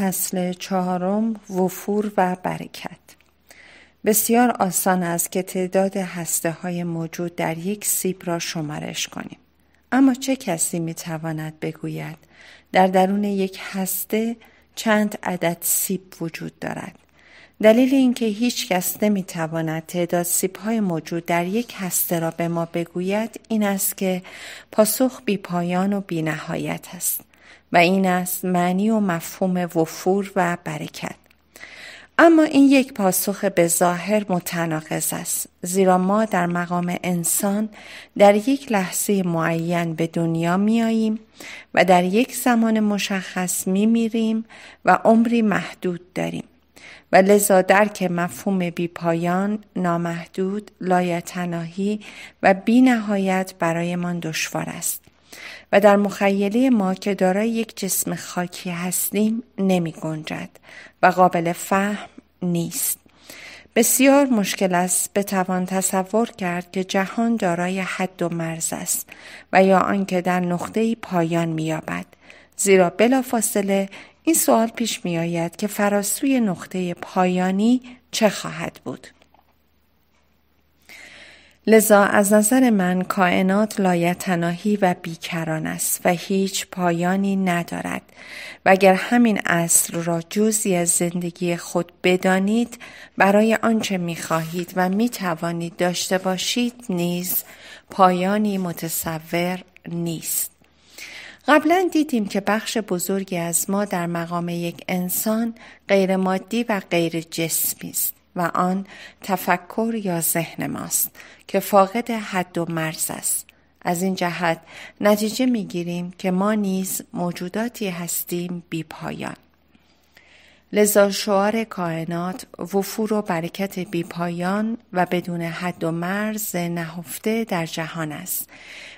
فصل چهارم وفور و برکت بسیار آسان است که تعداد هسته های موجود در یک سیب را شمارش کنیم اما چه کسی می تواند بگوید در درون یک هسته چند عدد سیب وجود دارد دلیل اینکه هیچ کس تواند تعداد سیب های موجود در یک هسته را به ما بگوید این است که پاسخ بی پایان و بی نهایت است و این است معنی و مفهوم وفور و برکت اما این یک پاسخ به ظاهر متناقض است زیرا ما در مقام انسان در یک لحظه معین به دنیا میاییم و در یک زمان مشخص میمیریم و عمری محدود داریم و لذا درک مفهوم پایان، نامحدود، لایتناهی و بینهایت برایمان دشوار است. و در مخیله ما که دارای یک جسم خاکی هستیم نمی گنجد و قابل فهم نیست. بسیار مشکل است بتوان تصور کرد که جهان دارای حد و مرز است و یا آنکه در نقطه پایان مییابد زیرا فاصله این سوال پیش میآید که فراسوی نقطه پایانی چه خواهد بود لذا از نظر من کائنات لایتناهی و بیکران است و هیچ پایانی ندارد و اگر همین اصل را جزی از زندگی خود بدانید برای آنچه میخواهید و میتوانید داشته باشید نیز پایانی متصور نیست قبلا دیدیم که بخش بزرگی از ما در مقام یک انسان غیرمادی و غیر جسمی است و آن تفکر یا ذهن ماست که فاقد حد و مرز است از این جهت نتیجه میگیریم که ما نیز موجوداتی هستیم بی پایان لذا شعار کائنات وفور و برکت بی پایان و بدون حد و مرز نهفته در جهان است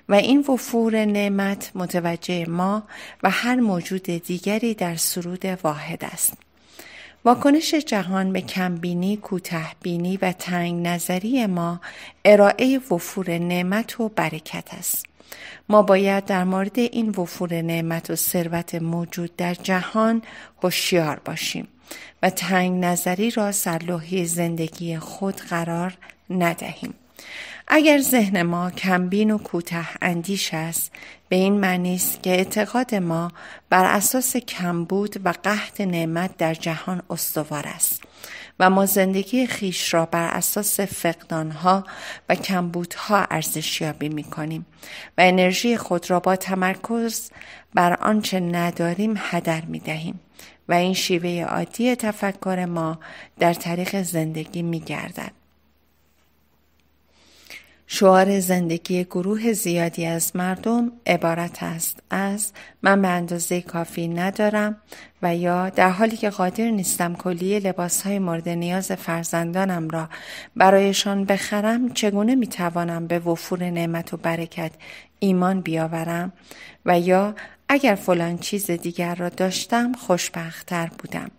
و این وفور نعمت متوجه ما و هر موجود دیگری در سرود واحد است واکنش جهان به کمبینی، کوتهبینی و تنگ نظری ما ارائه وفور نعمت و برکت است. ما باید در مورد این وفور نعمت و ثروت موجود در جهان هوشیار باشیم و تنگ نظری را سرلوحی زندگی خود قرار ندهیم. اگر ذهن ما کمبین و کوته اندیش است به این معنی است که اعتقاد ما بر اساس کمبود و قحط نعمت در جهان استوار است و ما زندگی خیش را بر اساس فقدانها و کمبودها ارزشیابی می کنیم و انرژی خود را با تمرکز بر آنچه نداریم هدر می دهیم و این شیوه عادی تفکر ما در طریق زندگی می گردد. شعار زندگی گروه زیادی از مردم عبارت است از من به اندازه کافی ندارم و یا در حالی که قادر نیستم کلی لباس های مورد نیاز فرزندانم را برایشان بخرم چگونه می توانم به وفور نعمت و برکت ایمان بیاورم و یا اگر فلان چیز دیگر را داشتم خوشبختتر بودم.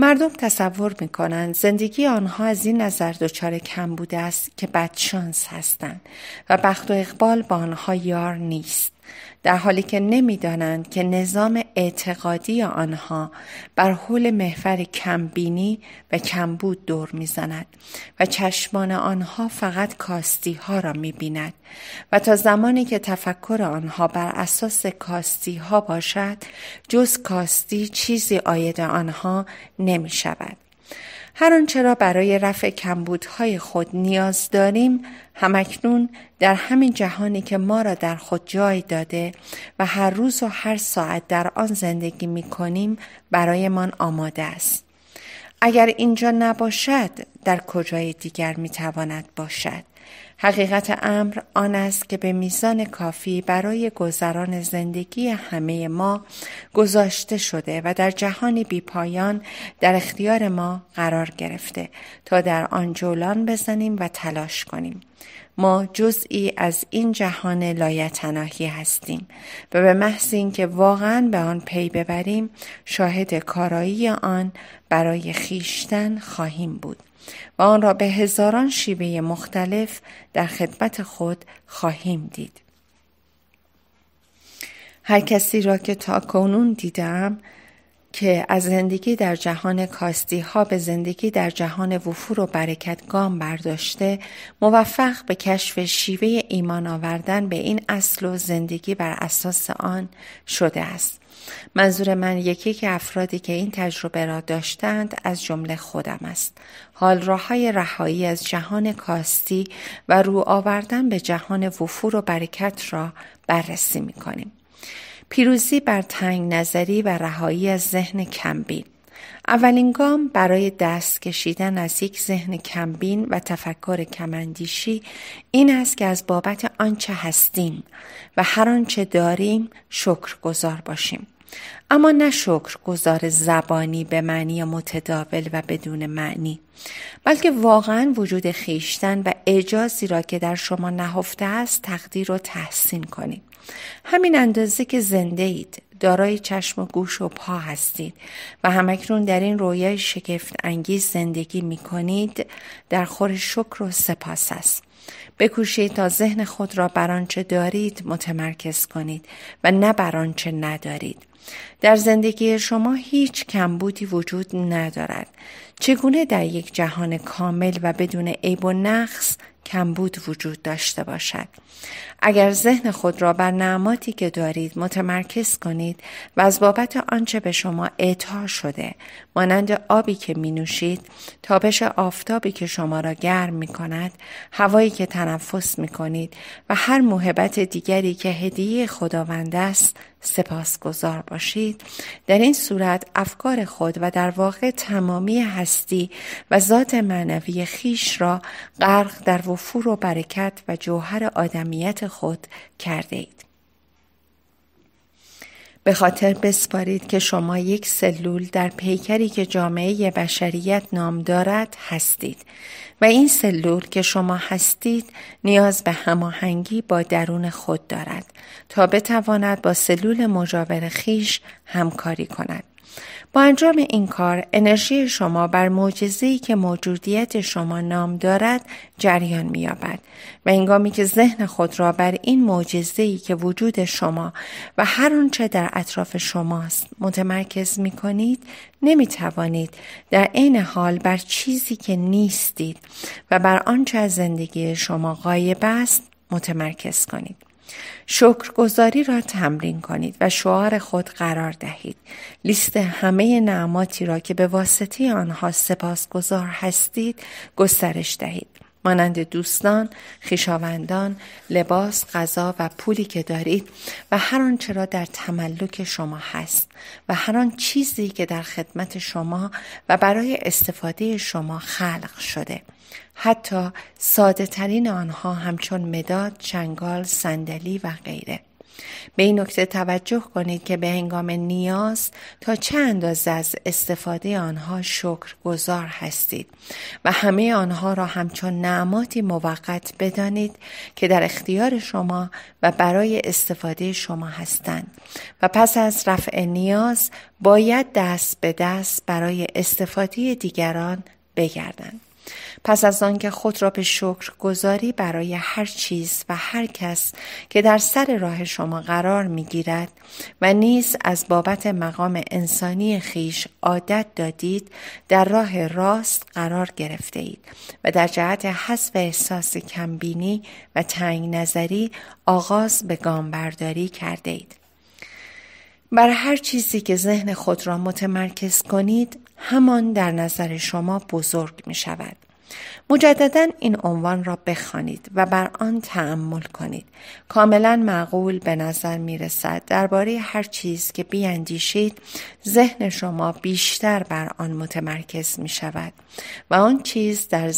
مردم تصور می کنند زندگی آنها از این نظر دچار کم بوده است که بدشانس هستند و بخت و اقبال با آنها یار نیست. در حالی که نمیدانند که نظام اعتقادی آنها بر حول محور کمبینی و کمبود دور میزند و چشمان آنها فقط کاستی ها را میبیند و تا زمانی که تفکر آنها بر اساس کاستی ها باشد جز کاستی چیزی آید آنها نمی شود. هر آنچه را برای رفع کمبودهای خود نیاز داریم همکنون در همین جهانی که ما را در خود جای داده و هر روز و هر ساعت در آن زندگی می کنیم برایمان آماده است. اگر اینجا نباشد در کجای دیگر می تواند باشد حقیقت امر آن است که به میزان کافی برای گذران زندگی همه ما گذاشته شده و در جهانی بیپایان در اختیار ما قرار گرفته تا در آن جولان بزنیم و تلاش کنیم. ما جزئی از این جهان لایتناهی هستیم و به محض اینکه واقعا به آن پی ببریم شاهد کارایی آن برای خیشتن خواهیم بود و آن را به هزاران شیوه مختلف در خدمت خود خواهیم دید. هر کسی را که تا کنون دیدم که از زندگی در جهان کاستی ها به زندگی در جهان وفور و برکت گام برداشته موفق به کشف شیوه ایمان آوردن به این اصل و زندگی بر اساس آن شده است. منظور من یکی که افرادی که این تجربه را داشتند از جمله خودم است. حال راهای رهایی از جهان کاستی و رو آوردن به جهان وفور و برکت را بررسی می کنیم. پیروزی بر تنگ نظری و رهایی از ذهن کمبین اولین گام برای دست کشیدن از یک ذهن کمبین و تفکر کمندیشی این است که از بابت آنچه هستیم و هر آنچه داریم شکر گذار باشیم اما نه شکر گذار زبانی به معنی متداول و بدون معنی بلکه واقعا وجود خیشتن و اجازی را که در شما نهفته است تقدیر و تحسین کنید همین اندازه که زنده اید دارای چشم و گوش و پا هستید و همکنون در این رویای شکفت انگیز زندگی می کنید در خور شکر و سپاس است بکوشید تا ذهن خود را بر آنچه دارید متمرکز کنید و نه بر آنچه ندارید در زندگی شما هیچ کمبودی وجود ندارد. چگونه در یک جهان کامل و بدون عیب و نقص کمبود وجود داشته باشد؟ اگر ذهن خود را بر نعماتی که دارید متمرکز کنید و از بابت آنچه به شما اعطا شده مانند آبی که می نوشید تابش آفتابی که شما را گرم می کند هوایی که تنفس می کنید و هر موهبت دیگری که هدیه خداوند است سپاسگزار باشید در این صورت افکار خود و در واقع تمامی هستی و ذات معنوی خیش را غرق در وفور و برکت و جوهر آدم جمعیت خود کرده اید. به خاطر بسپارید که شما یک سلول در پیکری که جامعه بشریت نام دارد هستید و این سلول که شما هستید نیاز به هماهنگی با درون خود دارد تا بتواند با سلول مجاور خیش همکاری کند با انجام این کار انرژی شما بر معجزه‌ای که موجودیت شما نام دارد جریان می‌یابد و هنگامی که ذهن خود را بر این معجزه‌ای که وجود شما و هر آنچه در اطراف شماست متمرکز می‌کنید نمی‌توانید در عین حال بر چیزی که نیستید و بر آنچه از زندگی شما غایب است متمرکز کنید شکرگزاری را تمرین کنید و شعار خود قرار دهید. لیست همه نعماتی را که به واسطه آنها سپاسگزار هستید گسترش دهید. مانند دوستان، خویشاوندان، لباس، غذا و پولی که دارید و هر آنچه را در تملک شما هست و هر آن چیزی که در خدمت شما و برای استفاده شما خلق شده. حتی ساده ترین آنها همچون مداد، چنگال، صندلی و غیره. به این نکته توجه کنید که به هنگام نیاز تا چه اندازه از استفاده آنها شکر گذار هستید و همه آنها را همچون نعماتی موقت بدانید که در اختیار شما و برای استفاده شما هستند و پس از رفع نیاز باید دست به دست برای استفاده دیگران بگردند. پس از آنکه خود را به شکر گذاری برای هر چیز و هر کس که در سر راه شما قرار می گیرد و نیز از بابت مقام انسانی خیش عادت دادید در راه راست قرار گرفته اید و در جهت حذف احساس کمبینی و تنگ نظری آغاز به گام برداری کرده اید. بر هر چیزی که ذهن خود را متمرکز کنید همان در نظر شما بزرگ می شود. مجددا این عنوان را بخوانید و بر آن تعمل کنید کاملا معقول به نظر می رسد درباره هر چیز که بیاندیشید ذهن شما بیشتر بر آن متمرکز می شود و آن چیز در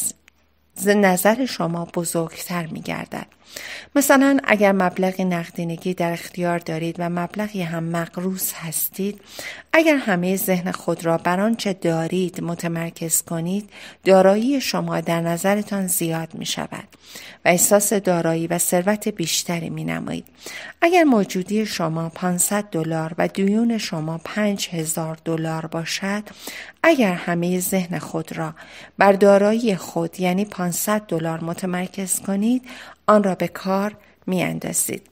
نظر شما بزرگتر می گردد مثلا اگر مبلغ نقدینگی در اختیار دارید و مبلغی هم مقروض هستید اگر همه ذهن خود را بر آنچه دارید متمرکز کنید دارایی شما در نظرتان زیاد می شود و احساس دارایی و ثروت بیشتری می نمایید اگر موجودی شما 500 دلار و دیون شما 5000 دلار باشد اگر همه ذهن خود را بر دارایی خود یعنی 500 دلار متمرکز کنید آن را به کار می اندازید.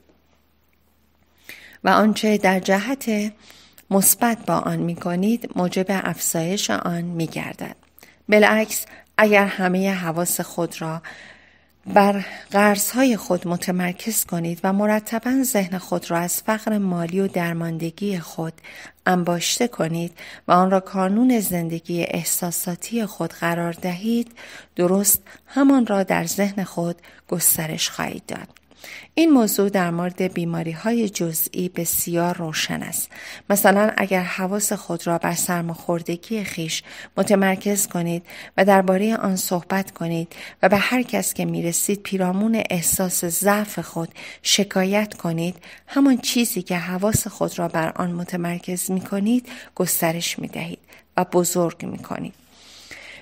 و آنچه در جهت مثبت با آن می کنید موجب افزایش آن می گردد. بالعکس اگر همه حواس خود را بر های خود متمرکز کنید و مرتبا ذهن خود را از فقر مالی و درماندگی خود انباشته کنید و آن را کانون زندگی احساساتی خود قرار دهید درست همان را در ذهن خود گسترش خواهید داد این موضوع در مورد بیماری های جزئی بسیار روشن است. مثلا اگر حواس خود را بر سرماخوردگی خیش متمرکز کنید و درباره آن صحبت کنید و به هر کس که میرسید پیرامون احساس ضعف خود شکایت کنید همان چیزی که حواس خود را بر آن متمرکز می کنید گسترش می دهید و بزرگ می کنید.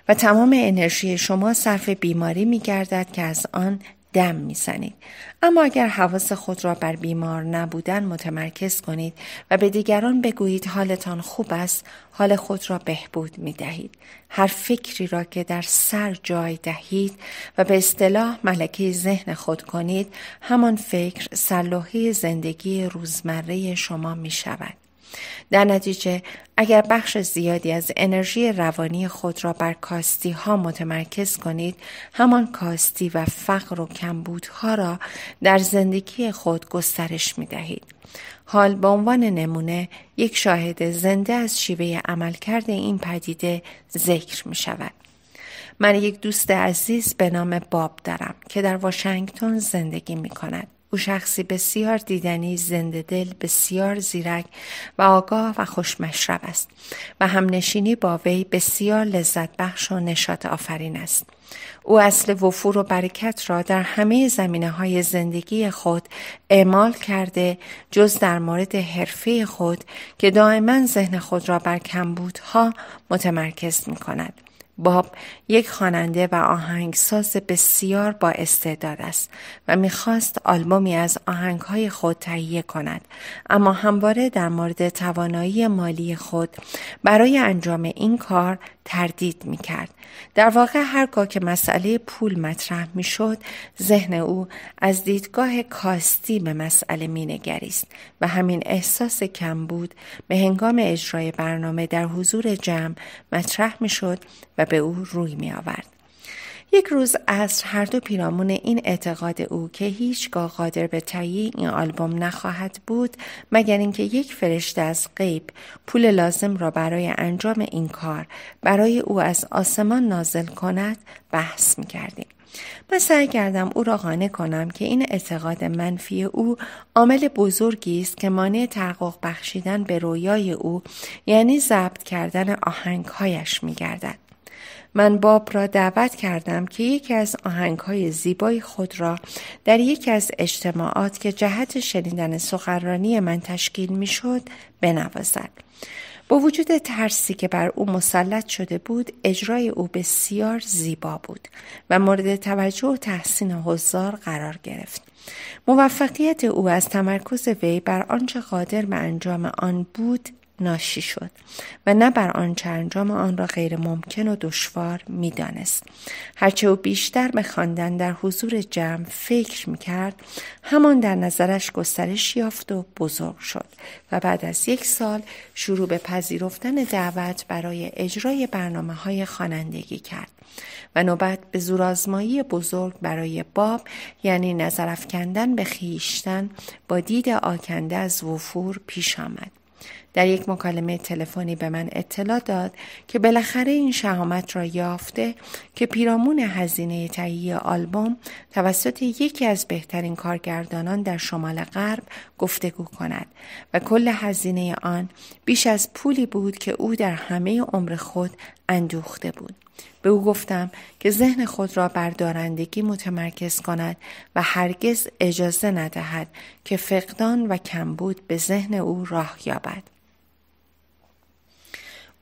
و تمام انرژی شما صرف بیماری می گردد که از آن دم میزنید اما اگر حواس خود را بر بیمار نبودن متمرکز کنید و به دیگران بگویید حالتان خوب است حال خود را بهبود می دهید. هر فکری را که در سر جای دهید و به اصطلاح ملکه ذهن خود کنید همان فکر سرلوحه زندگی روزمره شما می شود. در نتیجه اگر بخش زیادی از انرژی روانی خود را بر کاستی ها متمرکز کنید همان کاستی و فقر و کمبودها را در زندگی خود گسترش می دهید. حال به عنوان نمونه یک شاهد زنده از شیوه عملکرد این پدیده ذکر می شود. من یک دوست عزیز به نام باب دارم که در واشنگتن زندگی می کند. او شخصی بسیار دیدنی زنده دل بسیار زیرک و آگاه و خوشمشرب است و همنشینی با وی بسیار لذت بخش و نشاط آفرین است او اصل وفور و برکت را در همه زمینه های زندگی خود اعمال کرده جز در مورد حرفه خود که دائما ذهن خود را بر کمبودها متمرکز می کند. باب یک خواننده و آهنگساز بسیار با استعداد است و میخواست آلبومی از آهنگهای خود تهیه کند اما همواره در مورد توانایی مالی خود برای انجام این کار تردید می کرد. در واقع هرگاه که مسئله پول مطرح می شد، ذهن او از دیدگاه کاستی به مسئله می و همین احساس کم بود به هنگام اجرای برنامه در حضور جمع مطرح می شد و به او روی می آورد. یک روز از هر دو پیرامون این اعتقاد او که هیچگاه قادر به تهیه این آلبوم نخواهد بود مگر اینکه یک فرشته از غیب پول لازم را برای انجام این کار برای او از آسمان نازل کند بحث می کردیم. من سعی کردم او را قانع کنم که این اعتقاد منفی او عامل بزرگی است که مانع تحقق بخشیدن به رویای او یعنی ضبط کردن آهنگهایش میگردد من باب را دعوت کردم که یکی از آهنگهای زیبای خود را در یکی از اجتماعات که جهت شنیدن سخنرانی من تشکیل میشد بنوازد با وجود ترسی که بر او مسلط شده بود اجرای او بسیار زیبا بود و مورد توجه و تحسین حضار قرار گرفت موفقیت او از تمرکز وی بر آنچه قادر به انجام آن بود ناشی شد و نه بر آنچه انجام آن را غیر ممکن و دشوار میدانست هرچه او بیشتر به خواندن در حضور جمع فکر میکرد همان در نظرش گسترش یافت و بزرگ شد و بعد از یک سال شروع به پذیرفتن دعوت برای اجرای برنامه های خوانندگی کرد و نوبت به زورآزمایی بزرگ برای باب یعنی نظرافکندن به خیشتن با دید آکنده از وفور پیش آمد در یک مکالمه تلفنی به من اطلاع داد که بالاخره این شهامت را یافته که پیرامون هزینه تهیه آلبوم توسط یکی از بهترین کارگردانان در شمال غرب گفتگو کند و کل هزینه آن بیش از پولی بود که او در همه عمر خود اندوخته بود. به او گفتم که ذهن خود را بر دارندگی متمرکز کند و هرگز اجازه ندهد که فقدان و کمبود به ذهن او راه یابد.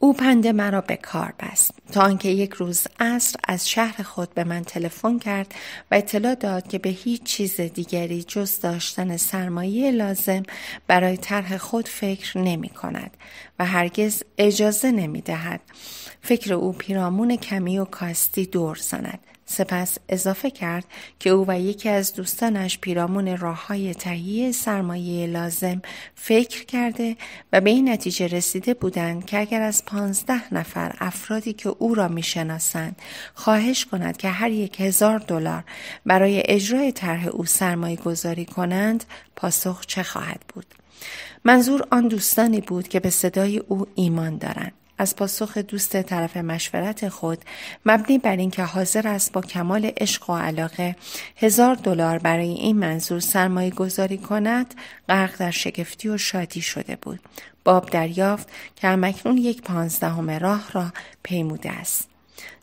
او پنده مرا به کار بست تا آنکه یک روز عصر از شهر خود به من تلفن کرد و اطلاع داد که به هیچ چیز دیگری جز داشتن سرمایه لازم برای طرح خود فکر نمی کند و هرگز اجازه نمی دهد. فکر او پیرامون کمی و کاستی دور زند سپس اضافه کرد که او و یکی از دوستانش پیرامون راه های تهیه سرمایه لازم فکر کرده و به این نتیجه رسیده بودند که اگر از پانزده نفر افرادی که او را میشناسند خواهش کند که هر یک هزار دلار برای اجرای طرح او سرمایه گذاری کنند پاسخ چه خواهد بود؟ منظور آن دوستانی بود که به صدای او ایمان دارند. از پاسخ دوست طرف مشورت خود مبنی بر اینکه حاضر است با کمال عشق و علاقه هزار دلار برای این منظور سرمایه گذاری کند غرق در شگفتی و شادی شده بود باب دریافت که مکنون یک پانزدهم راه را پیموده است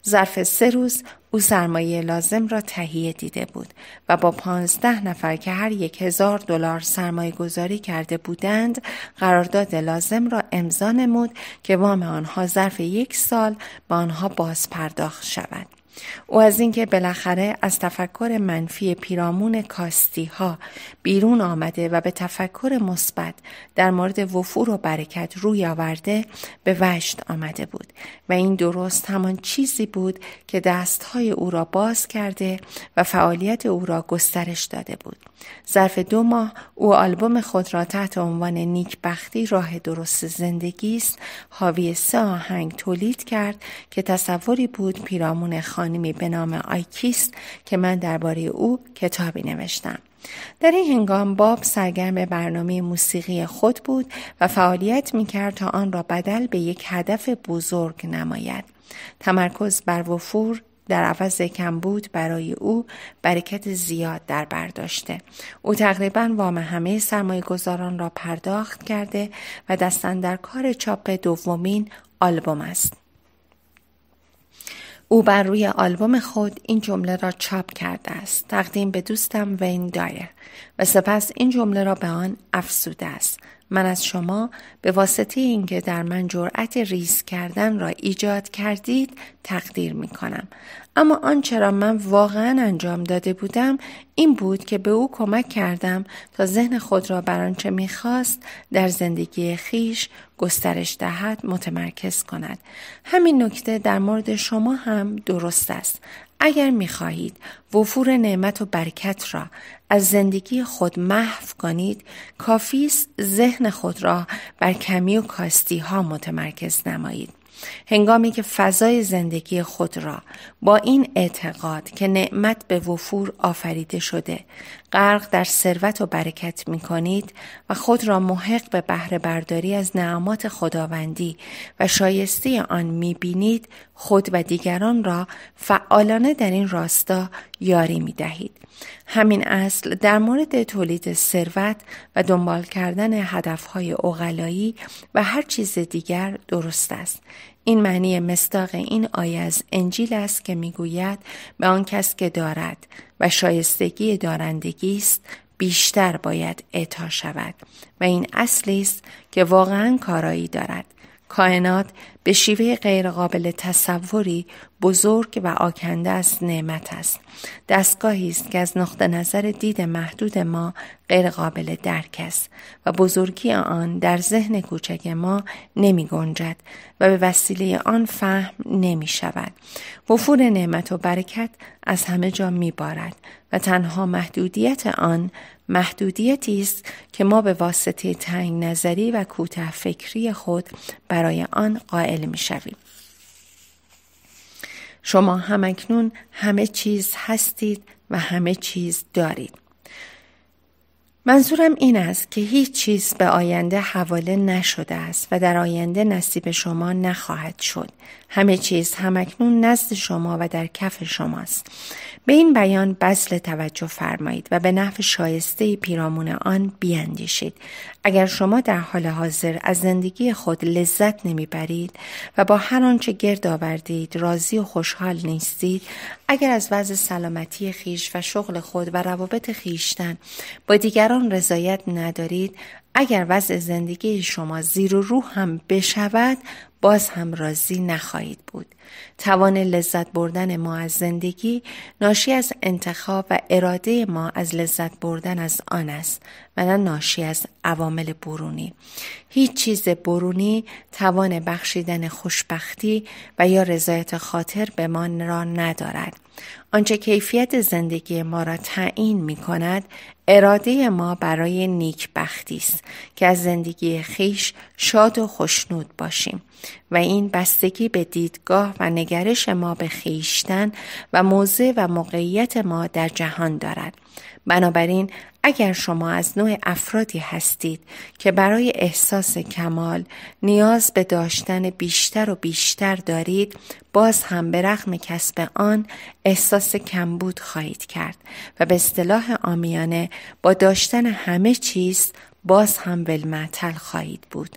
ظرف سه روز او سرمایه لازم را تهیه دیده بود و با پانزده نفر که هر یک هزار دلار سرمایه گذاری کرده بودند قرارداد لازم را امضا نمود که وام آنها ظرف یک سال به آنها باز پرداخت شود. او از اینکه بالاخره از تفکر منفی پیرامون کاستی ها بیرون آمده و به تفکر مثبت در مورد وفور و برکت روی آورده به وجد آمده بود و این درست همان چیزی بود که دستهای او را باز کرده و فعالیت او را گسترش داده بود ظرف دو ماه او آلبوم خود را تحت عنوان نیک بختی راه درست زندگی است حاوی سه آهنگ تولید کرد که تصوری بود پیرامون خانمی به نام آیکیست که من درباره او کتابی نوشتم در این هنگام باب سرگرم برنامه موسیقی خود بود و فعالیت می کرد تا آن را بدل به یک هدف بزرگ نماید. تمرکز بر وفور در عوض بود برای او برکت زیاد در برداشته او تقریبا وام همه سرمایه گذاران را پرداخت کرده و دستن در کار چاپ دومین آلبوم است او بر روی آلبوم خود این جمله را چاپ کرده است تقدیم به دوستم وین دایر و سپس این جمله را به آن افسوده است من از شما به واسطه اینکه در من جرأت ریسک کردن را ایجاد کردید تقدیر می کنم. اما آنچه را من واقعا انجام داده بودم این بود که به او کمک کردم تا ذهن خود را بر آنچه میخواست در زندگی خیش گسترش دهد متمرکز کند همین نکته در مورد شما هم درست است اگر میخواهید وفور نعمت و برکت را از زندگی خود محو کنید کافی است ذهن خود را بر کمی و کاستی ها متمرکز نمایید هنگامی که فضای زندگی خود را با این اعتقاد که نعمت به وفور آفریده شده غرق در ثروت و برکت می کنید و خود را محق به بهره برداری از نعمات خداوندی و شایسته آن می بینید خود و دیگران را فعالانه در این راستا یاری می دهید. همین اصل در مورد تولید ثروت و دنبال کردن هدفهای اوغلایی و هر چیز دیگر درست است. این معنی مستاق این آیه از انجیل است که میگوید به آن کس که دارد و شایستگی دارندگی است بیشتر باید اعطا شود و این اصلی است که واقعا کارایی دارد کائنات به شیوه غیرقابل تصوری بزرگ و آکنده از نعمت است دستگاهی است که از نقطه نظر دید محدود ما غیرقابل درک است و بزرگی آن در ذهن کوچک ما نمی گنجد و به وسیله آن فهم نمی شود وفور نعمت و برکت از همه جا می بارد و تنها محدودیت آن محدودیتی است که ما به واسطه تنگ نظری و کوته فکری خود برای آن قائل می شویم. شما اکنون همه چیز هستید و همه چیز دارید. منظورم این است که هیچ چیز به آینده حواله نشده است و در آینده نصیب شما نخواهد شد همه چیز همکنون نزد شما و در کف شماست به این بیان بسل توجه فرمایید و به نحو شایسته پیرامون آن بیاندیشید اگر شما در حال حاضر از زندگی خود لذت نمیبرید و با هر آنچه گرد آوردید راضی و خوشحال نیستید اگر از وضع سلامتی خیش و شغل خود و روابط خیشتن با دیگران رضایت ندارید اگر وضع زندگی شما زیر و رو هم بشود باز هم راضی نخواهید بود. توان لذت بردن ما از زندگی ناشی از انتخاب و اراده ما از لذت بردن از آن است و نه ناشی از عوامل برونی. هیچ چیز برونی توان بخشیدن خوشبختی و یا رضایت خاطر به ما را ندارد. آنچه کیفیت زندگی ما را تعیین می کند اراده ما برای نیکبختی است که از زندگی خیش شاد و خشنود باشیم و این بستگی به دیدگاه و نگرش ما به خیشتن و موضع و موقعیت ما در جهان دارد بنابراین اگر شما از نوع افرادی هستید که برای احساس کمال نیاز به داشتن بیشتر و بیشتر دارید باز هم به رغم کسب آن احساس کمبود خواهید کرد و به اصطلاح آمیانه با داشتن همه چیز باز هم ولمعتل خواهید بود.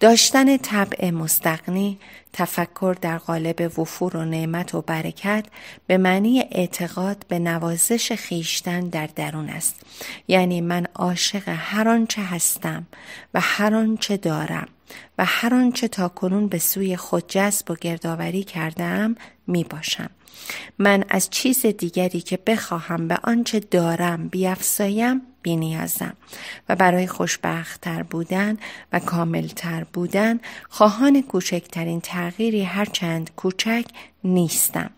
داشتن طبع مستقنی تفکر در قالب وفور و نعمت و برکت به معنی اعتقاد به نوازش خیشتن در درون است یعنی من عاشق هر آنچه هستم و هر آنچه دارم و هر آنچه تا کنون به سوی خود جذب و گردآوری کردم می باشم. من از چیز دیگری که بخواهم به آنچه دارم بیافزایم نیازم و برای خوشبختتر بودن و کاملتر بودن خواهان کوچکترین تغییری هرچند کوچک نیستم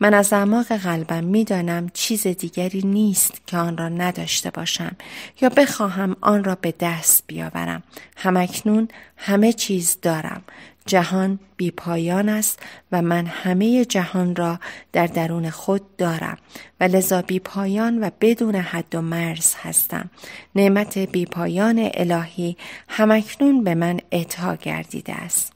من از اعماق قلبم میدانم چیز دیگری نیست که آن را نداشته باشم یا بخواهم آن را به دست بیاورم همکنون همه چیز دارم جهان بی پایان است و من همه جهان را در درون خود دارم و لذا بی پایان و بدون حد و مرز هستم. نعمت بی پایان الهی همکنون به من اعطا گردیده است.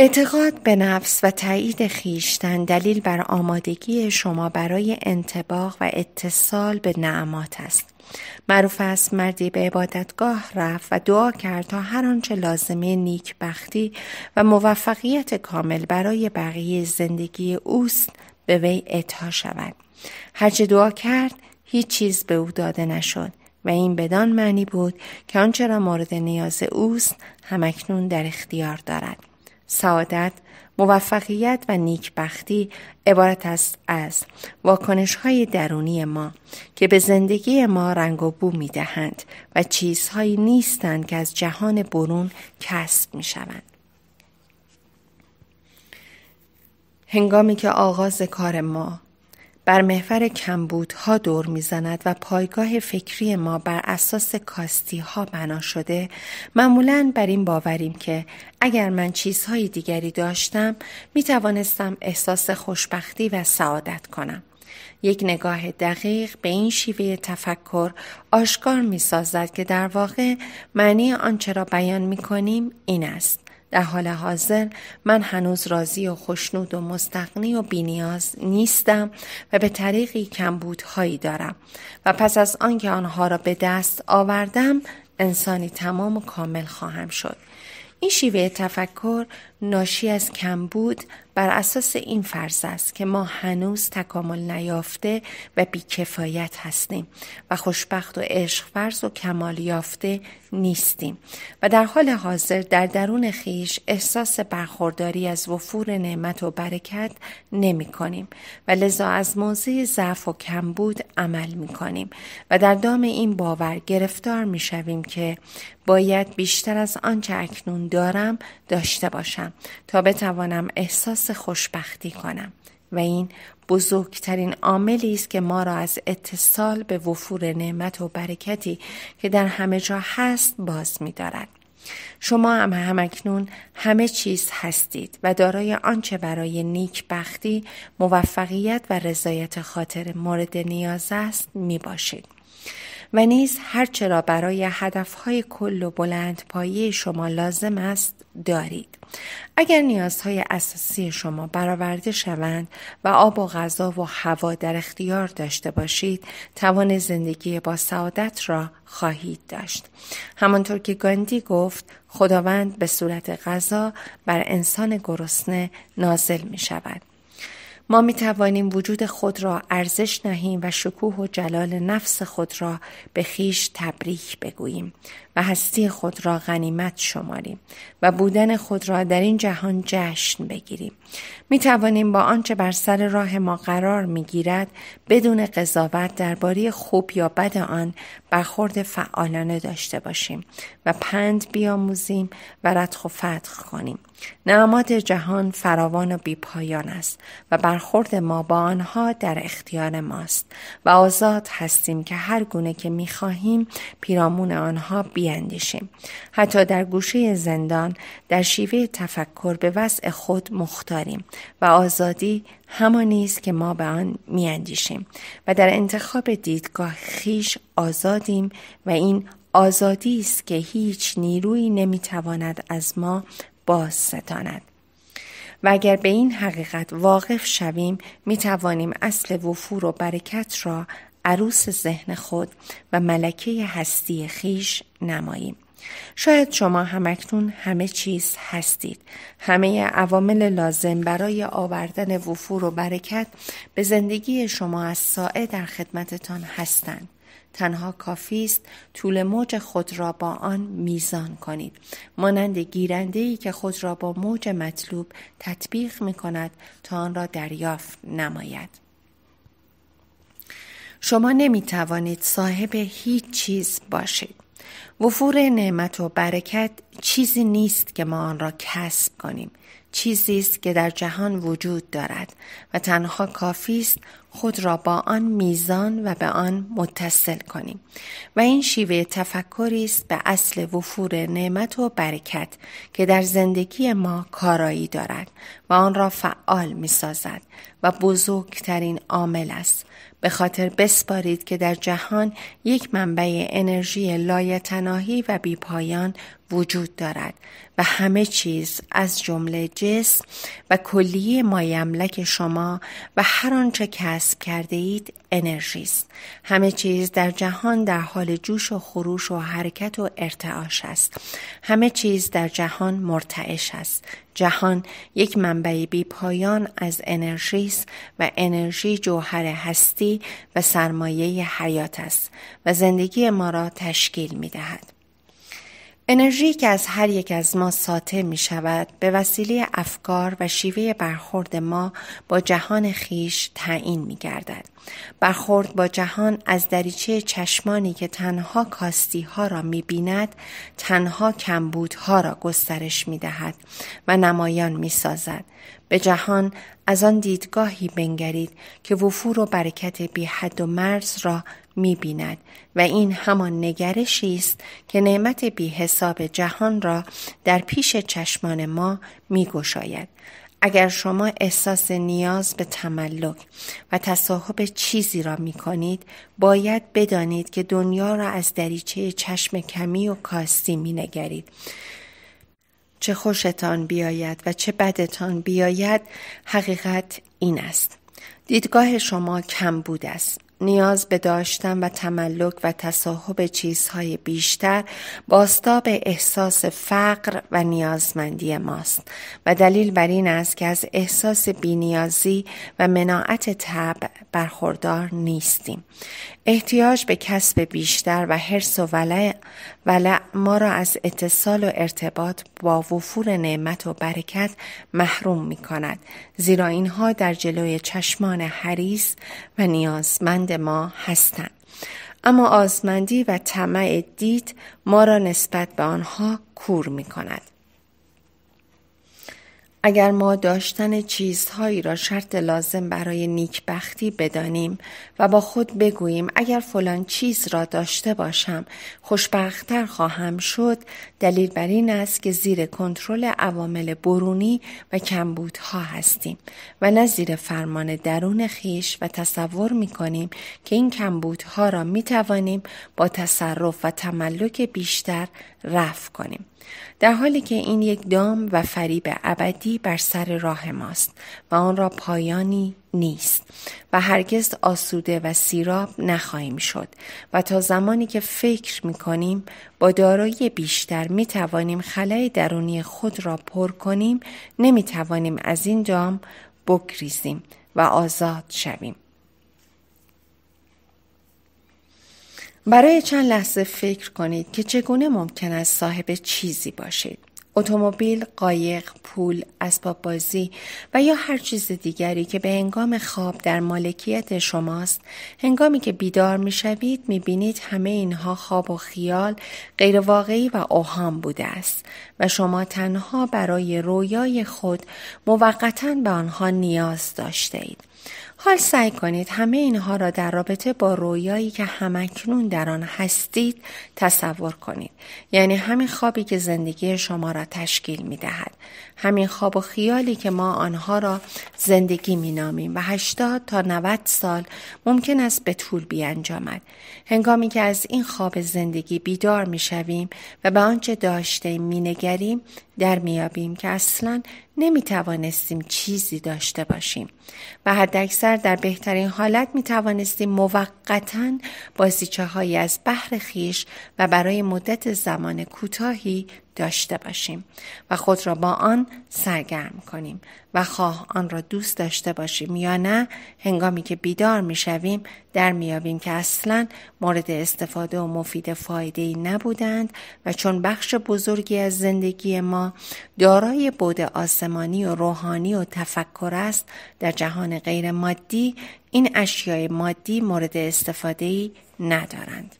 اعتقاد به نفس و تایید خیشتن دلیل بر آمادگی شما برای انتباق و اتصال به نعمات است. معروف است مردی به عبادتگاه رفت و دعا کرد تا هر آنچه لازمه نیکبختی و موفقیت کامل برای بقیه زندگی اوست به وی اعطا شود. هرچه دعا کرد هیچ چیز به او داده نشد. و این بدان معنی بود که آنچه را مورد نیاز اوست همکنون در اختیار دارد. سعادت، موفقیت و نیکبختی عبارت است از واکنش های درونی ما که به زندگی ما رنگ و بو می دهند و چیزهایی نیستند که از جهان برون کسب می شوند. هنگامی که آغاز کار ما بر محور کمبودها دور میزند و پایگاه فکری ما بر اساس کاستی ها بنا شده معمولا بر این باوریم که اگر من چیزهای دیگری داشتم می توانستم احساس خوشبختی و سعادت کنم. یک نگاه دقیق به این شیوه تفکر آشکار می سازد که در واقع معنی آنچه را بیان می کنیم این است. در حال حاضر من هنوز راضی و خوشنود و مستقنی و بینیاز نیستم و به طریقی کمبودهایی دارم و پس از آنکه آنها را به دست آوردم انسانی تمام و کامل خواهم شد. این شیوه تفکر ناشی از کمبود بر اساس این فرض است که ما هنوز تکامل نیافته و بیکفایت هستیم و خوشبخت و عشق فرض و کمال یافته نیستیم و در حال حاضر در درون خیش احساس برخورداری از وفور نعمت و برکت نمی کنیم و لذا از موضع ضعف و کمبود عمل می کنیم و در دام این باور گرفتار می شویم که باید بیشتر از آنچه اکنون دارم داشته باشم تا بتوانم احساس خوشبختی کنم و این بزرگترین عاملی است که ما را از اتصال به وفور نعمت و برکتی که در همه جا هست باز می‌دارد. شما هم همکنون همه چیز هستید و دارای آنچه برای نیکبختی موفقیت و رضایت خاطر مورد نیاز است می باشید. و نیز هرچه را برای هدفهای کل و پایی شما لازم است دارید اگر نیازهای اساسی شما برآورده شوند و آب و غذا و هوا در اختیار داشته باشید توان زندگی با سعادت را خواهید داشت همانطور که گاندی گفت خداوند به صورت غذا بر انسان گرسنه نازل می شود ما می توانیم وجود خود را ارزش نهیم و شکوه و جلال نفس خود را به خیش تبریک بگوییم و هستی خود را غنیمت شماریم و بودن خود را در این جهان جشن بگیریم می توانیم با آنچه بر سر راه ما قرار می گیرد بدون قضاوت درباره خوب یا بد آن برخورد فعالانه داشته باشیم و پند بیاموزیم و ردخ و فتخ کنیم نعمات جهان فراوان و بیپایان است و برخورد ما با آنها در اختیار ماست و آزاد هستیم که هر گونه که میخواهیم پیرامون آنها بیاندیشیم حتی در گوشه زندان در شیوه تفکر به وضع خود مختاریم و آزادی همانی است که ما به آن میاندیشیم و در انتخاب دیدگاه خیش آزادیم و این آزادی است که هیچ نیرویی نمیتواند از ما باز ستاند و اگر به این حقیقت واقف شویم می توانیم اصل وفور و برکت را عروس ذهن خود و ملکه هستی خیش نماییم شاید شما همکنون همه چیز هستید همه عوامل لازم برای آوردن وفور و برکت به زندگی شما از ساعه در خدمتتان هستند تنها کافی است طول موج خود را با آن میزان کنید مانند گیرنده ای که خود را با موج مطلوب تطبیق می کند تا آن را دریافت نماید شما نمی توانید صاحب هیچ چیز باشید وفور نعمت و برکت چیزی نیست که ما آن را کسب کنیم چیزی است که در جهان وجود دارد و تنها کافی است خود را با آن میزان و به آن متصل کنیم و این شیوه تفکری است به اصل وفور نعمت و برکت که در زندگی ما کارایی دارد و آن را فعال میسازد و بزرگترین عامل است به خاطر بسپارید که در جهان یک منبع انرژی لایتناهی و بیپایان وجود دارد و همه چیز از جمله جسم و کلیه مایملک شما و هر آنچه کسب کرده اید انرژی است همه چیز در جهان در حال جوش و خروش و حرکت و ارتعاش است همه چیز در جهان مرتعش است جهان یک منبع بی پایان از انرژی است و انرژی جوهر هستی و سرمایه حیات است و زندگی ما را تشکیل می دهد. انرژی که از هر یک از ما ساطع می شود به وسیله افکار و شیوه برخورد ما با جهان خیش تعیین می گردد. برخورد با جهان از دریچه چشمانی که تنها کاستی ها را می بیند، تنها ها را گسترش می دهد و نمایان می سازد. به جهان از آن دیدگاهی بنگرید که وفور و برکت بی حد و مرز را می بیند و این همان نگرشی است که نعمت بی حساب جهان را در پیش چشمان ما می گوشاید اگر شما احساس نیاز به تملک و تصاحب چیزی را می کنید باید بدانید که دنیا را از دریچه چشم کمی و کاستی می نگرید. چه خوشتان بیاید و چه بدتان بیاید حقیقت این است. دیدگاه شما کم بود است نیاز به داشتن و تملک و تصاحب چیزهای بیشتر به احساس فقر و نیازمندی ماست و دلیل بر این است که از احساس بینیازی و مناعت طبع برخوردار نیستیم احتیاج به کسب بیشتر و حرس و ولع, ما را از اتصال و ارتباط با وفور نعمت و برکت محروم می کند زیرا اینها در جلوی چشمان حریص و نیازمند ما هستند اما آزمندی و طمع دید ما را نسبت به آنها کور می کند اگر ما داشتن چیزهایی را شرط لازم برای نیکبختی بدانیم و با خود بگوییم اگر فلان چیز را داشته باشم خوشبختتر خواهم شد دلیل بر این است که زیر کنترل عوامل برونی و کمبودها هستیم و نه زیر فرمان درون خیش و تصور می کنیم که این کمبودها را می توانیم با تصرف و تملک بیشتر رفع کنیم در حالی که این یک دام و فریب ابدی بر سر راه ماست و آن را پایانی نیست و هرگز آسوده و سیراب نخواهیم شد و تا زمانی که فکر می کنیم با دارایی بیشتر می توانیم خلای درونی خود را پر کنیم نمی توانیم از این دام بگریزیم و آزاد شویم برای چند لحظه فکر کنید که چگونه ممکن است صاحب چیزی باشید. اتومبیل، قایق، پول، اسباب بازی و یا هر چیز دیگری که به هنگام خواب در مالکیت شماست، هنگامی که بیدار می شوید می بینید همه اینها خواب و خیال غیرواقعی و اوهام بوده است و شما تنها برای رویای خود موقتا به آنها نیاز داشته اید. حال سعی کنید همه اینها را در رابطه با رویایی که همکنون در آن هستید تصور کنید یعنی همین خوابی که زندگی شما را تشکیل می دهد همین خواب و خیالی که ما آنها را زندگی می نامیم و 80 تا 90 سال ممکن است به طول بیانجامد. هنگامی که از این خواب زندگی بیدار می شویم و به آنچه داشته می نگریم در میابیم که اصلا نمی توانستیم چیزی داشته باشیم و حداکثر در بهترین حالت می توانستیم موقتا بازیچه از بحر خیش و برای مدت زمان کوتاهی داشته باشیم و خود را با آن سرگرم کنیم و خواه آن را دوست داشته باشیم یا نه هنگامی که بیدار شویم در آبیم که اصلا مورد استفاده و مفید فایده ای نبودند و چون بخش بزرگی از زندگی ما دارای بود آسمانی و روحانی و تفکر است در جهان غیر مادی این اشیای مادی مورد استفاده ای ندارند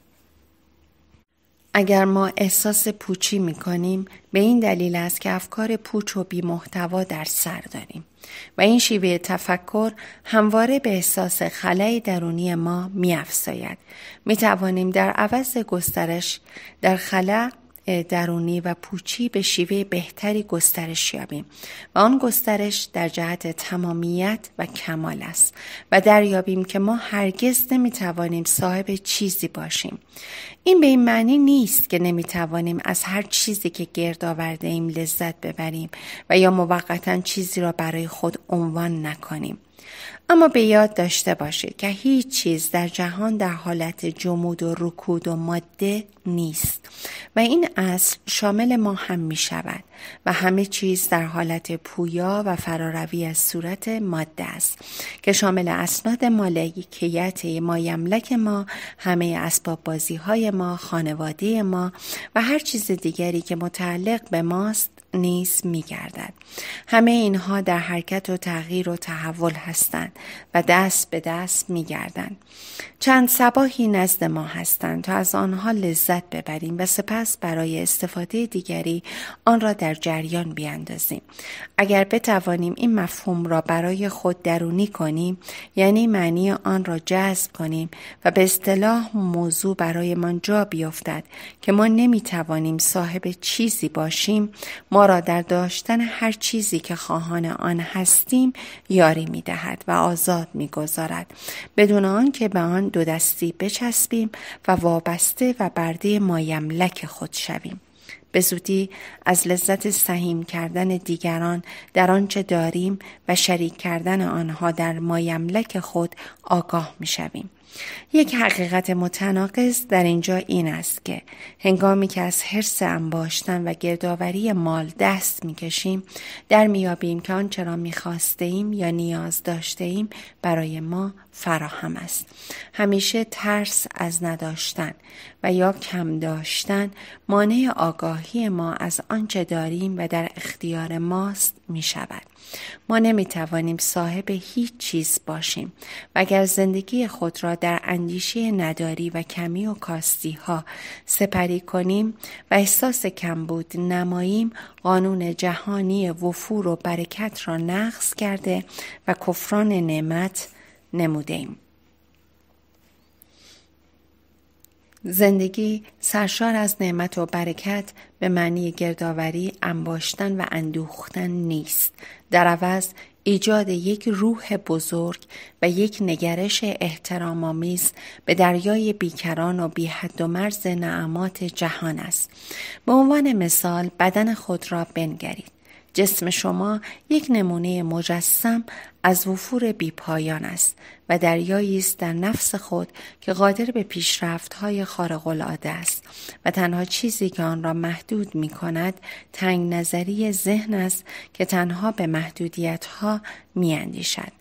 اگر ما احساس پوچی می کنیم به این دلیل است که افکار پوچ و بیمحتوا در سر داریم و این شیوه تفکر همواره به احساس خلای درونی ما می افزاید. می توانیم در عوض گسترش در خلا درونی و پوچی به شیوه بهتری گسترش یابیم و آن گسترش در جهت تمامیت و کمال است و دریابیم که ما هرگز نمیتوانیم صاحب چیزی باشیم این به این معنی نیست که نمیتوانیم از هر چیزی که گرد آورده ایم لذت ببریم و یا موقتا چیزی را برای خود عنوان نکنیم اما به یاد داشته باشید که هیچ چیز در جهان در حالت جمود و رکود و ماده نیست و این اصل شامل ما هم می شود و همه چیز در حالت پویا و فراروی از صورت ماده است که شامل اسناد مالکیت ما یملک ما همه اسباب بازی های ما خانواده ما و هر چیز دیگری که متعلق به ماست نیز میگردد همه اینها در حرکت و تغییر و تحول هستند و دست به دست می چند سباهی نزد ما هستند تا از آنها لذت ببریم و سپس برای استفاده دیگری آن را در جریان بیاندازیم. اگر بتوانیم این مفهوم را برای خود درونی کنیم یعنی معنی آن را جذب کنیم و به اصطلاح موضوع برایمان جا بیفتد که ما نمی صاحب چیزی باشیم ما ما را در داشتن هر چیزی که خواهان آن هستیم یاری می دهد و آزاد می گذارد بدون که به آن دو دستی بچسبیم و وابسته و برده مایملک خود شویم. به زودی از لذت سهیم کردن دیگران در آنچه داریم و شریک کردن آنها در مایملک خود آگاه می شویم. یک حقیقت متناقض در اینجا این است که هنگامی که از حرس انباشتن و گردآوری مال دست میکشیم در میابیم که آنچه را میخواسته یا نیاز داشته ایم برای ما فراهم است همیشه ترس از نداشتن و یا کم داشتن مانع آگاهی ما از آنچه داریم و در اختیار ماست می شود ما نمی توانیم صاحب هیچ چیز باشیم و اگر زندگی خود را در اندیشه نداری و کمی و کاستی ها سپری کنیم و احساس کمبود نماییم قانون جهانی وفور و برکت را نقض کرده و کفران نعمت نموده ایم. زندگی سرشار از نعمت و برکت به معنی گردآوری انباشتن و اندوختن نیست در عوض ایجاد یک روح بزرگ و یک نگرش احترامآمیز به دریای بیکران و بیحد و مرز نعمات جهان است. به عنوان مثال بدن خود را بنگرید. جسم شما یک نمونه مجسم از وفور بیپایان است و دریایی است در نفس خود که قادر به پیشرفتهای العاده است و تنها چیزی که آن را محدود می کند تنگ نظری ذهن است که تنها به محدودیتها می اندیشد.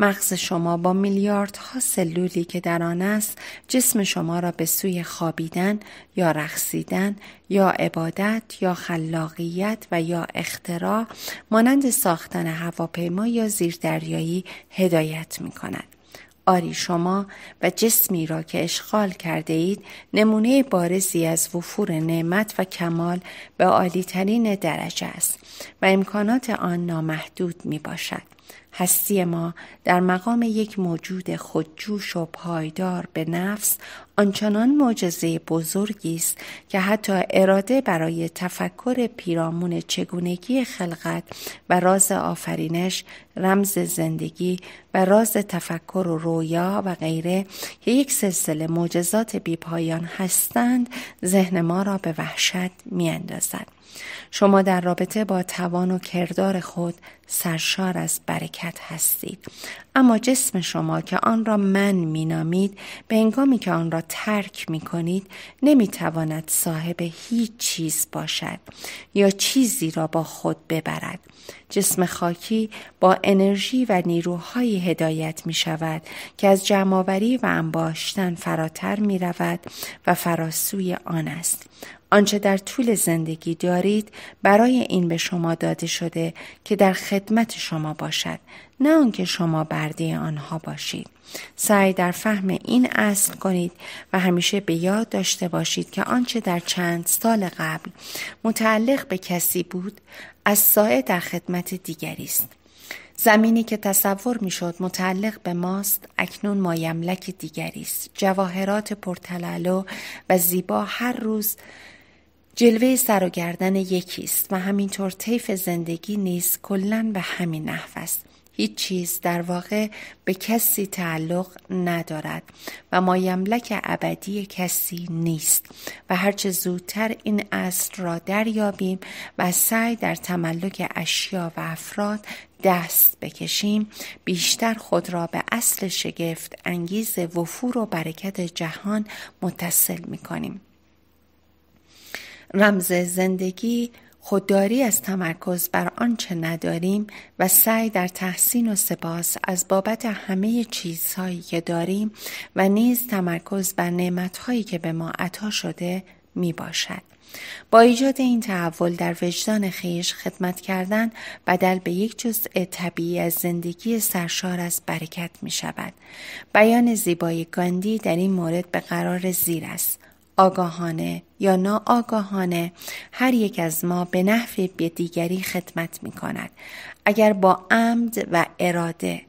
مغز شما با میلیاردها سلولی که در آن است جسم شما را به سوی خوابیدن یا رقصیدن یا عبادت یا خلاقیت و یا اختراع مانند ساختن هواپیما یا زیردریایی هدایت می کند. آری شما و جسمی را که اشغال کرده اید نمونه بارزی از وفور نعمت و کمال به عالیترین درجه است و امکانات آن نامحدود می باشد. هستی ما در مقام یک موجود خودجوش و پایدار به نفس آنچنان معجزه بزرگی است که حتی اراده برای تفکر پیرامون چگونگی خلقت و راز آفرینش رمز زندگی و راز تفکر و رویا و غیره که یک سلسله معجزات بیپایان هستند ذهن ما را به وحشت میاندازد شما در رابطه با توان و کردار خود سرشار از برکت هستید اما جسم شما که آن را من مینامید به انگامی که آن را ترک می کنید نمی تواند صاحب هیچ چیز باشد یا چیزی را با خود ببرد جسم خاکی با انرژی و نیروهایی هدایت می شود که از جمعآوری و انباشتن فراتر می رود و فراسوی آن است آنچه در طول زندگی دارید برای این به شما داده شده که در خدمت شما باشد نه آنکه شما برده آنها باشید سعی در فهم این اصل کنید و همیشه به یاد داشته باشید که آنچه در چند سال قبل متعلق به کسی بود از سایه در خدمت دیگری است زمینی که تصور میشد متعلق به ماست اکنون مایملک دیگری است جواهرات پرتلالو و زیبا هر روز جلوه سر و گردن یکیست و همینطور طیف زندگی نیز کلا به همین نحو است هیچ چیز در واقع به کسی تعلق ندارد و مایملک ابدی کسی نیست و هرچه زودتر این اصل را دریابیم و سعی در تملک اشیا و افراد دست بکشیم بیشتر خود را به اصل شگفت انگیز وفور و برکت جهان متصل می کنیم. رمز زندگی خودداری از تمرکز بر آنچه نداریم و سعی در تحسین و سپاس از بابت همه چیزهایی که داریم و نیز تمرکز بر نعمتهایی که به ما عطا شده می باشد. با ایجاد این تحول در وجدان خیش خدمت کردن بدل به یک جزء طبیعی از زندگی سرشار از برکت می شود. بیان زیبای گاندی در این مورد به قرار زیر است. آگاهانه یا ناآگاهانه هر یک از ما به نحو به دیگری خدمت می کند. اگر با عمد و اراده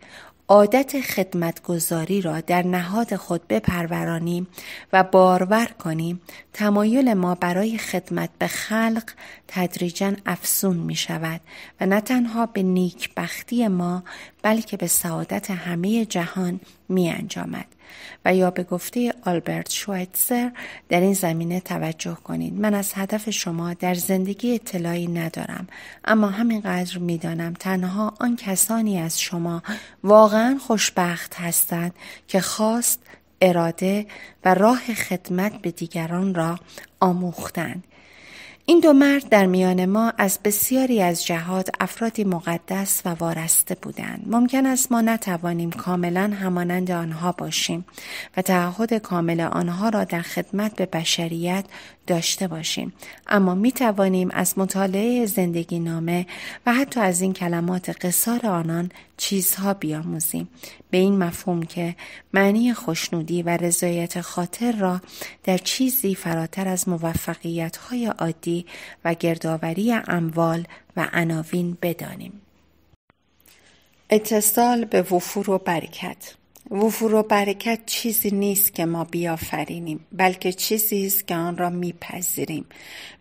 عادت خدمتگذاری را در نهاد خود بپرورانیم و بارور کنیم تمایل ما برای خدمت به خلق تدریجا افسون می شود و نه تنها به نیکبختی ما بلکه به سعادت همه جهان می انجامد. و یا به گفته آلبرت شوایتزر در این زمینه توجه کنید من از هدف شما در زندگی اطلاعی ندارم اما همینقدر میدانم تنها آن کسانی از شما واقعا خوشبخت هستند که خواست اراده و راه خدمت به دیگران را آموختند این دو مرد در میان ما از بسیاری از جهات افرادی مقدس و وارسته بودند ممکن است ما نتوانیم کاملا همانند آنها باشیم و تعهد کامل آنها را در خدمت به بشریت داشته باشیم اما می توانیم از مطالعه زندگی نامه و حتی از این کلمات قصار آنان چیزها بیاموزیم به این مفهوم که معنی خوشنودی و رضایت خاطر را در چیزی فراتر از موفقیت های عادی و گردآوری اموال و عناوین بدانیم اتصال به وفور و برکت وفور و برکت چیزی نیست که ما بیافرینیم بلکه چیزی است که آن را میپذیریم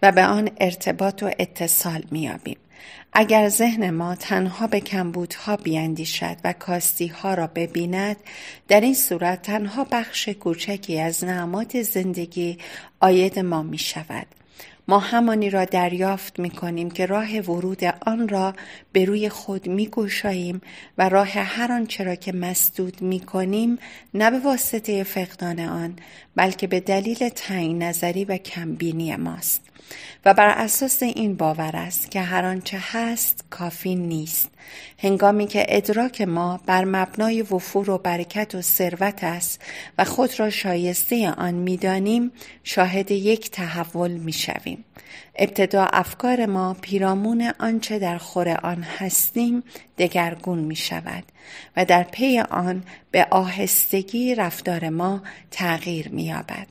و به آن ارتباط و اتصال مییابیم اگر ذهن ما تنها به کمبودها بیاندیشد و کاستیها را ببیند در این صورت تنها بخش کوچکی از نعمات زندگی آید ما می شود ما همانی را دریافت می کنیم که راه ورود آن را به روی خود می گوشاییم و راه هر آنچه را که مسدود می کنیم نه به واسطه فقدان آن بلکه به دلیل تعیین نظری و کمبینی ماست و بر اساس این باور است که هر آنچه هست کافی نیست هنگامی که ادراک ما بر مبنای وفور و برکت و ثروت است و خود را شایسته آن میدانیم شاهد یک تحول میشویم ابتدا افکار ما پیرامون آنچه در خور آن هستیم دگرگون می شود و در پی آن به آهستگی رفتار ما تغییر می یابد.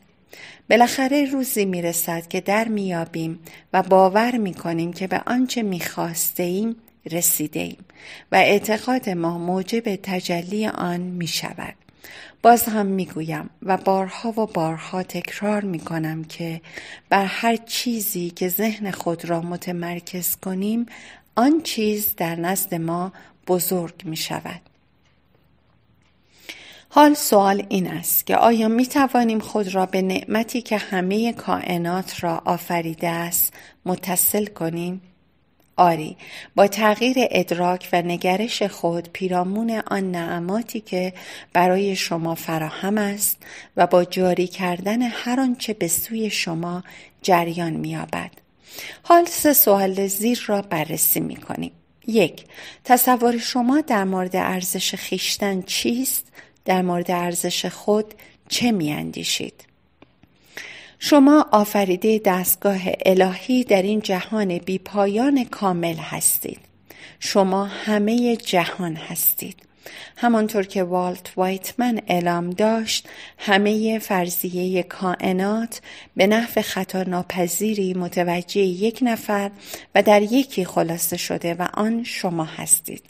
بالاخره روزی میرسد که در میابیم و باور میکنیم که به آنچه میخواسته ایم رسیده ایم و اعتقاد ما موجب تجلی آن میشود باز هم میگویم و بارها و بارها تکرار میکنم که بر هر چیزی که ذهن خود را متمرکز کنیم آن چیز در نزد ما بزرگ می شود. حال سوال این است که آیا می توانیم خود را به نعمتی که همه کائنات را آفریده است متصل کنیم؟ آری با تغییر ادراک و نگرش خود پیرامون آن نعماتی که برای شما فراهم است و با جاری کردن هر آنچه به سوی شما جریان مییابد حال سه سوال زیر را بررسی می کنیم. یک تصور شما در مورد ارزش خیشتن چیست در مورد ارزش خود چه می اندیشید؟ شما آفریده دستگاه الهی در این جهان بیپایان کامل هستید. شما همه جهان هستید. همانطور که والت وایتمن اعلام داشت همه فرضیه کائنات به نحو خطا ناپذیری متوجه یک نفر و در یکی خلاصه شده و آن شما هستید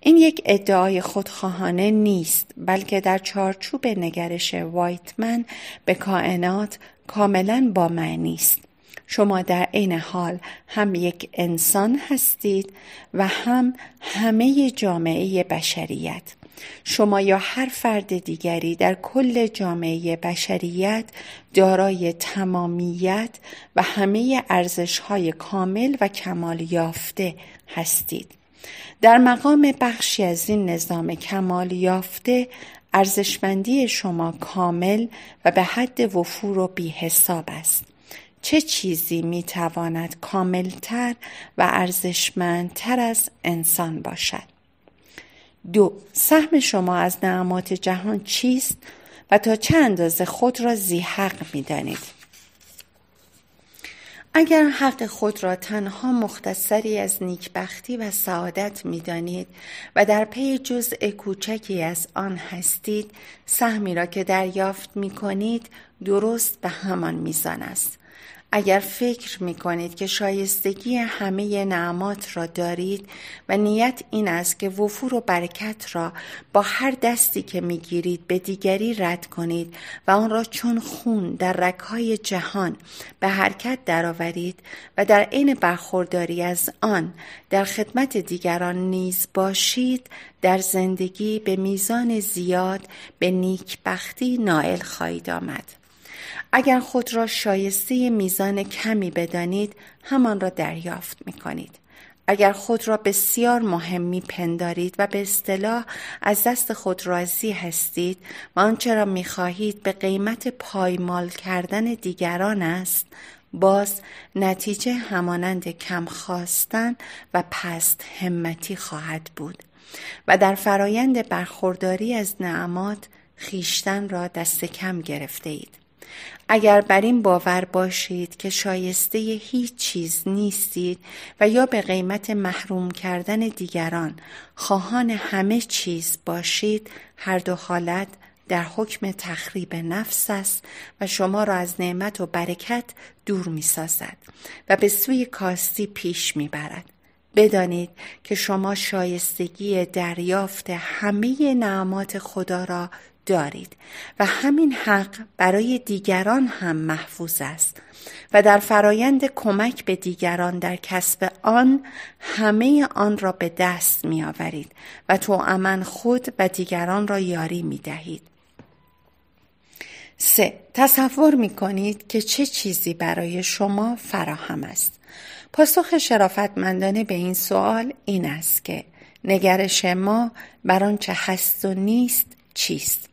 این یک ادعای خودخواهانه نیست بلکه در چارچوب نگرش وایتمن به کائنات کاملا با معنی است شما در عین حال هم یک انسان هستید و هم همه جامعه بشریت شما یا هر فرد دیگری در کل جامعه بشریت دارای تمامیت و همه ارزش های کامل و کمال یافته هستید در مقام بخشی از این نظام کمال یافته ارزشمندی شما کامل و به حد وفور و بیحساب است چه چیزی میتواند کاملتر و ارزشمندتر از انسان باشد دو سهم شما از نعمات جهان چیست و تا چه اندازه خود را زیحق میدانید اگر حق خود را تنها مختصری از نیکبختی و سعادت می دانید و در پی جزء کوچکی از آن هستید سهمی را که دریافت می کنید درست به همان میزان است اگر فکر می کنید که شایستگی همه نعمات را دارید و نیت این است که وفور و برکت را با هر دستی که می گیرید به دیگری رد کنید و آن را چون خون در رکای جهان به حرکت درآورید و در عین برخورداری از آن در خدمت دیگران نیز باشید در زندگی به میزان زیاد به نیکبختی نائل خواهید آمد. اگر خود را شایسته میزان کمی بدانید همان را دریافت می کنید. اگر خود را بسیار مهم می پندارید و به اصطلاح از دست خود راضی هستید و آنچه را می خواهید به قیمت پایمال کردن دیگران است باز نتیجه همانند کم خواستن و پست همتی خواهد بود و در فرایند برخورداری از نعمات خیشتن را دست کم گرفته اید. اگر بر این باور باشید که شایسته هیچ چیز نیستید و یا به قیمت محروم کردن دیگران خواهان همه چیز باشید هر دو حالت در حکم تخریب نفس است و شما را از نعمت و برکت دور می سازد و به سوی کاستی پیش می برد. بدانید که شما شایستگی دریافت همه نعمات خدا را دارید و همین حق برای دیگران هم محفوظ است و در فرایند کمک به دیگران در کسب آن همه آن را به دست می آورید و تو خود و دیگران را یاری می دهید. سه تصور می کنید که چه چیزی برای شما فراهم است. پاسخ شرافتمندانه به این سوال این است که نگرش ما بر آنچه هست و نیست چیست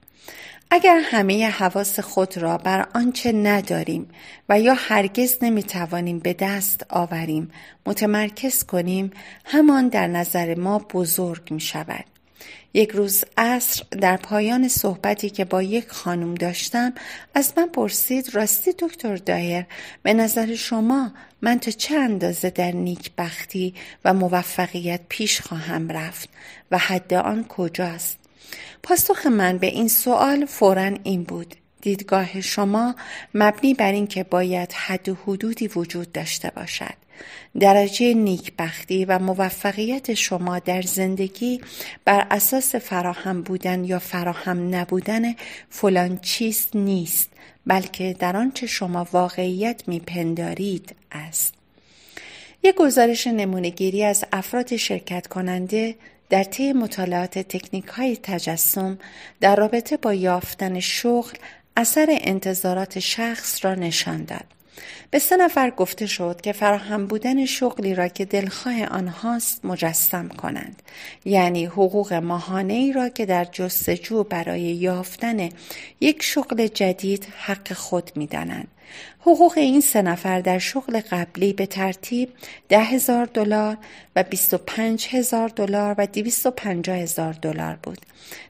اگر همه حواس خود را بر آنچه نداریم و یا هرگز نمیتوانیم به دست آوریم متمرکز کنیم همان در نظر ما بزرگ می شود. یک روز عصر در پایان صحبتی که با یک خانم داشتم از من پرسید راستی دکتر دایر به نظر شما من تا چه اندازه در نیکبختی و موفقیت پیش خواهم رفت و حد آن کجاست پاسخ من به این سوال فورا این بود دیدگاه شما مبنی بر اینکه باید حد و حدودی وجود داشته باشد درجه نیکبختی و موفقیت شما در زندگی بر اساس فراهم بودن یا فراهم نبودن فلان چیز نیست بلکه در آنچه شما واقعیت میپندارید است یک گزارش نمونهگیری از افراد شرکت کننده در طی مطالعات تکنیک های تجسم در رابطه با یافتن شغل اثر انتظارات شخص را نشان داد. به سه نفر گفته شد که فراهم بودن شغلی را که دلخواه آنهاست مجسم کنند یعنی حقوق ماهانه ای را که در جستجو برای یافتن یک شغل جدید حق خود میدانند حقوق این سه نفر در شغل قبلی به ترتیب ده هزار دلار و 25 هزار دلار و پنجا هزار دلار بود.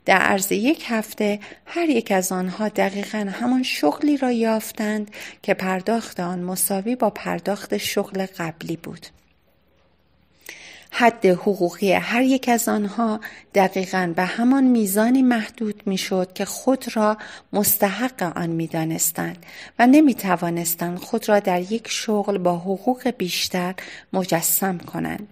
در عرض یک هفته هر یک از آنها دقیقا همان شغلی را یافتند که پرداخت آن مساوی با پرداخت شغل قبلی بود. حد حقوقی هر یک از آنها دقیقا به همان میزانی محدود میشد که خود را مستحق آن میدانستند و نمی توانستند خود را در یک شغل با حقوق بیشتر مجسم کنند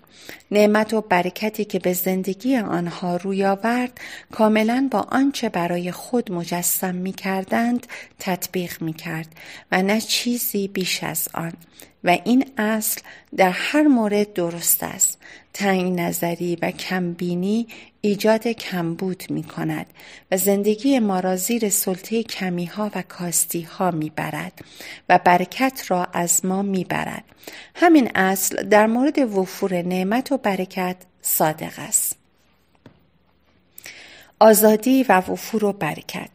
نعمت و برکتی که به زندگی آنها روی آورد کاملا با آنچه برای خود مجسم می کردند تطبیق می کرد و نه چیزی بیش از آن و این اصل در هر مورد درست است تنگ نظری و کمبینی ایجاد کمبود می کند و زندگی ما را زیر سلطه کمی ها و کاستی ها می برد و برکت را از ما می برد. همین اصل در مورد وفور نعمت و برکت صادق است. آزادی و وفور و برکت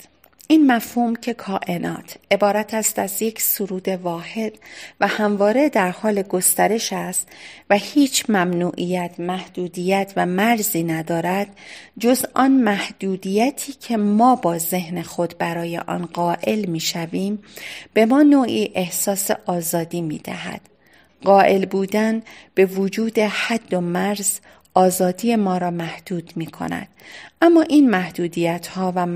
این مفهوم که کائنات عبارت است از یک سرود واحد و همواره در حال گسترش است و هیچ ممنوعیت، محدودیت و مرزی ندارد جز آن محدودیتی که ما با ذهن خود برای آن قائل میشویم، به ما نوعی احساس آزادی می دهد. قائل بودن به وجود حد و مرز آزادی ما را محدود می کند. اما این محدودیت ها و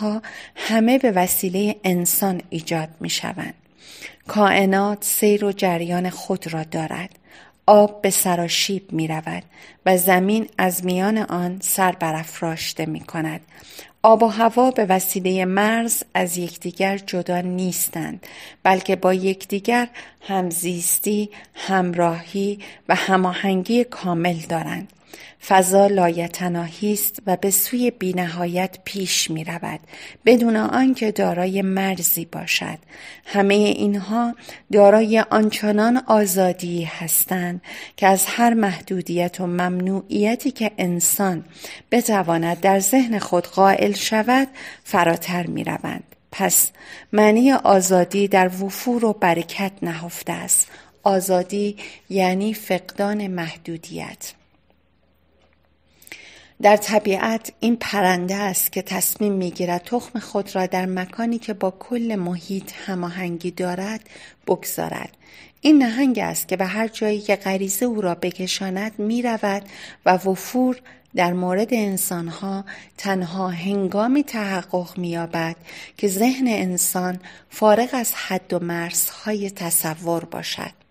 ها همه به وسیله انسان ایجاد می شوند. کائنات سیر و جریان خود را دارد. آب به سراشیب می رود و زمین از میان آن سر برافراشته می کند. آب و هوا به وسیله مرز از یکدیگر جدا نیستند بلکه با یکدیگر همزیستی همراهی و هماهنگی کامل دارند فضا لایتناهی است و به سوی بینهایت پیش می رود بدون آنکه دارای مرزی باشد همه اینها دارای آنچنان آزادی هستند که از هر محدودیت و ممنوعیتی که انسان بتواند در ذهن خود قائل شود فراتر می روند. پس معنی آزادی در وفور و برکت نهفته است آزادی یعنی فقدان محدودیت در طبیعت این پرنده است که تصمیم میگیرد تخم خود را در مکانی که با کل محیط هماهنگی دارد بگذارد این نهنگ است که به هر جایی که غریزه او را بکشاند می رود و وفور در مورد انسانها تنها هنگامی تحقق مییابد که ذهن انسان فارغ از حد و مرزهای تصور باشد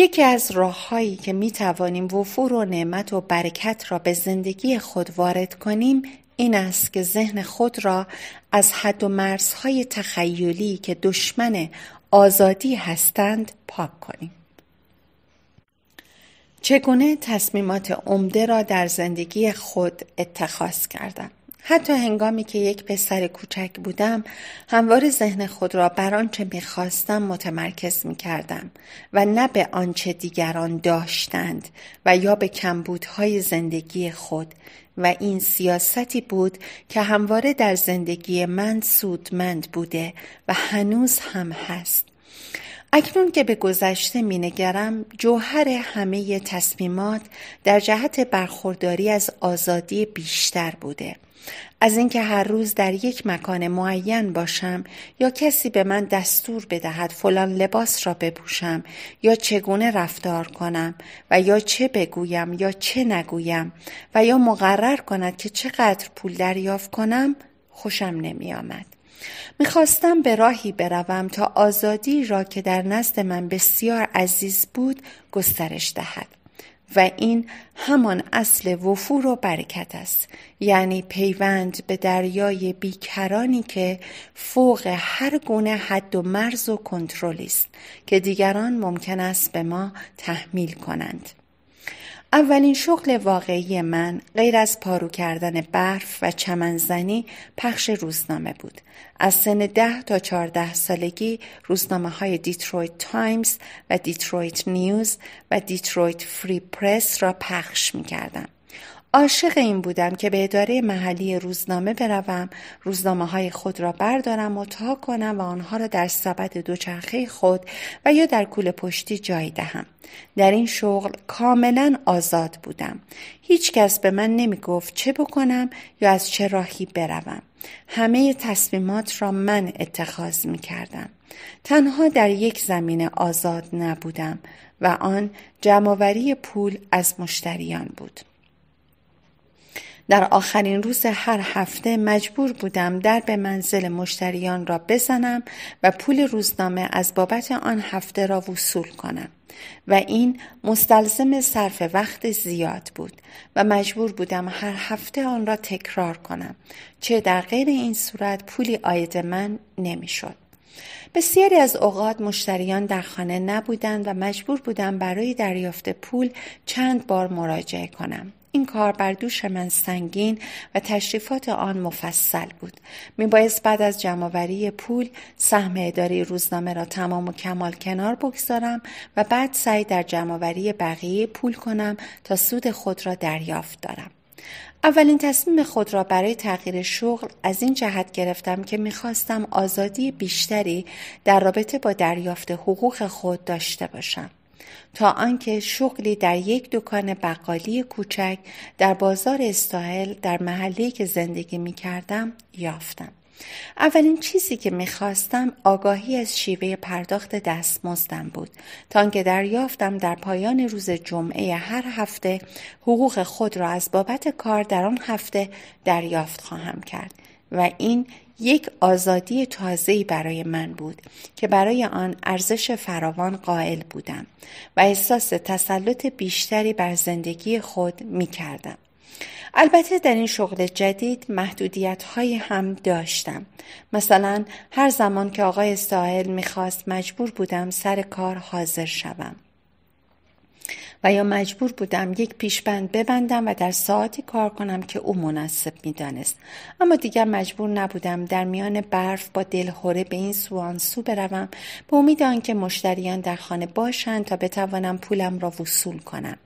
یکی از راههایی که می توانیم وفور و نعمت و برکت را به زندگی خود وارد کنیم این است که ذهن خود را از حد و مرزهای تخیلی که دشمن آزادی هستند پاک کنیم. چگونه تصمیمات عمده را در زندگی خود اتخاذ کردم؟ حتی هنگامی که یک پسر کوچک بودم هموار ذهن خود را بر آنچه میخواستم متمرکز میکردم و نه به آنچه دیگران داشتند و یا به کمبودهای زندگی خود و این سیاستی بود که همواره در زندگی من سودمند بوده و هنوز هم هست اکنون که به گذشته مینگرم جوهر همه تصمیمات در جهت برخورداری از آزادی بیشتر بوده از اینکه هر روز در یک مکان معین باشم یا کسی به من دستور بدهد فلان لباس را بپوشم یا چگونه رفتار کنم و یا چه بگویم یا چه نگویم و یا مقرر کند که چقدر پول دریافت کنم خوشم نمی آمد. میخواستم به راهی بروم تا آزادی را که در نزد من بسیار عزیز بود گسترش دهد و این همان اصل وفور و برکت است یعنی پیوند به دریای بیکرانی که فوق هر گونه حد و مرز و کنترلی است که دیگران ممکن است به ما تحمیل کنند اولین شغل واقعی من غیر از پارو کردن برف و چمنزنی پخش روزنامه بود. از سن ده تا چهارده سالگی روزنامه های دیترویت تایمز و دیترویت نیوز و دیترویت فری پرس را پخش می کردم. عاشق این بودم که به اداره محلی روزنامه بروم روزنامه های خود را بردارم و تا کنم و آنها را در سبد دوچرخه خود و یا در کول پشتی جای دهم در این شغل کاملا آزاد بودم هیچ کس به من نمی گفت چه بکنم یا از چه راهی بروم همه تصمیمات را من اتخاذ می کردم تنها در یک زمینه آزاد نبودم و آن جمعوری پول از مشتریان بود در آخرین روز هر هفته مجبور بودم در به منزل مشتریان را بزنم و پول روزنامه از بابت آن هفته را وصول کنم و این مستلزم صرف وقت زیاد بود و مجبور بودم هر هفته آن را تکرار کنم چه در غیر این صورت پولی آید من نمیشد. بسیاری از اوقات مشتریان در خانه نبودند و مجبور بودم برای دریافت پول چند بار مراجعه کنم. این کار بر دوش من سنگین و تشریفات آن مفصل بود میبایست بعد از جمعآوری پول سهم اداره روزنامه را تمام و کمال کنار بگذارم و بعد سعی در جمعآوری بقیه پول کنم تا سود خود را دریافت دارم اولین تصمیم خود را برای تغییر شغل از این جهت گرفتم که میخواستم آزادی بیشتری در رابطه با دریافت حقوق خود داشته باشم تا آنکه شغلی در یک دکان بقالی کوچک در بازار استاهل در محله که زندگی می کردم یافتم. اولین چیزی که میخواستم آگاهی از شیوه پرداخت دستمزدم بود تا آنکه دریافتم در پایان روز جمعه هر هفته حقوق خود را از بابت کار در آن هفته دریافت خواهم کرد و این یک آزادی تازه‌ای برای من بود که برای آن ارزش فراوان قائل بودم و احساس تسلط بیشتری بر زندگی خود می کردم. البته در این شغل جدید محدودیت های هم داشتم مثلا هر زمان که آقای ساحل میخواست مجبور بودم سر کار حاضر شوم و یا مجبور بودم یک پیشبند ببندم و در ساعتی کار کنم که او مناسب میدانست اما دیگر مجبور نبودم در میان برف با دلخوره به این سو بروم به امید آنکه مشتریان در خانه باشند تا بتوانم پولم را وصول کنم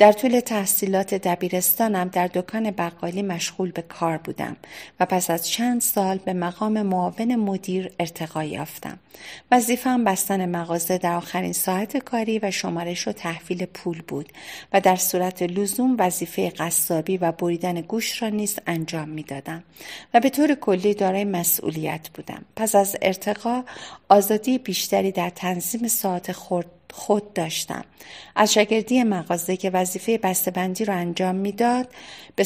در طول تحصیلات دبیرستانم در دکان بقالی مشغول به کار بودم و پس از چند سال به مقام معاون مدیر ارتقا یافتم. وظیفه‌ام بستن مغازه در آخرین ساعت کاری و شمارش و تحویل پول بود و در صورت لزوم وظیفه قصابی و بریدن گوش را نیز انجام میدادم و به طور کلی دارای مسئولیت بودم. پس از ارتقا آزادی بیشتری در تنظیم ساعت خورد خود داشتم از شاگردی مغازه که وظیفه بندی را انجام میداد به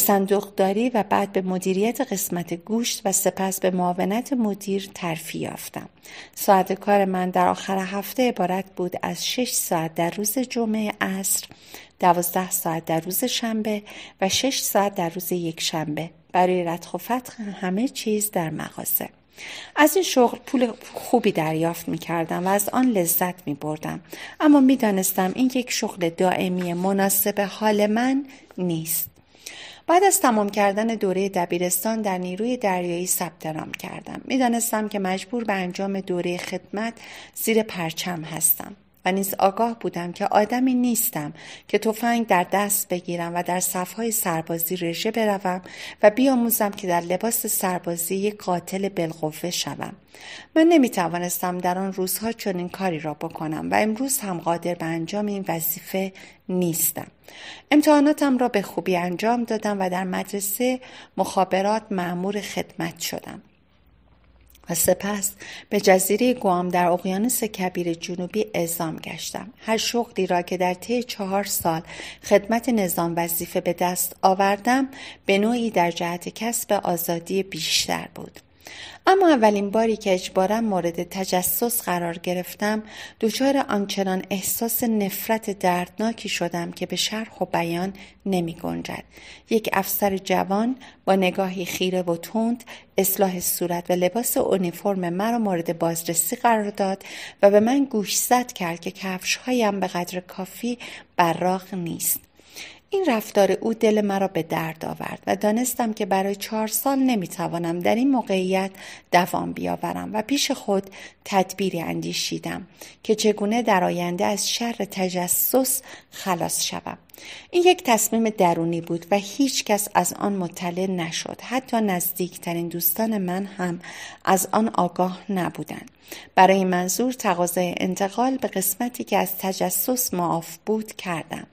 داری و بعد به مدیریت قسمت گوشت و سپس به معاونت مدیر ترفی یافتم ساعت کار من در آخر هفته عبارت بود از 6 ساعت در روز جمعه عصر 12 ساعت در روز شنبه و 6 ساعت در روز یک شنبه برای ردخ و فتح همه چیز در مغازه از این شغل پول خوبی دریافت می کردم و از آن لذت می بردم. اما می دانستم این یک شغل دائمی مناسب حال من نیست. بعد از تمام کردن دوره دبیرستان در نیروی دریایی ثبت نام کردم میدانستم که مجبور به انجام دوره خدمت زیر پرچم هستم و نیز آگاه بودم که آدمی نیستم که تفنگ در دست بگیرم و در صفهای سربازی رژه بروم و بیاموزم که در لباس سربازی یک قاتل بالقوه شوم من نمیتوانستم در آن روزها چنین کاری را بکنم و امروز هم قادر به انجام این وظیفه نیستم امتحاناتم را به خوبی انجام دادم و در مدرسه مخابرات معمور خدمت شدم و سپس به جزیره گوام در اقیانوس کبیر جنوبی اعزام گشتم هر شغلی را که در طی چهار سال خدمت نظام وظیفه به دست آوردم به نوعی در جهت کسب آزادی بیشتر بود اما اولین باری که اجبارم مورد تجسس قرار گرفتم دچار آنچنان احساس نفرت دردناکی شدم که به شرح و بیان نمی گنجد. یک افسر جوان با نگاهی خیره و تند اصلاح صورت و لباس اونیفرم مرا مورد بازرسی قرار داد و به من گوش زد کرد که کفشهایم به قدر کافی براق نیست. این رفتار او دل مرا به درد آورد و دانستم که برای چهار سال نمیتوانم در این موقعیت دوام بیاورم و پیش خود تدبیری اندیشیدم که چگونه در آینده از شر تجسس خلاص شوم این یک تصمیم درونی بود و هیچ کس از آن مطلع نشد حتی نزدیکترین دوستان من هم از آن آگاه نبودند برای منظور تقاضای انتقال به قسمتی که از تجسس معاف بود کردم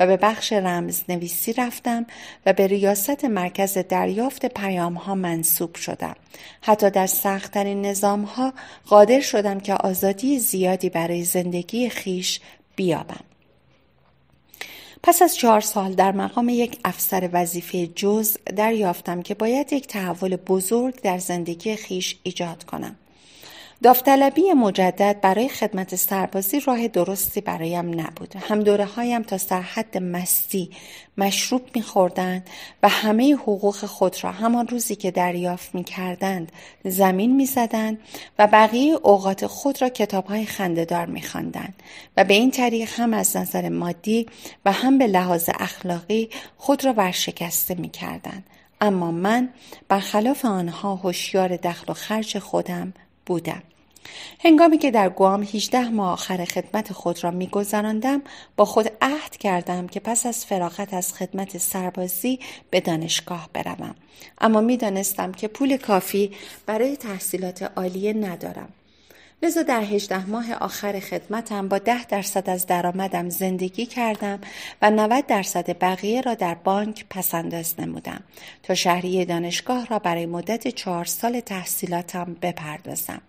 و به بخش رمز نویسی رفتم و به ریاست مرکز دریافت پیام ها منصوب شدم حتی در سختترین نظام ها قادر شدم که آزادی زیادی برای زندگی خیش بیابم پس از چهار سال در مقام یک افسر وظیفه جز دریافتم که باید یک تحول بزرگ در زندگی خیش ایجاد کنم. داوطلبی مجدد برای خدمت سربازی راه درستی برایم نبود. هم دوره هایم تا سرحد مستی مشروب میخوردند و همه حقوق خود را همان روزی که دریافت میکردند زمین میزدند و بقیه اوقات خود را کتاب های خندهدار میخواندند و به این طریق هم از نظر مادی و هم به لحاظ اخلاقی خود را ورشکسته میکردند. اما من برخلاف آنها هوشیار دخل و خرج خودم بودم هنگامی که در گوام 18 ماه آخر خدمت خود را میگذراندم با خود عهد کردم که پس از فراغت از خدمت سربازی به دانشگاه بروم اما میدانستم که پول کافی برای تحصیلات عالیه ندارم لذا در 18 ماه آخر خدمتم با 10 درصد از درآمدم زندگی کردم و 90 درصد بقیه را در بانک پسنداز نمودم تا شهریه دانشگاه را برای مدت چهار سال تحصیلاتم بپردازم.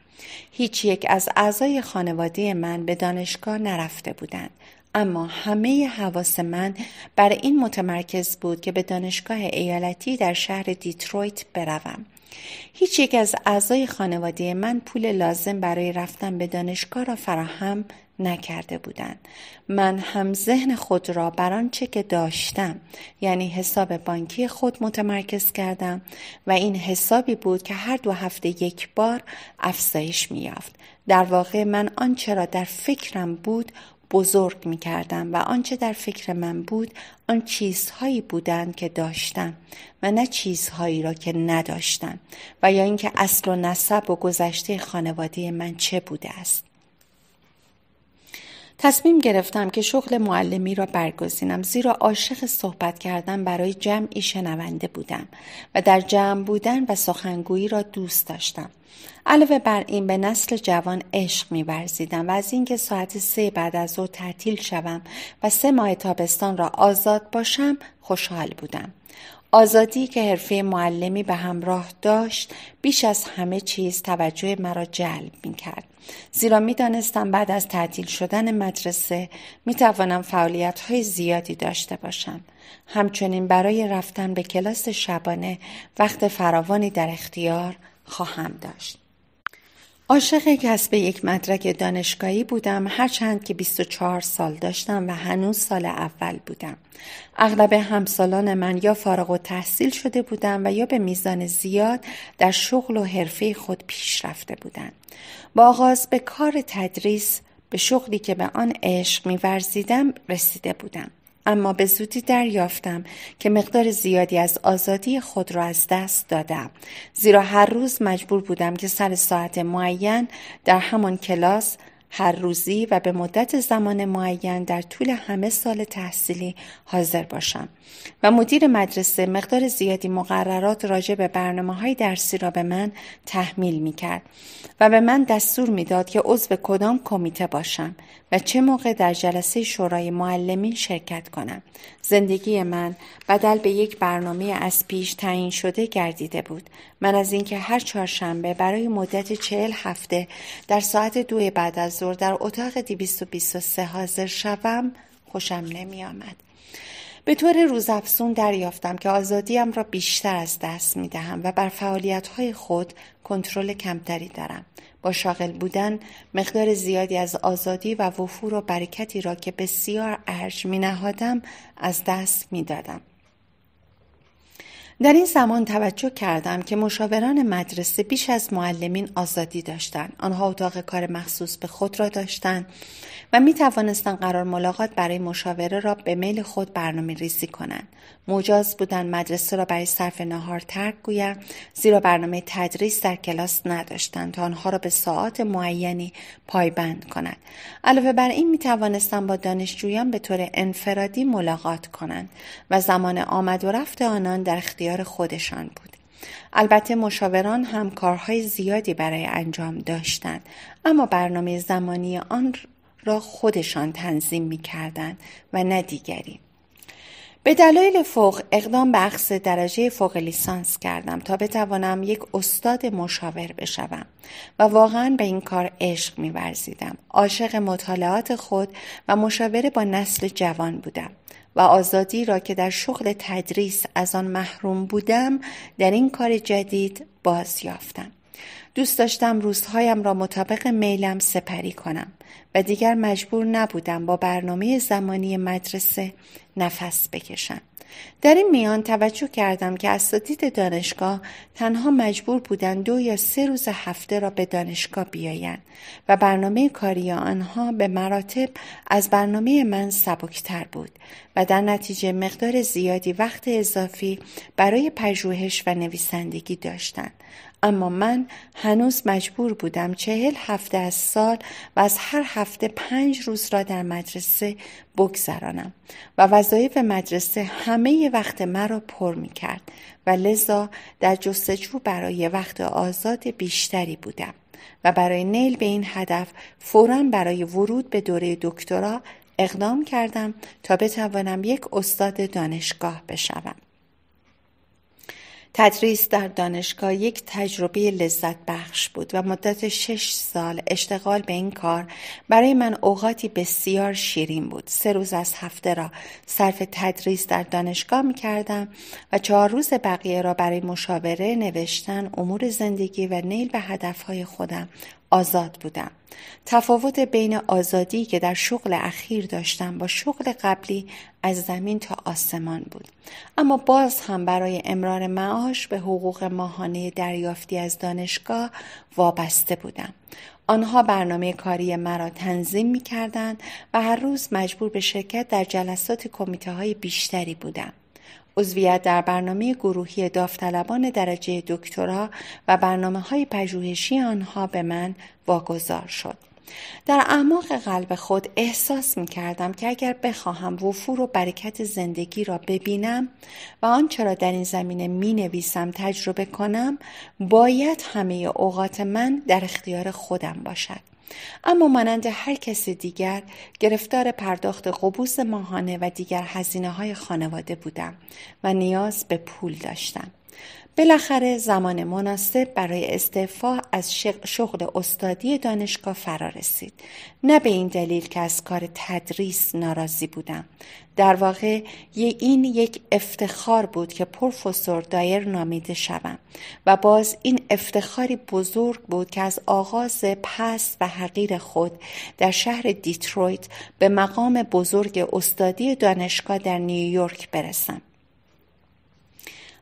هیچ یک از اعضای خانواده من به دانشگاه نرفته بودند اما همه حواس من برای این متمرکز بود که به دانشگاه ایالتی در شهر دیترویت بروم هیچ یک از اعضای خانواده من پول لازم برای رفتن به دانشگاه را فراهم نکرده بودند. من هم ذهن خود را بر آنچه که داشتم یعنی حساب بانکی خود متمرکز کردم و این حسابی بود که هر دو هفته یک بار افزایش میافت. در واقع من آنچه را در فکرم بود بزرگ می کردم و آنچه در فکر من بود آن چیزهایی بودند که داشتم و نه چیزهایی را که نداشتم و یا اینکه اصل و نسب و گذشته خانواده من چه بوده است تصمیم گرفتم که شغل معلمی را برگزینم زیرا عاشق صحبت کردن برای جمعی شنونده بودم و در جمع بودن و سخنگویی را دوست داشتم علاوه بر این به نسل جوان عشق میورزیدم و از اینکه ساعت سه بعد از ظهر تعطیل شوم و سه ماه تابستان را آزاد باشم خوشحال بودم آزادی که حرفه معلمی به همراه داشت بیش از همه چیز توجه مرا جلب می کرد. زیرا می دانستم بعد از تعطیل شدن مدرسه می توانم فعالیت های زیادی داشته باشم. همچنین برای رفتن به کلاس شبانه وقت فراوانی در اختیار خواهم داشت عاشق کسب یک مدرک دانشگاهی بودم هرچند که 24 سال داشتم و هنوز سال اول بودم. اغلب همسالان من یا فارغ و تحصیل شده بودم و یا به میزان زیاد در شغل و حرفه خود پیش رفته بودند. با آغاز به کار تدریس به شغلی که به آن عشق میورزیدم رسیده بودم اما به زودی دریافتم که مقدار زیادی از آزادی خود را از دست دادم زیرا هر روز مجبور بودم که سر ساعت معین در همان کلاس هر روزی و به مدت زمان معین در طول همه سال تحصیلی حاضر باشم و مدیر مدرسه مقدار زیادی مقررات راجع به برنامه های درسی را به من تحمیل می کرد و به من دستور میداد که عضو کدام کمیته باشم و چه موقع در جلسه شورای معلمین شرکت کنم. زندگی من بدل به یک برنامه از پیش تعیین شده گردیده بود. من از اینکه هر چهارشنبه برای مدت چهل هفته در ساعت دو بعد از ظهر در اتاق 223 حاضر شوم خوشم نمی آمد. به طور روزافزون دریافتم که آزادیم را بیشتر از دست می دهم و بر فعالیتهای خود کنترل کمتری دارم. با شاغل بودن مقدار زیادی از آزادی و وفور و برکتی را که بسیار ارج می نهادم از دست می دادم. در این زمان توجه کردم که مشاوران مدرسه بیش از معلمین آزادی داشتند آنها اتاق کار مخصوص به خود را داشتند و می توانستند قرار ملاقات برای مشاوره را به میل خود برنامه ریزی کنند مجاز بودند مدرسه را برای صرف نهار ترک گویند زیرا برنامه تدریس در کلاس نداشتند تا آنها را به ساعات معینی پایبند کنند علاوه بر این می توانستند با دانشجویان به طور انفرادی ملاقات کنند و زمان آمد و رفت آنان در خودشان بود البته مشاوران هم کارهای زیادی برای انجام داشتند اما برنامه زمانی آن را خودشان تنظیم می کردن و نه دیگری به دلایل فوق اقدام به درجه فوق لیسانس کردم تا بتوانم یک استاد مشاور بشوم و واقعا به این کار عشق میورزیدم عاشق مطالعات خود و مشاوره با نسل جوان بودم و آزادی را که در شغل تدریس از آن محروم بودم در این کار جدید باز یافتم. دوست داشتم روزهایم را مطابق میلم سپری کنم و دیگر مجبور نبودم با برنامه زمانی مدرسه نفس بکشم. در این میان توجه کردم که اساتید دانشگاه تنها مجبور بودند دو یا سه روز هفته را به دانشگاه بیایند و برنامه کاری آنها به مراتب از برنامه من سبکتر بود و در نتیجه مقدار زیادی وقت اضافی برای پژوهش و نویسندگی داشتند اما من هنوز مجبور بودم چهل هفته از سال و از هر هفته پنج روز را در مدرسه بگذرانم و وظایف مدرسه همه وقت مرا پر می کرد و لذا در جستجو برای وقت آزاد بیشتری بودم و برای نیل به این هدف فورا برای ورود به دوره دکترا اقدام کردم تا بتوانم یک استاد دانشگاه بشوم. تدریس در دانشگاه یک تجربه لذت بخش بود و مدت شش سال اشتغال به این کار برای من اوقاتی بسیار شیرین بود. سه روز از هفته را صرف تدریس در دانشگاه می کردم و چهار روز بقیه را برای مشاوره نوشتن امور زندگی و نیل به هدفهای خودم آزاد بودم تفاوت بین آزادی که در شغل اخیر داشتم با شغل قبلی از زمین تا آسمان بود اما باز هم برای امرار معاش به حقوق ماهانه دریافتی از دانشگاه وابسته بودم آنها برنامه کاری مرا تنظیم می کردن و هر روز مجبور به شرکت در جلسات کمیته های بیشتری بودم عضویت در برنامه گروهی داوطلبان درجه دکترا و برنامه های پژوهشی آنها به من واگذار شد. در اعماق قلب خود احساس می کردم که اگر بخواهم وفور و برکت زندگی را ببینم و آنچه را در این زمینه می نویسم تجربه کنم باید همه اوقات من در اختیار خودم باشد. اما مانند هر کس دیگر گرفتار پرداخت قبوس ماهانه و دیگر هزینه های خانواده بودم و نیاز به پول داشتم بالاخره زمان مناسب برای استعفا از شغل استادی دانشگاه فرا رسید نه به این دلیل که از کار تدریس ناراضی بودم در واقع این یک افتخار بود که پروفسور دایر نامیده شوم و باز این افتخاری بزرگ بود که از آغاز پس و حقیر خود در شهر دیترویت به مقام بزرگ استادی دانشگاه در نیویورک برسم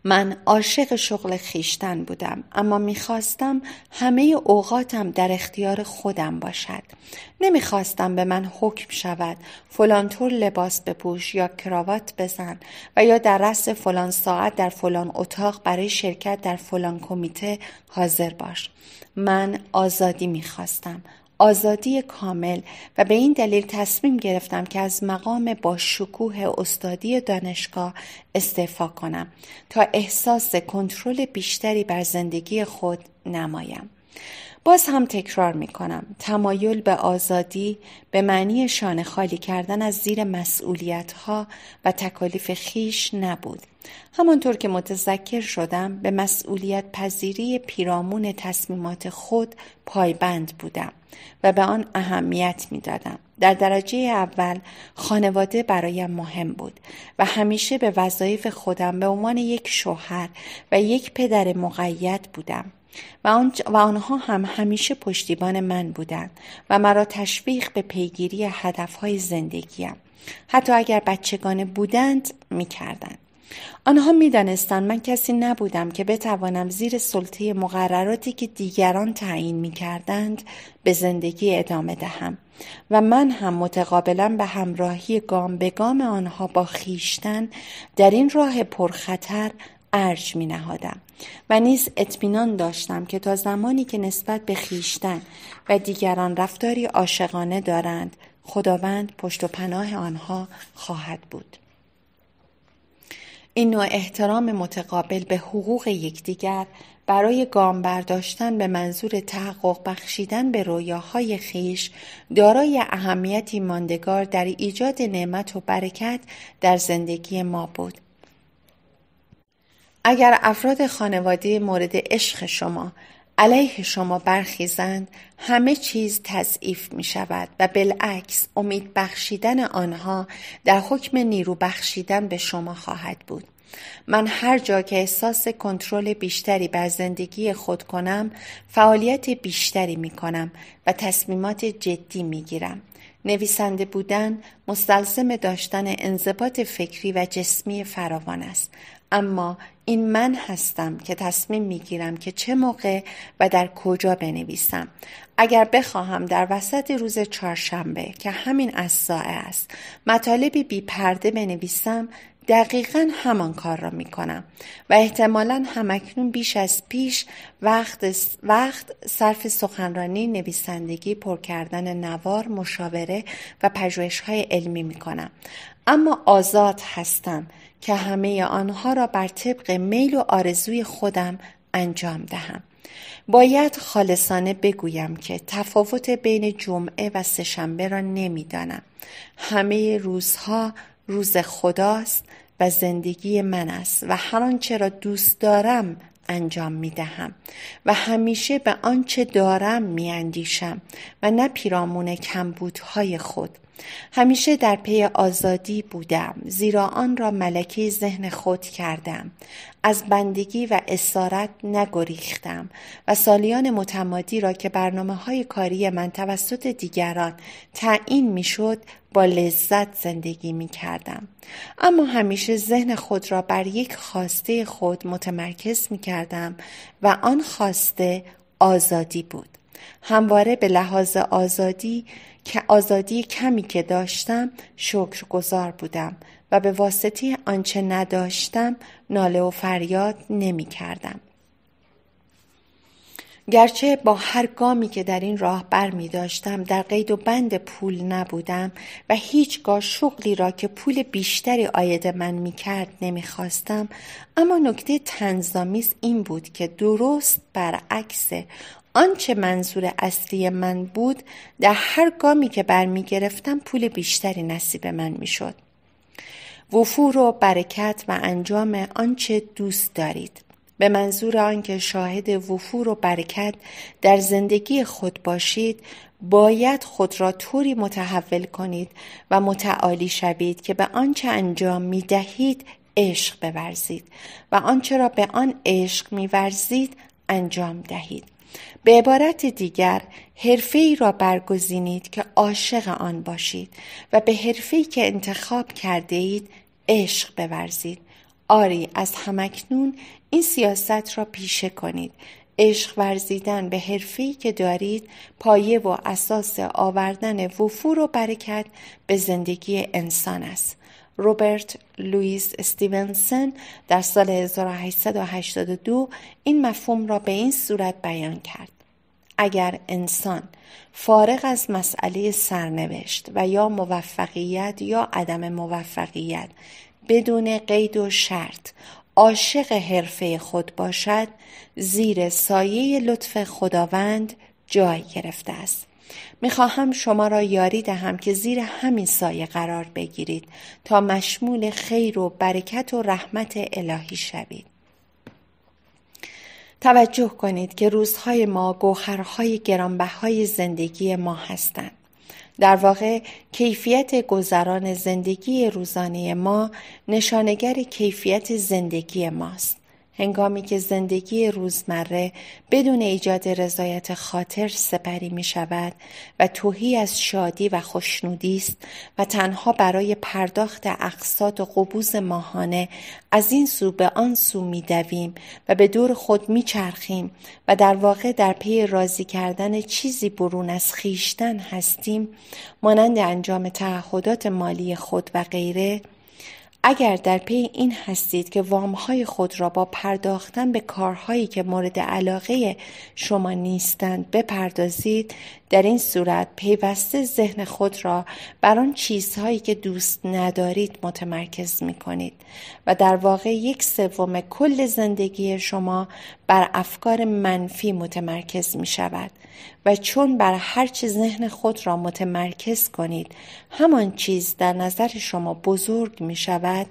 من عاشق شغل خیشتن بودم اما میخواستم همه اوقاتم در اختیار خودم باشد نمیخواستم به من حکم شود فلان طور لباس بپوش یا کراوات بزن و یا در رس فلان ساعت در فلان اتاق برای شرکت در فلان کمیته حاضر باش من آزادی میخواستم آزادی کامل و به این دلیل تصمیم گرفتم که از مقام با شکوه استادی دانشگاه استعفا کنم تا احساس کنترل بیشتری بر زندگی خود نمایم باز هم تکرار می کنم تمایل به آزادی به معنی شانه خالی کردن از زیر مسئولیت ها و تکالیف خیش نبود همانطور که متذکر شدم به مسئولیت پذیری پیرامون تصمیمات خود پایبند بودم و به آن اهمیت می دادم. در درجه اول خانواده برایم مهم بود و همیشه به وظایف خودم به عنوان یک شوهر و یک پدر مقید بودم. و, و آنها هم همیشه پشتیبان من بودند و مرا تشویق به پیگیری هدفهای زندگیم حتی اگر بچگانه بودند میکردند آنها میدانستند من کسی نبودم که بتوانم زیر سلطه مقرراتی که دیگران تعیین میکردند به زندگی ادامه دهم و من هم متقابلا به همراهی گام به گام آنها با خیشتن در این راه پرخطر ارج می نهادم و نیز اطمینان داشتم که تا زمانی که نسبت به خیشتن و دیگران رفتاری عاشقانه دارند خداوند پشت و پناه آنها خواهد بود این نوع احترام متقابل به حقوق یکدیگر برای گام برداشتن به منظور تحقق بخشیدن به رویاهای خیش دارای اهمیتی ماندگار در ایجاد نعمت و برکت در زندگی ما بود اگر افراد خانواده مورد عشق شما علیه شما برخیزند همه چیز تضعیف می شود و بالعکس امید بخشیدن آنها در حکم نیرو بخشیدن به شما خواهد بود من هر جا که احساس کنترل بیشتری بر زندگی خود کنم فعالیت بیشتری می کنم و تصمیمات جدی می گیرم نویسنده بودن مستلزم داشتن انضباط فکری و جسمی فراوان است اما این من هستم که تصمیم میگیرم که چه موقع و در کجا بنویسم اگر بخواهم در وسط روز چهارشنبه که همین از ساعه است مطالبی بی پرده بنویسم دقیقا همان کار را می کنم و احتمالا همکنون بیش از پیش وقت, وقت صرف سخنرانی نویسندگی پر کردن نوار مشاوره و پژوهش های علمی می کنم اما آزاد هستم که همه آنها را بر طبق میل و آرزوی خودم انجام دهم. باید خالصانه بگویم که تفاوت بین جمعه و سهشنبه را نمیدانم. همه روزها روز خداست و زندگی من است و هر آنچه را دوست دارم انجام می دهم و همیشه به آنچه دارم می اندیشم و نه پیرامون کمبودهای خود همیشه در پی آزادی بودم زیرا آن را ملکی ذهن خود کردم از بندگی و اسارت نگریختم و سالیان متمادی را که برنامه های کاری من توسط دیگران تعیین میشد با لذت زندگی می کردم. اما همیشه ذهن خود را بر یک خواسته خود متمرکز می کردم و آن خواسته آزادی بود. همواره به لحاظ آزادی که آزادی کمی که داشتم شکر گذار بودم و به واسطه آنچه نداشتم ناله و فریاد نمی کردم. گرچه با هر گامی که در این راه بر می داشتم در قید و بند پول نبودم و هیچگاه شغلی را که پول بیشتری آید من می کرد نمی خواستم اما نکته تنظامیز این بود که درست برعکس آنچه منظور اصلی من بود در هر گامی که برمیگرفتم پول بیشتری نصیب من میشد وفور و برکت و انجام آنچه دوست دارید به منظور آنکه شاهد وفور و برکت در زندگی خود باشید باید خود را طوری متحول کنید و متعالی شوید که به آنچه انجام می دهید عشق بورزید و آنچه را به آن عشق می ورزید انجام دهید به عبارت دیگر حرفه ای را برگزینید که عاشق آن باشید و به حرفه ای که انتخاب کرده اید عشق بورزید آری از همکنون این سیاست را پیشه کنید عشق ورزیدن به ای که دارید پایه و اساس آوردن وفور و برکت به زندگی انسان است روبرت لوئیس استیونسن در سال 1882 این مفهوم را به این صورت بیان کرد اگر انسان فارغ از مسئله سرنوشت و یا موفقیت یا عدم موفقیت بدون قید و شرط عاشق حرفه خود باشد زیر سایه لطف خداوند جای گرفته است میخواهم شما را یاری دهم که زیر همین سایه قرار بگیرید تا مشمول خیر و برکت و رحمت الهی شوید توجه کنید که روزهای ما گوهرهای گرانبهای زندگی ما هستند. در واقع کیفیت گذران زندگی روزانه ما نشانگر کیفیت زندگی ماست. هنگامی که زندگی روزمره بدون ایجاد رضایت خاطر سپری می شود و توهی از شادی و خوشنودی است و تنها برای پرداخت اقساط و قبوز ماهانه از این سو به آن سو می دویم و به دور خود می چرخیم و در واقع در پی راضی کردن چیزی برون از خیشتن هستیم مانند انجام تعهدات مالی خود و غیره اگر در پی این هستید که وامهای خود را با پرداختن به کارهایی که مورد علاقه شما نیستند بپردازید در این صورت پیوسته ذهن خود را بر آن چیزهایی که دوست ندارید متمرکز می کنید و در واقع یک سوم کل زندگی شما بر افکار منفی متمرکز می شود و چون بر هر چیز ذهن خود را متمرکز کنید همان چیز در نظر شما بزرگ می شود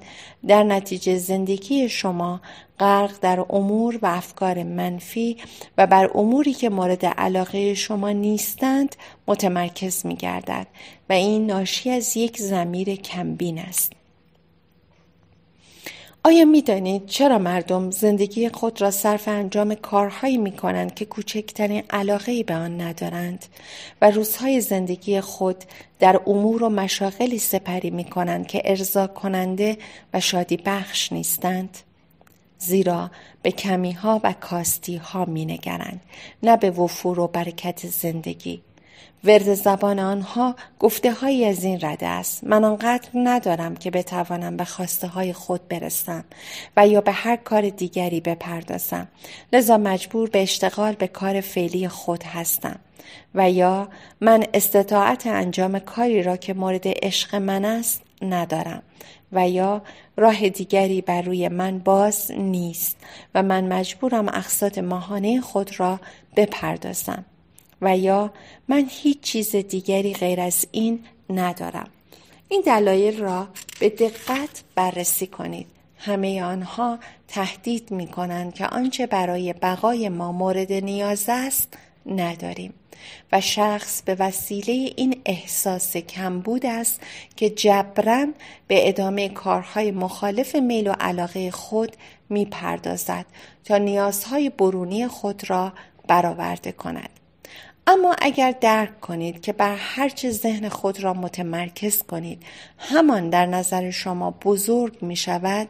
در نتیجه زندگی شما غرق در امور و افکار منفی و بر اموری که مورد علاقه شما نیستند متمرکز می گردد و این ناشی از یک زمیر کمبین است. آیا می دانید چرا مردم زندگی خود را صرف انجام کارهایی می کنند که کوچکترین علاقه به آن ندارند و روزهای زندگی خود در امور و مشاغلی سپری می کنند که ارضا کننده و شادی بخش نیستند؟ زیرا به کمی ها و کاستی ها می نگرند نه به وفور و برکت زندگی ورد زبان آنها گفته های از این رده است من آنقدر ندارم که بتوانم به خواسته های خود برسم و یا به هر کار دیگری بپردازم لذا مجبور به اشتغال به کار فعلی خود هستم و یا من استطاعت انجام کاری را که مورد عشق من است ندارم و یا راه دیگری بر روی من باز نیست و من مجبورم اقساط ماهانه خود را بپردازم و یا من هیچ چیز دیگری غیر از این ندارم این دلایل را به دقت بررسی کنید همه آنها تهدید می کنند که آنچه برای بقای ما مورد نیاز است نداریم و شخص به وسیله این احساس کمبود است که جبران به ادامه کارهای مخالف میل و علاقه خود میپردازد تا نیازهای برونی خود را برآورده کند اما اگر درک کنید که بر هرچه ذهن خود را متمرکز کنید همان در نظر شما بزرگ می شود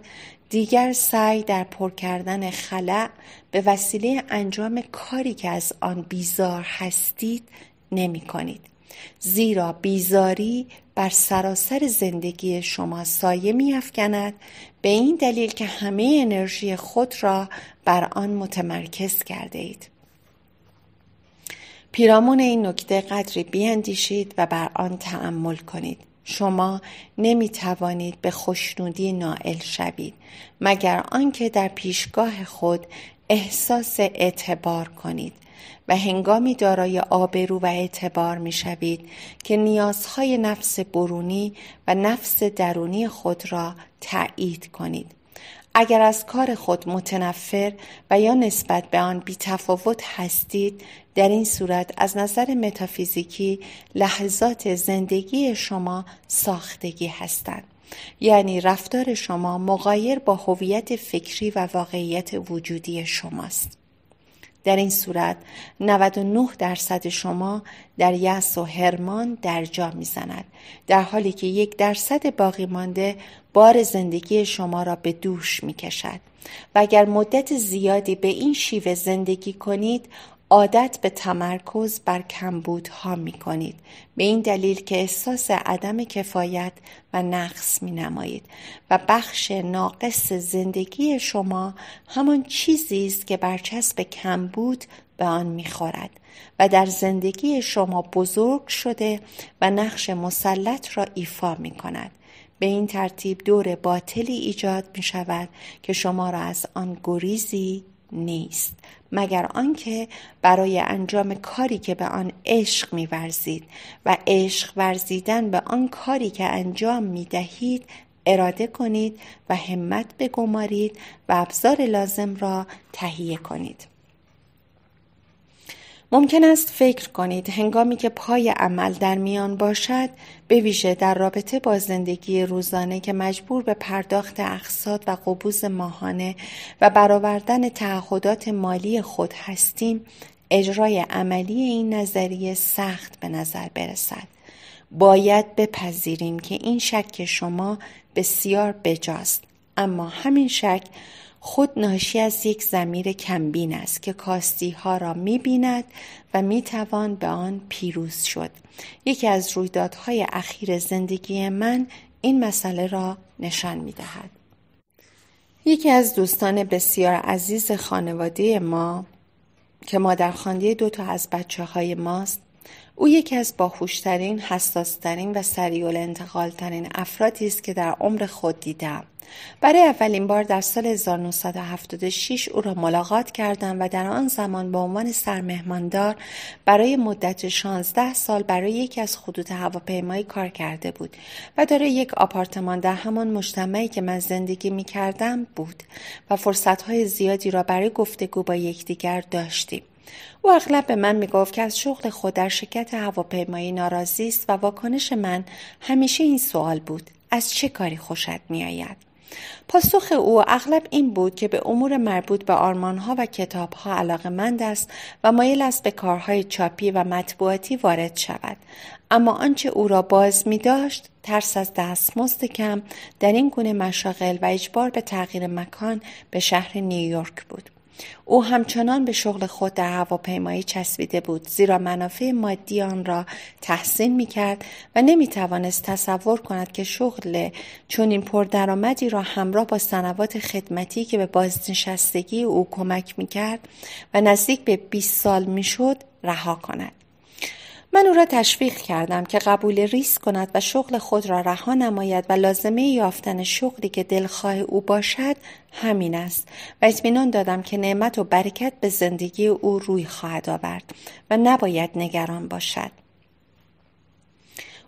دیگر سعی در پر کردن خلع به وسیله انجام کاری که از آن بیزار هستید نمی کنید. زیرا بیزاری بر سراسر زندگی شما سایه میافکند به این دلیل که همه انرژی خود را بر آن متمرکز کرده اید. پیرامون این نکته قدری بیاندیشید و بر آن تعمل کنید. شما نمی توانید به خوشنودی نائل شوید مگر آنکه در پیشگاه خود احساس اعتبار کنید و هنگامی دارای آبرو و اعتبار می شوید که نیازهای نفس برونی و نفس درونی خود را تایید کنید اگر از کار خود متنفر و یا نسبت به آن بیتفاوت هستید در این صورت از نظر متافیزیکی لحظات زندگی شما ساختگی هستند یعنی رفتار شما مغایر با هویت فکری و واقعیت وجودی شماست در این صورت 99 درصد شما در یأس و هرمان درجا میزند در حالی که یک درصد باقی مانده بار زندگی شما را به دوش میکشد و اگر مدت زیادی به این شیوه زندگی کنید عادت به تمرکز بر کمبودها می کنید به این دلیل که احساس عدم کفایت و نقص می نمایید و بخش ناقص زندگی شما همان چیزی است که برچسب کمبود به آن میخورد و در زندگی شما بزرگ شده و نقش مسلط را ایفا می کند. به این ترتیب دور باطلی ایجاد می شود که شما را از آن گریزی نیست مگر آنکه برای انجام کاری که به آن عشق میورزید و عشق ورزیدن به آن کاری که انجام میدهید اراده کنید و همت بگمارید و ابزار لازم را تهیه کنید ممکن است فکر کنید هنگامی که پای عمل در میان باشد به ویژه در رابطه با زندگی روزانه که مجبور به پرداخت اقساط و قبوز ماهانه و برآوردن تعهدات مالی خود هستیم اجرای عملی این نظریه سخت به نظر برسد باید بپذیریم که این شک شما بسیار بجاست اما همین شک خود ناشی از یک زمیر کمبین است که کاستی ها را میبیند و می به آن پیروز شد. یکی از رویدادهای اخیر زندگی من این مسئله را نشان می یکی از دوستان بسیار عزیز خانواده ما که مادرخوانده دو تا از بچه های ماست او یکی از باهوشترین، حساسترین و سریول انتقالترین افرادی است که در عمر خود دیدم. برای اولین بار در سال 1976 او را ملاقات کردم و در آن زمان به عنوان سرمهماندار برای مدت 16 سال برای یکی از خطوط هواپیمایی کار کرده بود و داره یک آپارتمان در همان مجتمعی که من زندگی می کردم بود و فرصتهای زیادی را برای گفتگو با یکدیگر داشتیم. او اغلب به من میگفت که از شغل خود در شرکت هواپیمایی ناراضی است و واکنش من همیشه این سوال بود از چه کاری خوشت میآید پاسخ او اغلب این بود که به امور مربوط به آرمانها و کتابها علاقمند است و مایل است به کارهای چاپی و مطبوعاتی وارد شود اما آنچه او را باز می داشت ترس از دستمزد کم در این گونه مشاغل و اجبار به تغییر مکان به شهر نیویورک بود او همچنان به شغل خود در هواپیمایی چسبیده بود زیرا منافع مادی آن را تحسین می کرد و نمی توانست تصور کند که شغل چون این پردرآمدی را همراه با سنوات خدمتی که به بازنشستگی او کمک می کرد و نزدیک به 20 سال می شد رها کند. من او را تشویق کردم که قبول ریسک کند و شغل خود را رها نماید و لازمه یافتن شغلی که دلخواه او باشد همین است و اطمینان دادم که نعمت و برکت به زندگی او روی خواهد آورد و نباید نگران باشد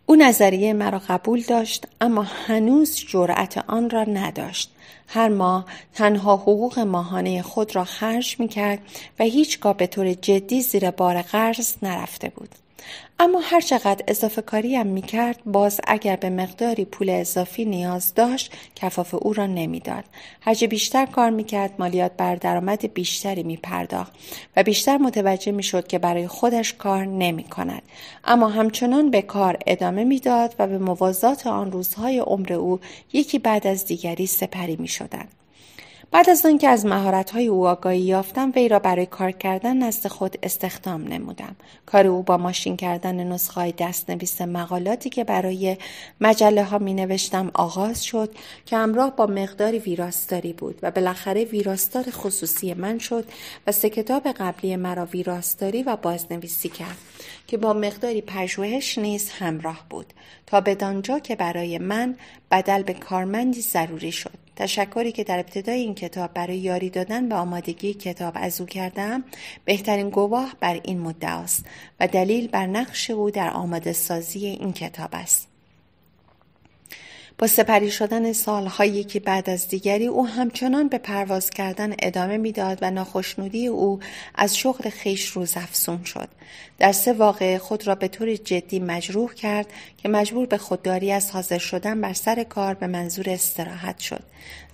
او نظریه مرا قبول داشت اما هنوز جرأت آن را نداشت هر ماه تنها حقوق ماهانه خود را خرج میکرد و هیچگاه به طور جدی زیر بار قرض نرفته بود اما هر چقدر اضافه هم می کرد باز اگر به مقداری پول اضافی نیاز داشت کفاف او را نمیداد. هرچه بیشتر کار می کرد مالیات بر درآمد بیشتری می پرداخت و بیشتر متوجه می شد که برای خودش کار نمی کند. اما همچنان به کار ادامه میداد و به موازات آن روزهای عمر او یکی بعد از دیگری سپری می شدند. بعد از آنکه از مهارت‌های او آگاهی یافتم وی را برای کار کردن نزد خود استخدام نمودم کار او با ماشین کردن نسخه های دست مقالاتی که برای مجله ها می نوشتم آغاز شد که همراه با مقداری ویراستاری بود و بالاخره ویراستار خصوصی من شد و سه کتاب قبلی مرا ویراستاری و بازنویسی کرد که با مقداری پژوهش نیز همراه بود تا بدانجا که برای من بدل به کارمندی ضروری شد تشکری که در ابتدای این کتاب برای یاری دادن به آمادگی کتاب از او کردم بهترین گواه بر این مدعاست و دلیل بر نقش او در آماده سازی این کتاب است. با سپری شدن سالهایی که بعد از دیگری او همچنان به پرواز کردن ادامه میداد و ناخشنودی او از شغل خیش روز افسون شد. در سه واقعه خود را به طور جدی مجروح کرد که مجبور به خودداری از حاضر شدن بر سر کار به منظور استراحت شد.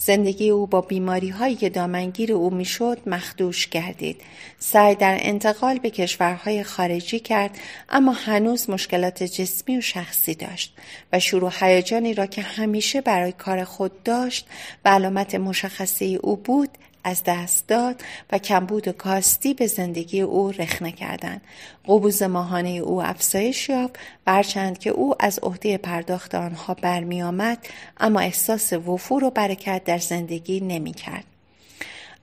زندگی او با بیماری هایی که دامنگیر او میشد مخدوش گردید. سعی در انتقال به کشورهای خارجی کرد اما هنوز مشکلات جسمی و شخصی داشت و شروع هیجانی را که همیشه برای کار خود داشت و علامت مشخصه او بود از دست داد و کمبود و کاستی به زندگی او رخنه کردند قبوز ماهانه او افزایش یافت برچند که او از عهده پرداخت آنها آمد اما احساس وفور و برکت در زندگی نمیکرد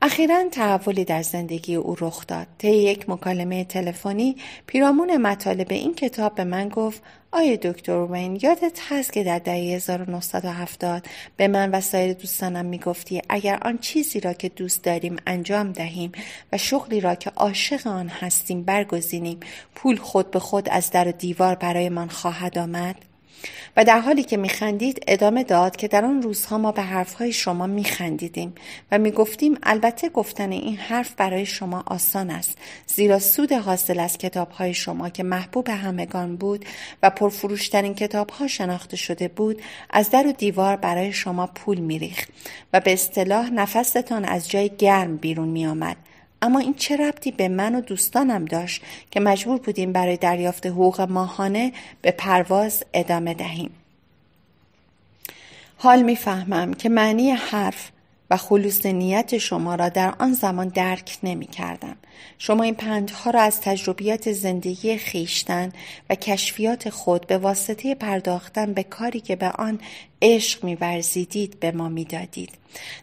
اخیرا تحولی در زندگی او رخ داد طی یک مکالمه تلفنی پیرامون مطالب این کتاب به من گفت آیا دکتر وین یادت هست که در دهه 1970 به من و سایر دوستانم میگفتی اگر آن چیزی را که دوست داریم انجام دهیم و شغلی را که عاشق آن هستیم برگزینیم پول خود به خود از در و دیوار برایمان خواهد آمد و در حالی که میخندید ادامه داد که در آن روزها ما به حرفهای شما میخندیدیم و میگفتیم البته گفتن این حرف برای شما آسان است زیرا سود حاصل از کتابهای شما که محبوب همگان بود و پرفروشترین کتابها شناخته شده بود از در و دیوار برای شما پول میریخت و به اصطلاح نفستان از جای گرم بیرون میآمد اما این چه ربطی به من و دوستانم داشت که مجبور بودیم برای دریافت حقوق ماهانه به پرواز ادامه دهیم حال میفهمم که معنی حرف و خلوص نیت شما را در آن زمان درک نمی کردم. شما این پندها را از تجربیات زندگی خیشتن و کشفیات خود به واسطه پرداختن به کاری که به آن عشق میورزیدید به ما میدادید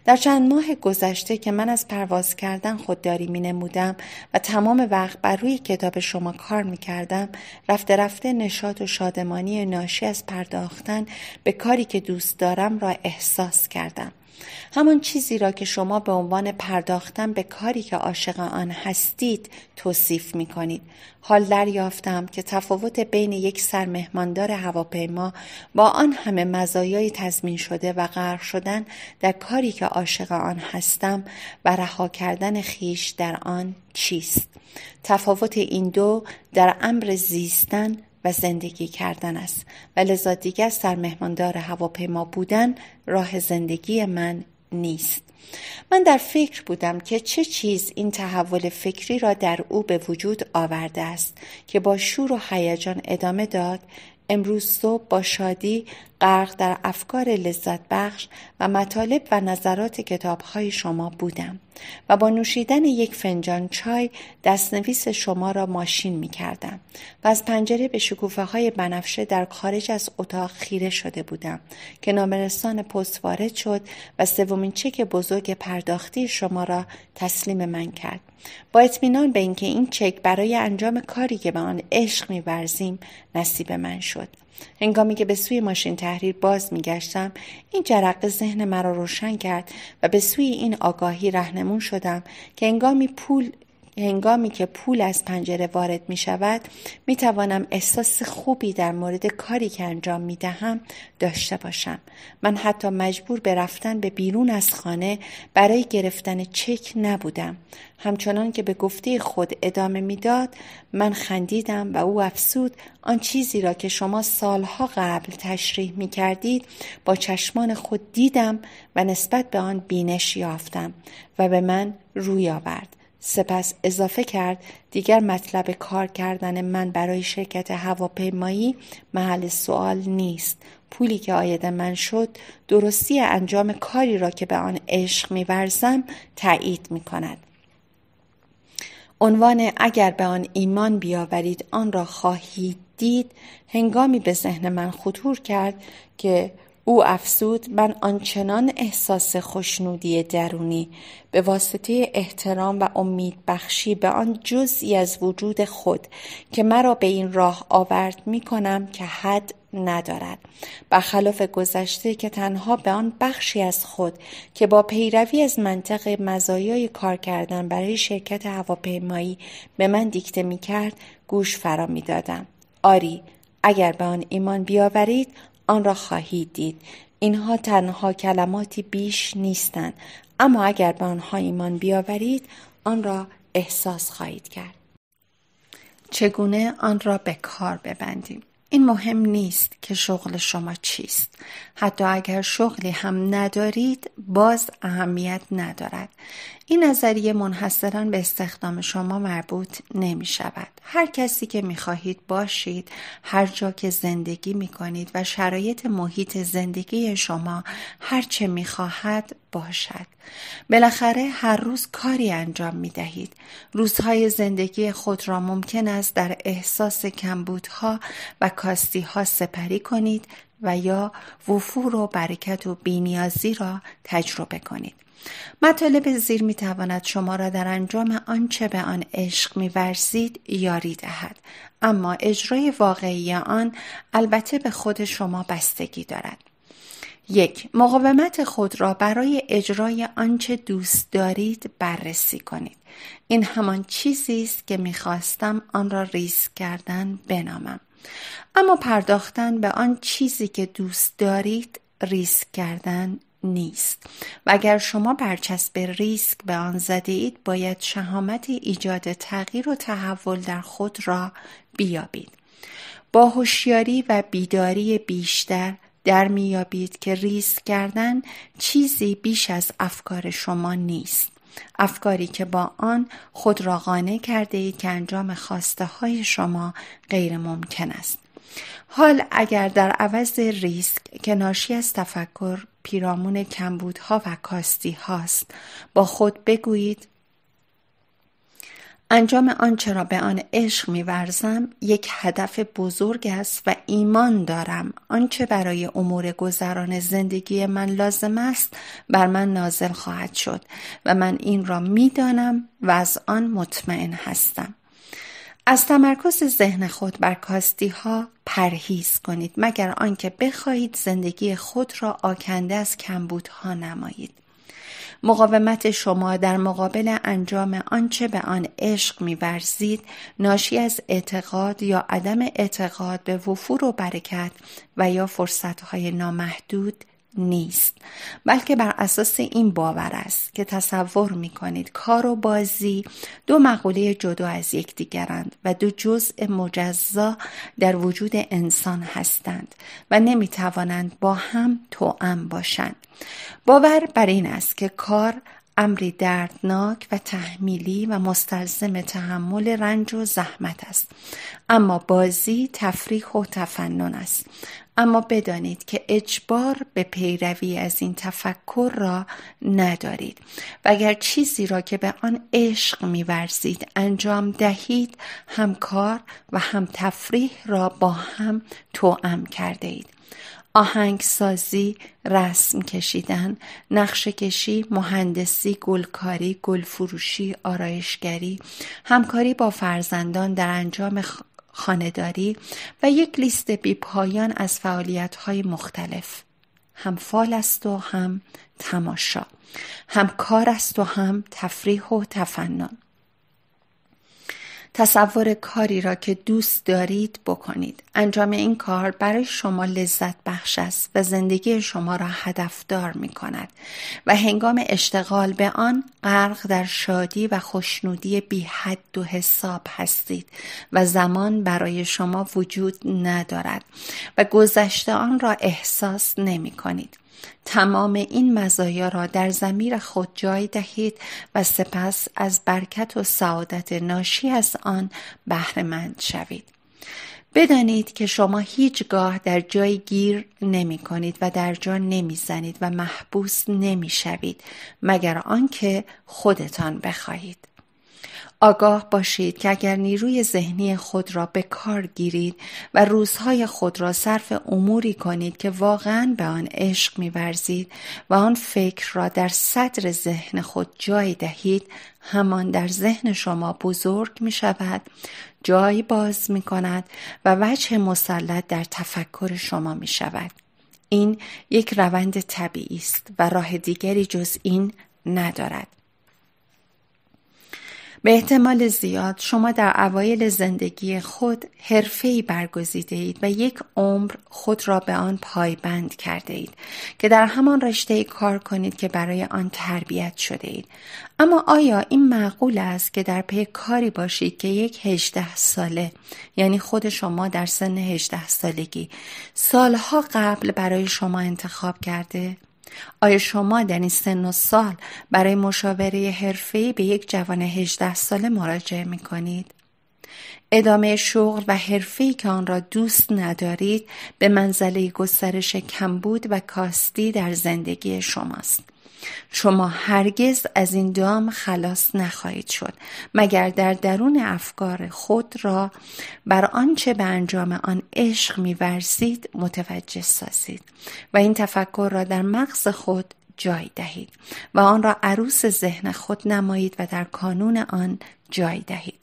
در چند ماه گذشته که من از پرواز کردن خودداری می نمودم و تمام وقت بر روی کتاب شما کار می کردم رفته رفته نشاط و شادمانی ناشی از پرداختن به کاری که دوست دارم را احساس کردم همان چیزی را که شما به عنوان پرداختن به کاری که عاشق آن هستید توصیف می کنید. حال دریافتم که تفاوت بین یک سرمهماندار هواپیما با آن همه مزایای تضمین شده و غرق شدن در کاری که عاشق آن هستم و رها کردن خیش در آن چیست؟ تفاوت این دو در امر زیستن و زندگی کردن است و لذا دیگر سر مهماندار هواپیما بودن راه زندگی من نیست من در فکر بودم که چه چیز این تحول فکری را در او به وجود آورده است که با شور و هیجان ادامه داد امروز صبح با شادی غرق در افکار لذت بخش و مطالب و نظرات کتابهای شما بودم و با نوشیدن یک فنجان چای دستنویس شما را ماشین می کردم و از پنجره به شکوفه های بنفشه در خارج از اتاق خیره شده بودم که نامرسان پست وارد شد و سومین چک بزرگ پرداختی شما را تسلیم من کرد با اطمینان به اینکه این چک برای انجام کاری که به آن عشق میورزیم نصیب من شد هنگامی که به سوی ماشین تحریر باز میگشتم این جرقه ذهن مرا روشن کرد و به سوی این آگاهی رهنمون شدم که هنگامی پول هنگامی که پول از پنجره وارد می شود می توانم احساس خوبی در مورد کاری که انجام می دهم داشته باشم. من حتی مجبور به رفتن به بیرون از خانه برای گرفتن چک نبودم. همچنان که به گفته خود ادامه میداد من خندیدم و او افسود آن چیزی را که شما سالها قبل تشریح می کردید با چشمان خود دیدم و نسبت به آن بینش یافتم و به من روی آورد سپس اضافه کرد دیگر مطلب کار کردن من برای شرکت هواپیمایی محل سوال نیست پولی که آید من شد درستی انجام کاری را که به آن عشق میورزم تایید می کند. عنوان اگر به آن ایمان بیاورید آن را خواهید دید هنگامی به ذهن من خطور کرد که او افسود من آنچنان احساس خوشنودی درونی به واسطه احترام و امید بخشی به آن جزئی از وجود خود که مرا به این راه آورد می کنم که حد ندارد برخلاف گذشته که تنها به آن بخشی از خود که با پیروی از منطق مزایای کار کردن برای شرکت هواپیمایی به من دیکته می کرد گوش فرا می دادم. آری اگر به آن ایمان بیاورید آن را خواهید دید اینها تنها کلماتی بیش نیستند اما اگر به آنها ایمان بیاورید آن را احساس خواهید کرد چگونه آن را به کار ببندیم این مهم نیست که شغل شما چیست حتی اگر شغلی هم ندارید باز اهمیت ندارد این نظریه منحصرا به استخدام شما مربوط نمی شود هر کسی که می خواهید باشید هر جا که زندگی می کنید و شرایط محیط زندگی شما هر چه می خواهد باشد بالاخره هر روز کاری انجام می دهید روزهای زندگی خود را ممکن است در احساس کمبودها و کاستیها سپری کنید و یا وفور و برکت و بینیازی را تجربه کنید. مطالب زیر می تواند شما را در انجام آنچه به آن عشق می ورزید یاری دهد. اما اجرای واقعی آن البته به خود شما بستگی دارد. یک مقاومت خود را برای اجرای آنچه دوست دارید بررسی کنید این همان چیزی است که میخواستم آن را ریسک کردن بنامم اما پرداختن به آن چیزی که دوست دارید ریسک کردن نیست و اگر شما برچسب ریسک به آن زدید باید شهامت ایجاد تغییر و تحول در خود را بیابید با هوشیاری و بیداری بیشتر در میابید که ریسک کردن چیزی بیش از افکار شما نیست افکاری که با آن خود را قانع کرده اید که انجام خواسته های شما غیر ممکن است. حال اگر در عوض ریسک که ناشی از تفکر پیرامون کمبودها و کاستی هاست با خود بگویید انجام آنچه را به آن عشق میورزم یک هدف بزرگ است و ایمان دارم آنچه برای امور گذران زندگی من لازم است بر من نازل خواهد شد و من این را میدانم و از آن مطمئن هستم از تمرکز ذهن خود بر کاستی ها پرهیز کنید مگر آنکه بخواهید زندگی خود را آکنده از کمبودها نمایید مقاومت شما در مقابل انجام آنچه به آن عشق میورزید ناشی از اعتقاد یا عدم اعتقاد به وفور و برکت و یا فرصتهای نامحدود نیست بلکه بر اساس این باور است که تصور می کنید کار و بازی دو مقوله جدا از یکدیگرند و دو جزء مجزا در وجود انسان هستند و نمی توانند با هم توأم باشند باور بر این است که کار امری دردناک و تحمیلی و مستلزم تحمل رنج و زحمت است اما بازی تفریح و تفنن است اما بدانید که اجبار به پیروی از این تفکر را ندارید و اگر چیزی را که به آن عشق میورزید انجام دهید همکار و هم تفریح را با هم توأم کرده اید آهنگسازی، رسم کشیدن، نقشه کشی، مهندسی، گلکاری، گلفروشی، آرایشگری، همکاری با فرزندان در انجام خانداری و یک لیست بی پایان از فعالیت های مختلف هم فال است و هم تماشا هم کار است و هم تفریح و تفنن تصور کاری را که دوست دارید بکنید. انجام این کار برای شما لذت بخش است و زندگی شما را هدفدار می کند و هنگام اشتغال به آن غرق در شادی و خوشنودی بی حد و حساب هستید و زمان برای شما وجود ندارد و گذشته آن را احساس نمی کنید. تمام این مزایا را در زمیر خود جای دهید و سپس از برکت و سعادت ناشی از آن بهرهمند شوید بدانید که شما هیچگاه در جای گیر نمی کنید و در جا نمی زنید و محبوس نمی شوید مگر آنکه خودتان بخواهید. آگاه باشید که اگر نیروی ذهنی خود را به کار گیرید و روزهای خود را صرف اموری کنید که واقعا به آن عشق میورزید و آن فکر را در صدر ذهن خود جای دهید همان در ذهن شما بزرگ می شود جایی باز می کند و وجه مسلط در تفکر شما می شود این یک روند طبیعی است و راه دیگری جز این ندارد به احتمال زیاد شما در اوایل زندگی خود حرفه‌ای برگزیده اید و یک عمر خود را به آن پایبند کرده اید که در همان رشته کار کنید که برای آن تربیت شده اید اما آیا این معقول است که در پی کاری باشید که یک 18 ساله یعنی خود شما در سن 18 سالگی سالها قبل برای شما انتخاب کرده آیا شما در این سن و سال برای مشاوره حرفه‌ای به یک جوان 18 ساله مراجعه می کنید؟ ادامه شغل و حرفه‌ای که آن را دوست ندارید به منزله گسترش کمبود و کاستی در زندگی شماست. شما هرگز از این دام خلاص نخواهید شد مگر در درون افکار خود را بر آنچه به انجام آن عشق میورزید متوجه سازید و این تفکر را در مغز خود جای دهید و آن را عروس ذهن خود نمایید و در کانون آن جای دهید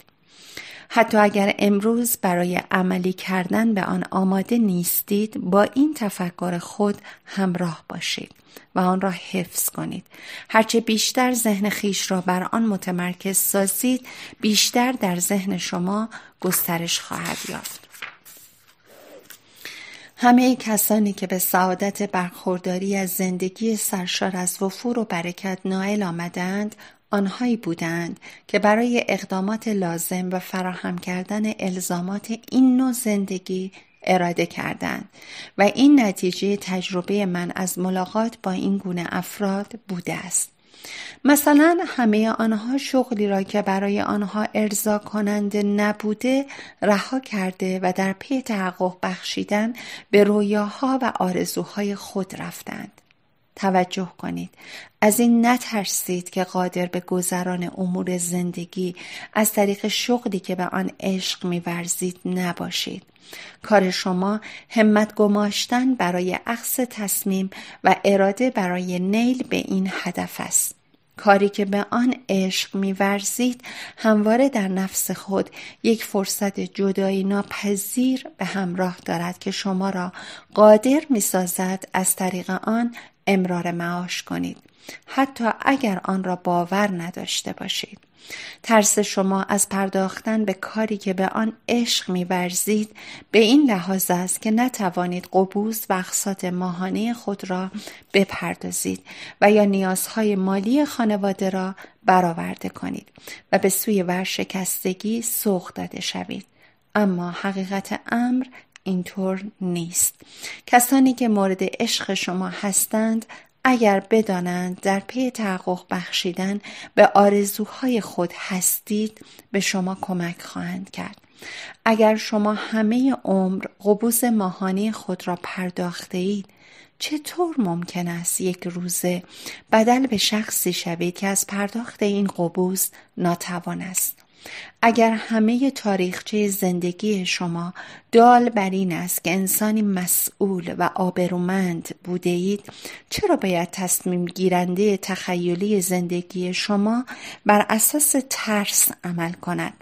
حتی اگر امروز برای عملی کردن به آن آماده نیستید با این تفکر خود همراه باشید و آن را حفظ کنید هرچه بیشتر ذهن خیش را بر آن متمرکز سازید بیشتر در ذهن شما گسترش خواهد یافت همه کسانی که به سعادت برخورداری از زندگی سرشار از وفور و برکت نائل آمدند آنهایی بودند که برای اقدامات لازم و فراهم کردن الزامات این نوع زندگی اراده کردند و این نتیجه تجربه من از ملاقات با این گونه افراد بوده است مثلا همه آنها شغلی را که برای آنها ارضا کننده نبوده رها کرده و در پی تحقق بخشیدن به رویاها و آرزوهای خود رفتند توجه کنید از این نترسید که قادر به گذران امور زندگی از طریق شغلی که به آن عشق میورزید نباشید کار شما همت گماشتن برای عقص تصمیم و اراده برای نیل به این هدف است. کاری که به آن عشق میورزید همواره در نفس خود یک فرصت جدایی ناپذیر به همراه دارد که شما را قادر میسازد از طریق آن امرار معاش کنید حتی اگر آن را باور نداشته باشید ترس شما از پرداختن به کاری که به آن عشق میورزید به این لحاظ است که نتوانید قبوز و اقساط ماهانه خود را بپردازید و یا نیازهای مالی خانواده را برآورده کنید و به سوی ورشکستگی سوق داده شوید اما حقیقت امر اینطور نیست کسانی که مورد عشق شما هستند اگر بدانند در پی تحقق بخشیدن به آرزوهای خود هستید به شما کمک خواهند کرد اگر شما همه عمر قبوز ماهانه خود را پرداخته اید چطور ممکن است یک روزه بدل به شخصی شوید که از پرداخت این قبوز ناتوان است اگر همه تاریخچه زندگی شما دال بر این است که انسانی مسئول و آبرومند بوده اید چرا باید تصمیم گیرنده تخیلی زندگی شما بر اساس ترس عمل کند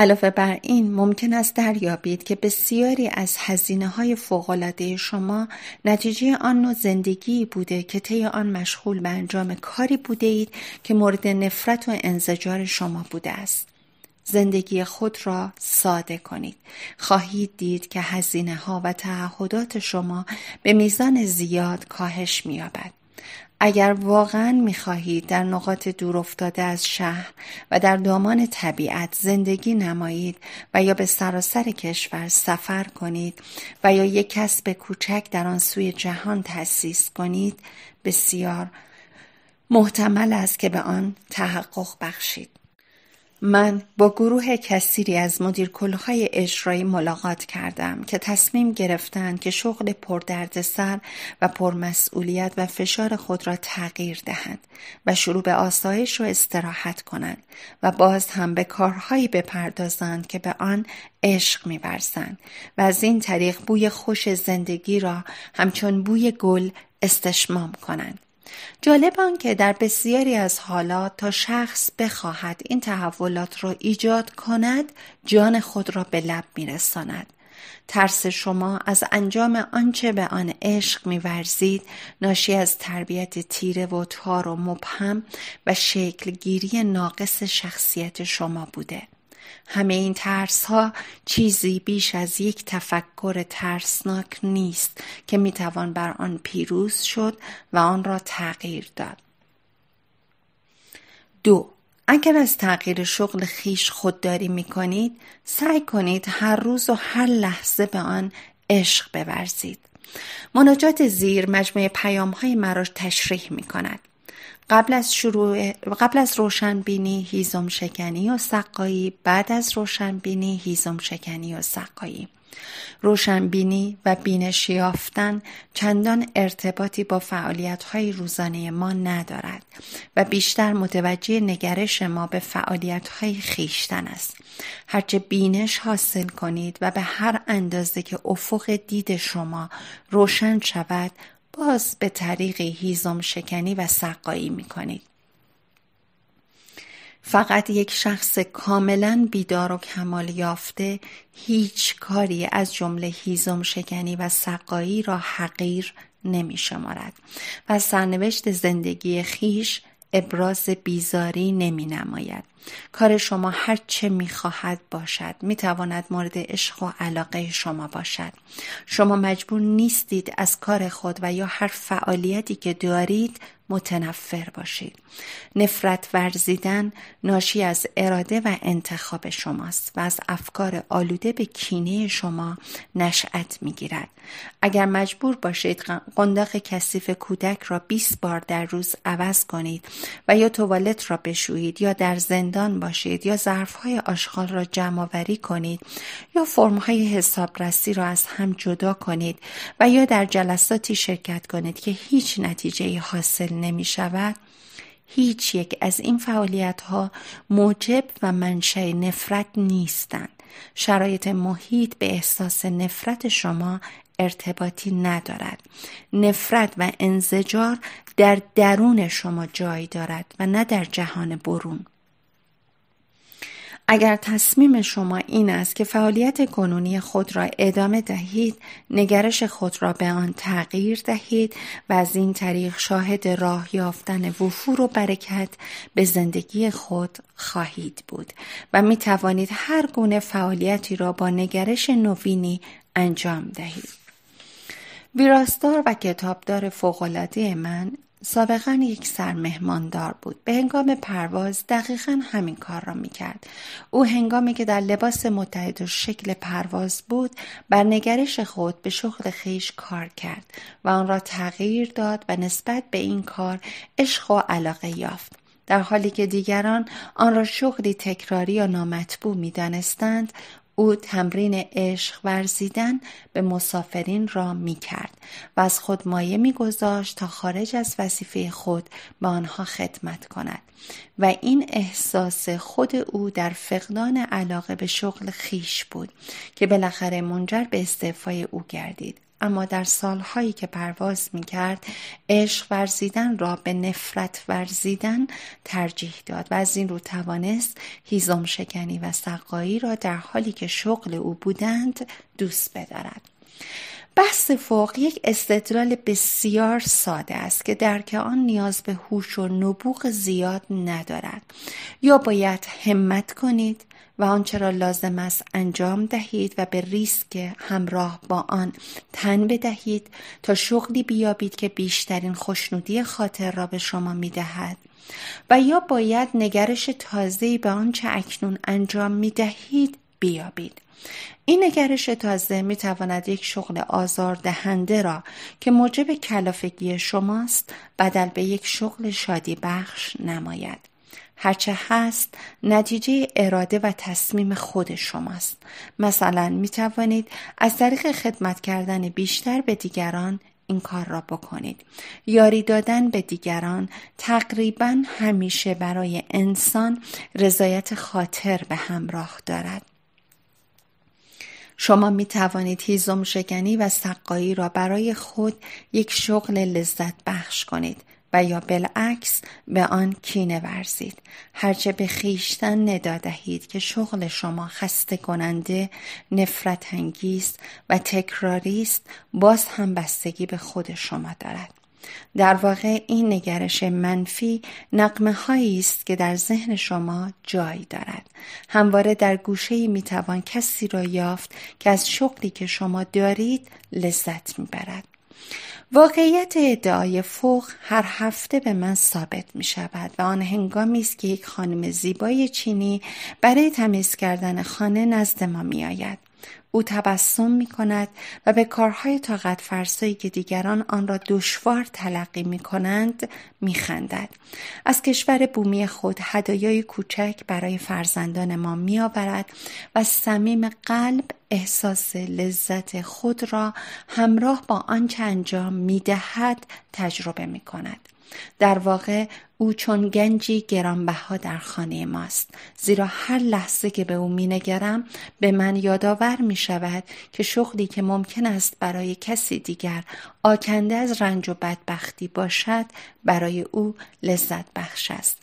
علاوه بر این ممکن است دریابید که بسیاری از هزینه های فوقالعاده شما نتیجه آن نوع زندگی بوده که طی آن مشغول به انجام کاری بوده اید که مورد نفرت و انزجار شما بوده است. زندگی خود را ساده کنید. خواهید دید که هزینه ها و تعهدات شما به میزان زیاد کاهش مییابد. اگر واقعا میخواهید در نقاط دور افتاده از شهر و در دامان طبیعت زندگی نمایید و یا به سراسر کشور سفر کنید و یا یک کسب کوچک در آن سوی جهان تأسیس کنید بسیار محتمل است که به آن تحقق بخشید من با گروه کثیری از کلهای اجرایی ملاقات کردم که تصمیم گرفتند که شغل پردردسر و پرمسئولیت و فشار خود را تغییر دهند و شروع به آسایش و استراحت کنند و باز هم به کارهایی بپردازند که به آن عشق میورزند و از این طریق بوی خوش زندگی را همچون بوی گل استشمام کنند جالب آن که در بسیاری از حالات تا شخص بخواهد این تحولات را ایجاد کند جان خود را به لب میرساند ترس شما از انجام آنچه به آن عشق میورزید ناشی از تربیت تیره و تار و مبهم و شکلگیری ناقص شخصیت شما بوده همه این ترس ها چیزی بیش از یک تفکر ترسناک نیست که توان بر آن پیروز شد و آن را تغییر داد. دو اگر از تغییر شغل خیش خودداری می کنید، سعی کنید هر روز و هر لحظه به آن عشق بورزید. مناجات زیر مجموعه پیام های مرا تشریح می کند. قبل از شروع قبل از روشنبینی هیزم شکنی و سقایی بعد از روشنبینی هیزم شکنی و سقایی روشنبینی و بینش یافتن چندان ارتباطی با فعالیت روزانه ما ندارد و بیشتر متوجه نگرش ما به فعالیت خیشتن است هرچه بینش حاصل کنید و به هر اندازه که افق دید شما روشن شود باز به طریق هیزم شکنی و سقایی می کنید. فقط یک شخص کاملا بیدار و کمال یافته هیچ کاری از جمله هیزم شکنی و سقایی را حقیر نمی شمارد و سرنوشت زندگی خیش ابراز بیزاری نمی نماید. کار شما هر چه می خواهد باشد می تواند مورد عشق و علاقه شما باشد شما مجبور نیستید از کار خود و یا هر فعالیتی که دارید متنفر باشید نفرت ورزیدن ناشی از اراده و انتخاب شماست و از افکار آلوده به کینه شما نشأت گیرد اگر مجبور باشید قنداق کثیف کودک را 20 بار در روز عوض کنید و یا توالت را بشویید یا در زندان باشید یا ظرفهای آشغال را جمع کنید یا فرمهای حسابرسی را از هم جدا کنید و یا در جلساتی شرکت کنید که هیچ نتیجه حاصل نمی شود هیچ یک از این فعالیت ها موجب و منشأ نفرت نیستند. شرایط محیط به احساس نفرت شما ارتباطی ندارد نفرت و انزجار در درون شما جای دارد و نه در جهان برون اگر تصمیم شما این است که فعالیت کنونی خود را ادامه دهید، نگرش خود را به آن تغییر دهید و از این طریق شاهد راه یافتن وفور و برکت به زندگی خود خواهید بود و می توانید هر گونه فعالیتی را با نگرش نوینی انجام دهید. ویراستار و کتابدار فوقالعاده من سابقا یک سر مهماندار بود به هنگام پرواز دقیقا همین کار را میکرد او هنگامی که در لباس متحد و شکل پرواز بود بر نگرش خود به شغل خیش کار کرد و آن را تغییر داد و نسبت به این کار عشق و علاقه یافت در حالی که دیگران آن را شغلی تکراری و نامطبوع میدانستند او تمرین عشق ورزیدن به مسافرین را می کرد و از خود مایه می گذاشت تا خارج از وظیفه خود به آنها خدمت کند و این احساس خود او در فقدان علاقه به شغل خیش بود که بالاخره منجر به استعفای او گردید اما در سالهایی که پرواز می کرد عشق ورزیدن را به نفرت ورزیدن ترجیح داد و از این رو توانست هیزم شکنی و سقایی را در حالی که شغل او بودند دوست بدارد. بحث فوق یک استدلال بسیار ساده است که که آن نیاز به هوش و نبوغ زیاد ندارد یا باید همت کنید و آنچه را لازم است انجام دهید و به ریسک همراه با آن تن بدهید تا شغلی بیابید که بیشترین خوشنودی خاطر را به شما می و یا باید نگرش تازهی به آنچه اکنون انجام می دهید بیابید. این نگرش تازه می یک شغل آزار دهنده را که موجب کلافگی شماست بدل به یک شغل شادی بخش نماید. هرچه هست نتیجه اراده و تصمیم خود شماست مثلا می توانید از طریق خدمت کردن بیشتر به دیگران این کار را بکنید یاری دادن به دیگران تقریبا همیشه برای انسان رضایت خاطر به همراه دارد شما می توانید هیزم شکنی و سقایی را برای خود یک شغل لذت بخش کنید و یا بالعکس به آن کینه ورزید هرچه به خیشتن ندادهید که شغل شما خسته کننده نفرت انگیز و تکراری است باز هم بستگی به خود شما دارد در واقع این نگرش منفی نقمه هایی است که در ذهن شما جای دارد همواره در گوشه ای می توان کسی را یافت که از شغلی که شما دارید لذت می برد. واقعیت ادعای فوق هر هفته به من ثابت می شود و آن هنگامی است که یک خانم زیبای چینی برای تمیز کردن خانه نزد ما می آید. او تبسم می کند و به کارهای طاقت فرسایی که دیگران آن را دشوار تلقی می کنند می خندد. از کشور بومی خود هدایای کوچک برای فرزندان ما می آورد و صمیم قلب احساس لذت خود را همراه با آنچه انجام می دهد تجربه می کند. در واقع او چون گنجی گرانبها در خانه ماست زیرا هر لحظه که به او مینگرم به من یادآور می شود که شغلی که ممکن است برای کسی دیگر آکنده از رنج و بدبختی باشد برای او لذت بخش است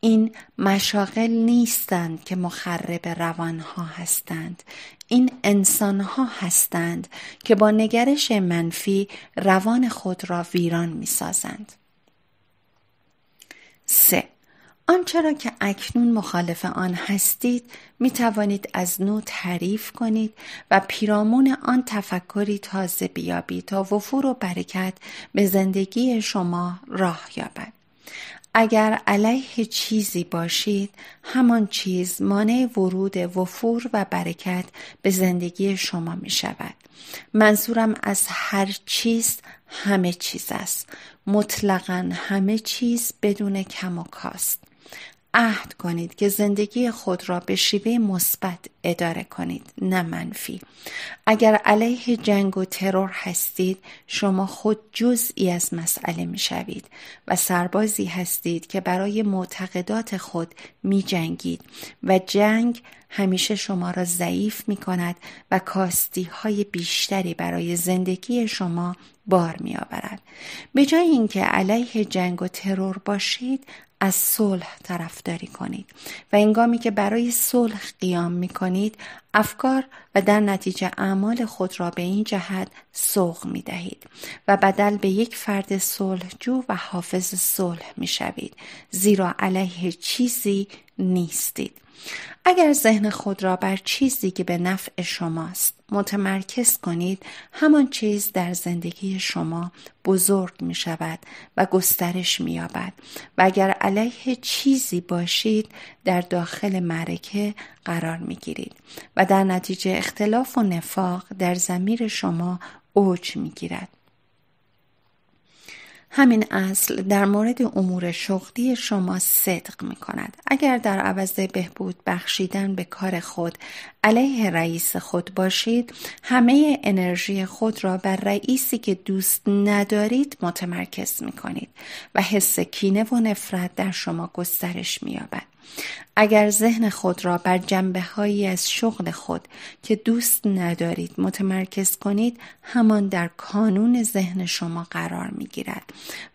این مشاغل نیستند که مخرب روانها هستند این انسانها هستند که با نگرش منفی روان خود را ویران می سازند. 3. آنچه را که اکنون مخالف آن هستید می توانید از نو تعریف کنید و پیرامون آن تفکری تازه بیابید تا وفور و برکت به زندگی شما راه یابد. اگر علیه چیزی باشید همان چیز مانع ورود وفور و برکت به زندگی شما می شود منظورم از هر چیز همه چیز است مطلقا همه چیز بدون کم و کاست عهد کنید که زندگی خود را به شیوه مثبت اداره کنید نه منفی اگر علیه جنگ و ترور هستید شما خود جزئی از مسئله می شوید و سربازی هستید که برای معتقدات خود می جنگید و جنگ همیشه شما را ضعیف می کند و کاستی های بیشتری برای زندگی شما بار می به جای اینکه علیه جنگ و ترور باشید از صلح طرفداری کنید و انگامی که برای صلح قیام می کنید افکار و در نتیجه اعمال خود را به این جهت سوق می دهید و بدل به یک فرد جو و حافظ صلح می شوید زیرا علیه چیزی نیستید اگر ذهن خود را بر چیزی که به نفع شماست متمرکز کنید همان چیز در زندگی شما بزرگ می شود و گسترش می یابد و اگر علیه چیزی باشید در داخل معرکه قرار می گیرید و در نتیجه اختلاف و نفاق در زمیر شما اوج می گیرد همین اصل در مورد امور شغلی شما صدق می کند. اگر در عوض بهبود بخشیدن به کار خود علیه رئیس خود باشید همه انرژی خود را بر رئیسی که دوست ندارید متمرکز می کنید و حس کینه و نفرت در شما گسترش می یابد. اگر ذهن خود را بر جنبه هایی از شغل خود که دوست ندارید متمرکز کنید همان در کانون ذهن شما قرار می گیرد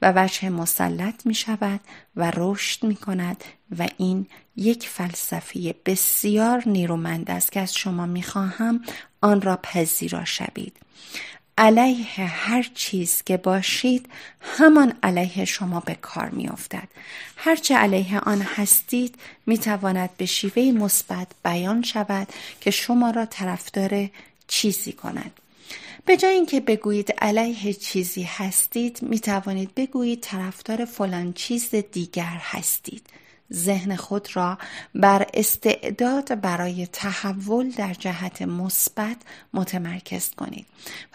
و وجه مسلط می شود و رشد می کند و این یک فلسفه بسیار نیرومند است که از شما می خواهم آن را پذیرا شوید. علیه هر چیز که باشید همان علیه شما به کار می افتد. هرچه علیه آن هستید می تواند به شیوه مثبت بیان شود که شما را طرفدار چیزی کند. به جای اینکه بگویید علیه چیزی هستید می توانید بگویید طرفدار فلان چیز دیگر هستید. ذهن خود را بر استعداد برای تحول در جهت مثبت متمرکز کنید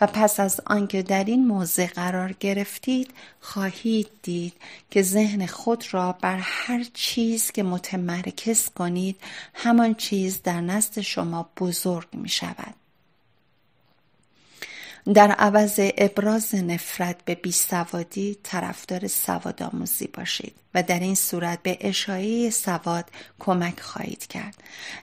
و پس از آنکه در این موضع قرار گرفتید خواهید دید که ذهن خود را بر هر چیز که متمرکز کنید همان چیز در نزد شما بزرگ می شود در عوض ابراز نفرت به بیسوادی طرفدار سوادآموزی باشید و در این صورت به اشایه سواد کمک خواهید کرد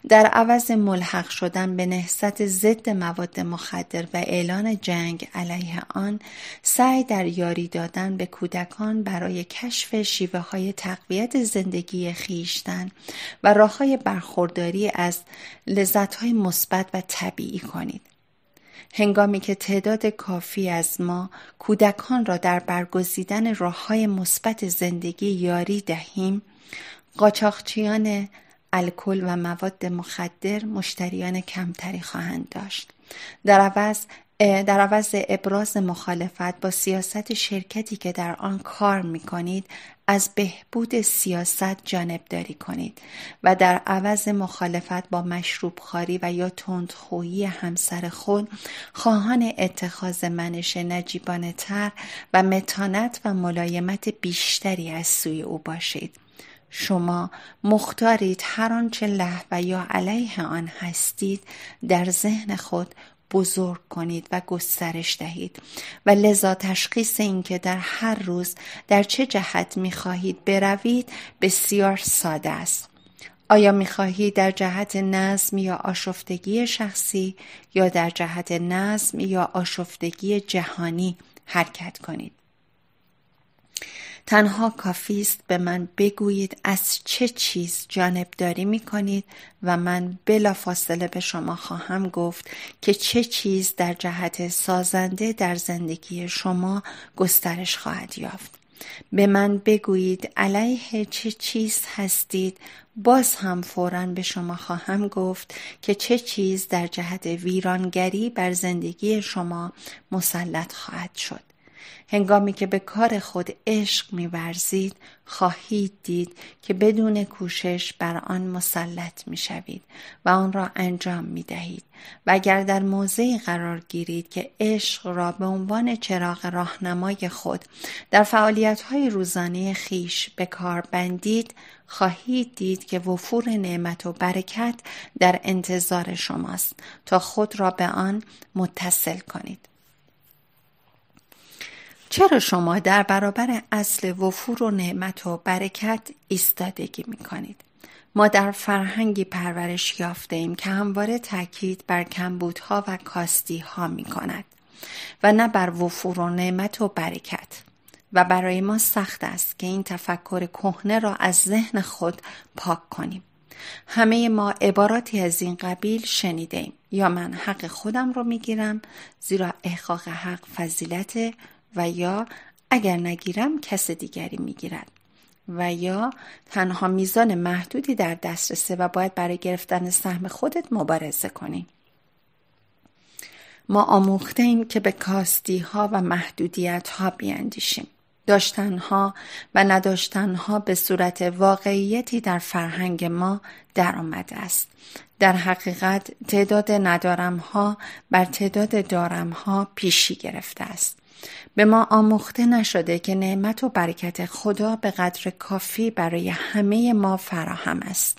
در عوض ملحق شدن به نهست ضد مواد مخدر و اعلان جنگ علیه آن سعی در یاری دادن به کودکان برای کشف شیوه های تقویت زندگی خیشتن و راههای برخورداری از لذت های مثبت و طبیعی کنید هنگامی که تعداد کافی از ما کودکان را در برگزیدن راههای مثبت زندگی یاری دهیم قاچاقچیان الکل و مواد مخدر مشتریان کمتری خواهند داشت در عوض در عوض ابراز مخالفت با سیاست شرکتی که در آن کار می کنید از بهبود سیاست جانبداری کنید و در عوض مخالفت با مشروب خاری و یا تندخویی همسر خود خواهان اتخاذ منش نجیبانه تر و متانت و ملایمت بیشتری از سوی او باشید. شما مختارید هر آنچه له و یا علیه آن هستید در ذهن خود بزرگ کنید و گسترش دهید و لذا تشخیص اینکه در هر روز در چه جهت می خواهید بروید بسیار ساده است آیا می خواهید در جهت نظم یا آشفتگی شخصی یا در جهت نظم یا آشفتگی جهانی حرکت کنید؟ تنها کافی است به من بگویید از چه چیز جانبداری می کنید و من بلا فاصله به شما خواهم گفت که چه چیز در جهت سازنده در زندگی شما گسترش خواهد یافت. به من بگویید علیه چه چیز هستید باز هم فورا به شما خواهم گفت که چه چیز در جهت ویرانگری بر زندگی شما مسلط خواهد شد هنگامی که به کار خود عشق میورزید خواهید دید که بدون کوشش بر آن مسلط میشوید و آن را انجام میدهید و اگر در موضعی قرار گیرید که عشق را به عنوان چراغ راهنمای خود در فعالیت‌های روزانه خیش به کار بندید خواهید دید که وفور نعمت و برکت در انتظار شماست تا خود را به آن متصل کنید چرا شما در برابر اصل وفور و نعمت و برکت ایستادگی می کنید؟ ما در فرهنگی پرورش یافته ایم که همواره تاکید بر کمبودها و کاستی ها می کند و نه بر وفور و نعمت و برکت و برای ما سخت است که این تفکر کهنه را از ذهن خود پاک کنیم. همه ما عباراتی از این قبیل شنیده ایم یا من حق خودم رو میگیرم زیرا احقاق حق فضیلت و یا اگر نگیرم کس دیگری میگیرد و یا تنها میزان محدودی در دسترسه و باید برای گرفتن سهم خودت مبارزه کنی ما آموخته ایم که به کاستی ها و محدودیت ها بیاندیشیم ها و نداشتن ها به صورت واقعیتی در فرهنگ ما در آمده است. در حقیقت تعداد ندارم ها بر تعداد دارم ها پیشی گرفته است. به ما آموخته نشده که نعمت و برکت خدا به قدر کافی برای همه ما فراهم است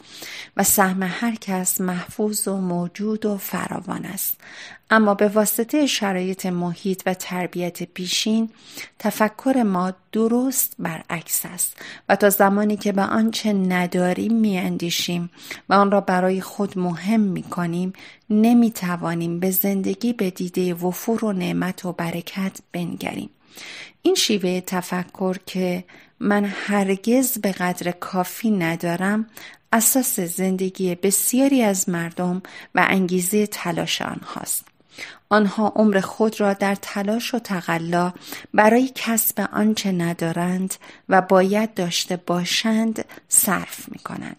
و سهم هر کس محفوظ و موجود و فراوان است اما به واسطه شرایط محیط و تربیت پیشین تفکر ما درست برعکس است و تا زمانی که به آنچه نداریم میاندیشیم و آن را برای خود مهم میکنیم نمیتوانیم به زندگی به دیده وفور و نعمت و برکت بنگریم این شیوه تفکر که من هرگز به قدر کافی ندارم اساس زندگی بسیاری از مردم و انگیزه تلاش آنهاست آنها عمر خود را در تلاش و تقلا برای کسب آنچه ندارند و باید داشته باشند صرف می کنند.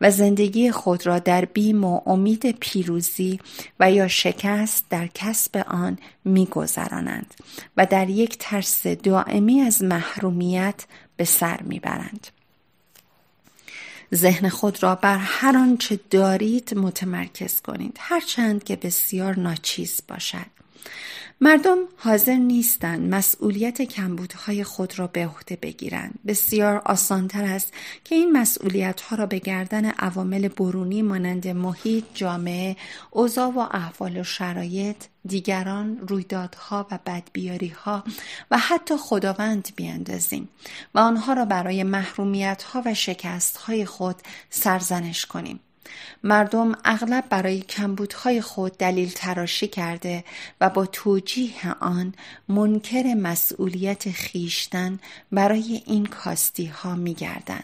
و زندگی خود را در بیم و امید پیروزی و یا شکست در کسب آن گذرانند و در یک ترس دائمی از محرومیت به سر برند. ذهن خود را بر هر آنچه دارید متمرکز کنید هرچند که بسیار ناچیز باشد مردم حاضر نیستند مسئولیت کمبودهای خود را به عهده بگیرند بسیار آسانتر است که این مسئولیت ها را به گردن عوامل برونی مانند محیط جامعه اوضاع و احوال و شرایط دیگران رویدادها و بدبیاریها و حتی خداوند بیاندازیم و آنها را برای محرومیت ها و شکست های خود سرزنش کنیم مردم اغلب برای کمبودهای خود دلیل تراشی کرده و با توجیه آن منکر مسئولیت خیشتن برای این کاستی ها می گردن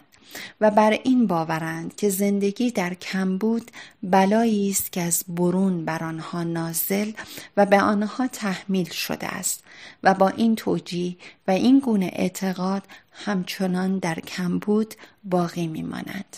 و بر این باورند که زندگی در کمبود بلایی است که از برون بر آنها نازل و به آنها تحمیل شده است و با این توجیه و این گونه اعتقاد همچنان در کمبود باقی میماند.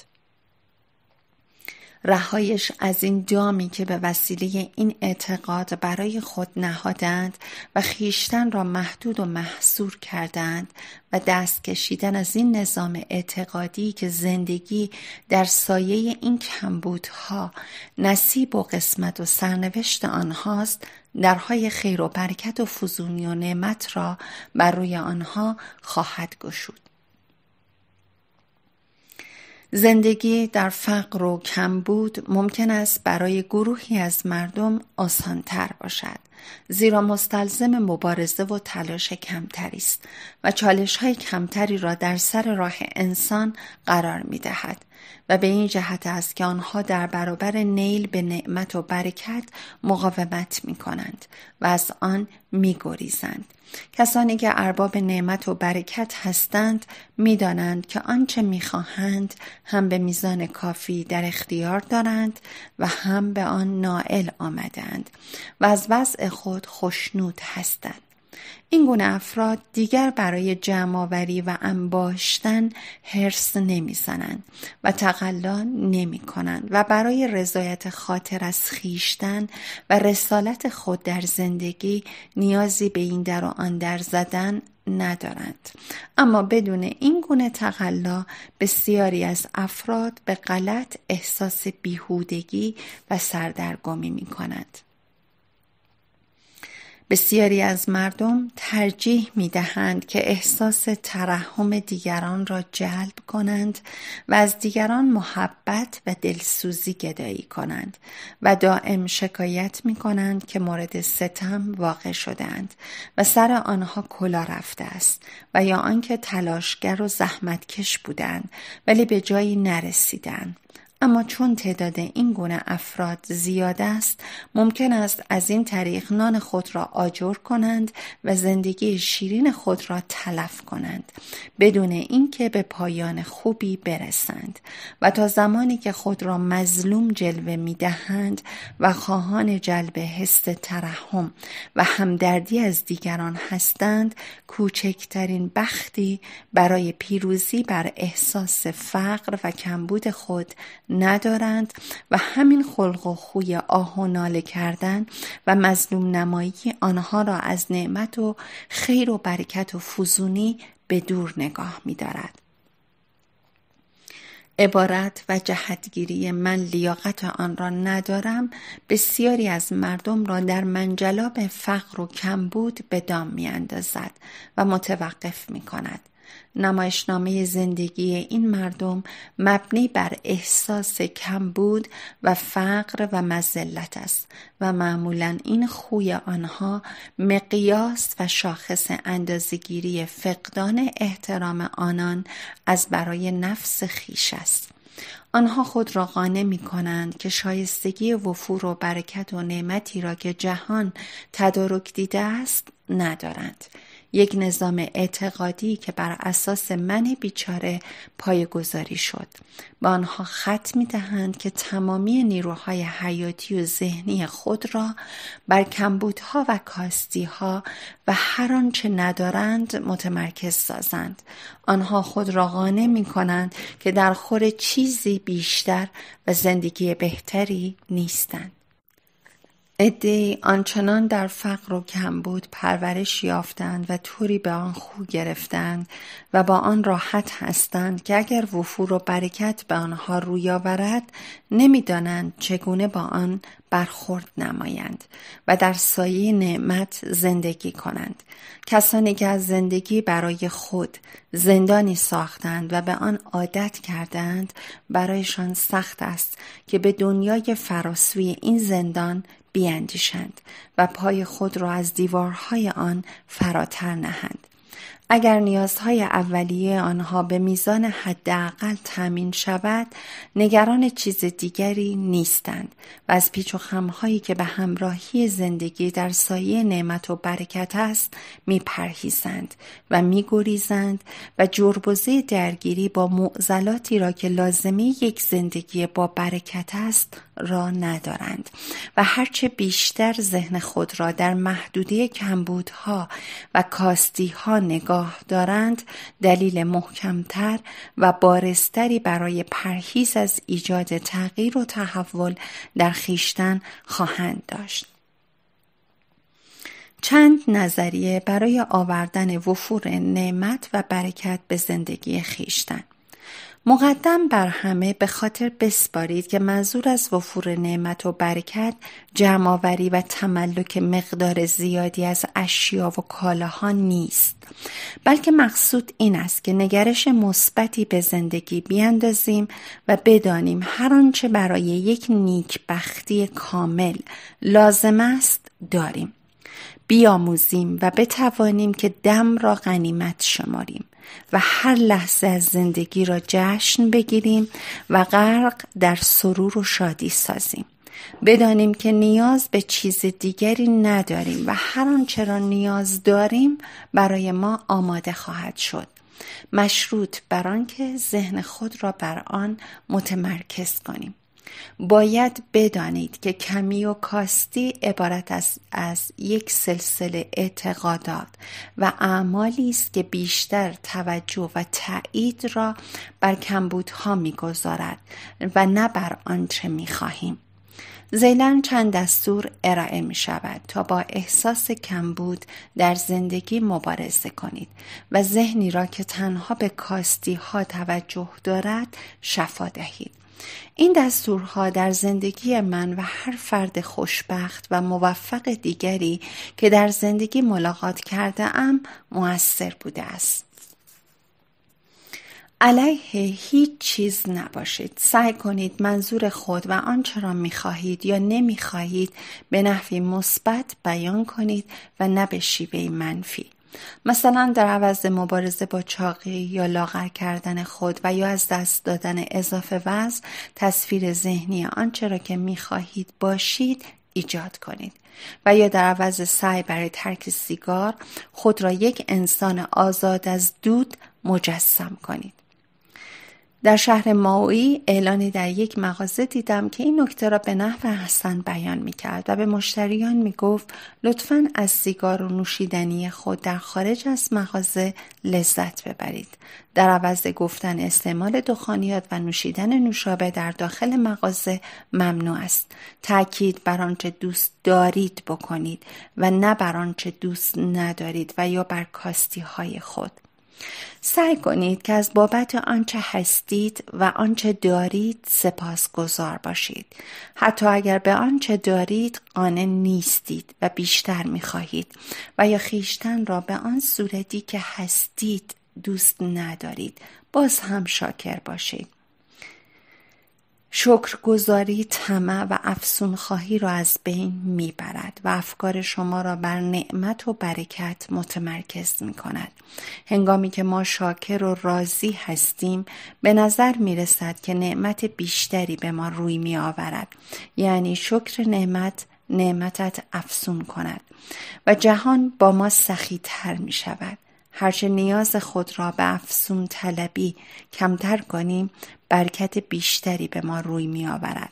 رهایش از این دامی که به وسیله این اعتقاد برای خود نهادند و خیشتن را محدود و محصور کردند و دست کشیدن از این نظام اعتقادی که زندگی در سایه این کمبودها نصیب و قسمت و سرنوشت آنهاست درهای خیر و برکت و فزونی و نعمت را بر روی آنها خواهد گشود زندگی در فقر و کمبود ممکن است برای گروهی از مردم آسانتر باشد زیرا مستلزم مبارزه و تلاش کمتری است و چالش های کمتری را در سر راه انسان قرار می دهد. و به این جهت است که آنها در برابر نیل به نعمت و برکت مقاومت می کنند و از آن می گریزند. کسانی که ارباب نعمت و برکت هستند می دانند که آنچه خواهند هم به میزان کافی در اختیار دارند و هم به آن نائل آمدند و از وضع خود خشنود هستند این گونه افراد دیگر برای جمعآوری و انباشتن هرس نمیزنند و تقلا نمی کنند و برای رضایت خاطر از خیشتن و رسالت خود در زندگی نیازی به این در و آن در زدن ندارند اما بدون این گونه تقلا بسیاری از افراد به غلط احساس بیهودگی و سردرگمی می کنند بسیاری از مردم ترجیح می دهند که احساس ترحم دیگران را جلب کنند و از دیگران محبت و دلسوزی گدایی کنند و دائم شکایت می کنند که مورد ستم واقع شدند و سر آنها کلا رفته است و یا آنکه تلاشگر و زحمتکش بودند ولی به جایی نرسیدند اما چون تعداد این گونه افراد زیاد است ممکن است از این طریق نان خود را آجر کنند و زندگی شیرین خود را تلف کنند بدون اینکه به پایان خوبی برسند و تا زمانی که خود را مظلوم جلوه می دهند و خواهان جلب حس ترحم و همدردی از دیگران هستند کوچکترین بختی برای پیروزی بر احساس فقر و کمبود خود ندارند و همین خلق و خوی آه و ناله کردن و مظلوم نمایی آنها را از نعمت و خیر و برکت و فزونی به دور نگاه می دارد. عبارت و جهتگیری من لیاقت آن را ندارم بسیاری از مردم را در منجلاب فقر و کمبود به دام می اندازد و متوقف می کند. نمایشنامه زندگی این مردم مبنی بر احساس کم بود و فقر و مزلت است و معمولا این خوی آنها مقیاس و شاخص اندازگیری فقدان احترام آنان از برای نفس خیش است. آنها خود را قانع می کنند که شایستگی وفور و برکت و نعمتی را که جهان تدارک دیده است ندارند. یک نظام اعتقادی که بر اساس من بیچاره پایگذاری شد با آنها خط می دهند که تمامی نیروهای حیاتی و ذهنی خود را بر کمبودها و کاستیها و هر آنچه ندارند متمرکز سازند آنها خود را قانع می کنند که در خور چیزی بیشتر و زندگی بهتری نیستند عدهای آنچنان در فقر و بود پرورش یافتند و طوری به آن خو گرفتند و با آن راحت هستند که اگر وفور و برکت به آنها روی آورد نمیدانند چگونه با آن برخورد نمایند و در سایه نعمت زندگی کنند کسانی که از زندگی برای خود زندانی ساختند و به آن عادت کردند برایشان سخت است که به دنیای فراسوی این زندان بیاندیشند و پای خود را از دیوارهای آن فراتر نهند. اگر نیازهای اولیه آنها به میزان حداقل تامین شود نگران چیز دیگری نیستند و از پیچ و خمهایی که به همراهی زندگی در سایه نعمت و برکت است میپرهیزند و میگریزند و جربزه درگیری با معضلاتی را که لازمه یک زندگی با برکت است را ندارند و هرچه بیشتر ذهن خود را در محدوده کمبودها و کاستیها نگاه دارند دلیل محکمتر و بارستری برای پرهیز از ایجاد تغییر و تحول در خیشتن خواهند داشت. چند نظریه برای آوردن وفور نعمت و برکت به زندگی خیشتن مقدم بر همه به خاطر بسپارید که منظور از وفور نعمت و برکت جمعآوری و تملک مقدار زیادی از اشیا و کالاها نیست بلکه مقصود این است که نگرش مثبتی به زندگی بیاندازیم و بدانیم هر آنچه برای یک نیکبختی کامل لازم است داریم بیاموزیم و بتوانیم که دم را غنیمت شماریم و هر لحظه از زندگی را جشن بگیریم و غرق در سرور و شادی سازیم بدانیم که نیاز به چیز دیگری نداریم و هر آنچه را نیاز داریم برای ما آماده خواهد شد مشروط بر آنکه ذهن خود را بر آن متمرکز کنیم باید بدانید که کمی و کاستی عبارت از, از یک سلسله اعتقادات و اعمالی است که بیشتر توجه و تایید را بر کمبودها میگذارد و نه بر آنچه میخواهیم زیلا چند دستور ارائه می شود تا با احساس کمبود در زندگی مبارزه کنید و ذهنی را که تنها به کاستی ها توجه دارد شفا دهید. این دستورها در زندگی من و هر فرد خوشبخت و موفق دیگری که در زندگی ملاقات کرده ام موثر بوده است. علیه هیچ چیز نباشید سعی کنید منظور خود و آنچه را میخواهید یا نمیخواهید به نحوی مثبت بیان کنید و نه به شیوه منفی مثلا در عوض مبارزه با چاقی یا لاغر کردن خود و یا از دست دادن اضافه وزن تصویر ذهنی آنچه را که میخواهید باشید ایجاد کنید و یا در عوض سعی برای ترک سیگار خود را یک انسان آزاد از دود مجسم کنید در شهر ماوی اعلانی در یک مغازه دیدم که این نکته را به نحو حسن بیان می کرد و به مشتریان می گفت لطفا از سیگار و نوشیدنی خود در خارج از مغازه لذت ببرید. در عوض گفتن استعمال دخانیات و نوشیدن نوشابه در داخل مغازه ممنوع است. تاکید بر آنچه دوست دارید بکنید و نه بر آنچه دوست ندارید و یا بر کاستی های خود. سعی کنید که از بابت آنچه هستید و آنچه دارید سپاسگزار باشید حتی اگر به آنچه دارید قانع نیستید و بیشتر میخواهید و یا خیشتن را به آن صورتی که هستید دوست ندارید باز هم شاکر باشید شکرگزاری طمع و خواهی را از بین میبرد و افکار شما را بر نعمت و برکت متمرکز می کند. هنگامی که ما شاکر و راضی هستیم به نظر می رسد که نعمت بیشتری به ما روی می آورد. یعنی شکر نعمت نعمتت افسون کند و جهان با ما تر می شود. هرچه نیاز خود را به افسون طلبی کمتر کنیم برکت بیشتری به ما روی می آورد.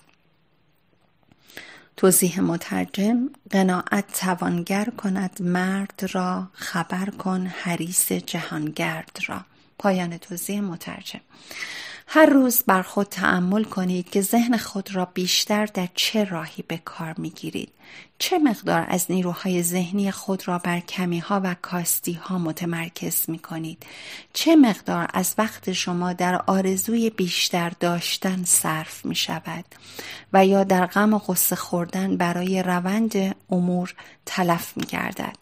توضیح مترجم قناعت توانگر کند مرد را خبر کن حریس جهانگرد را پایان توضیح مترجم هر روز بر خود تعمل کنید که ذهن خود را بیشتر در چه راهی به کار می گیرید. چه مقدار از نیروهای ذهنی خود را بر کمی ها و کاستی ها متمرکز می کنید. چه مقدار از وقت شما در آرزوی بیشتر داشتن صرف می شود و یا در غم و غصه خوردن برای روند امور تلف می گردد.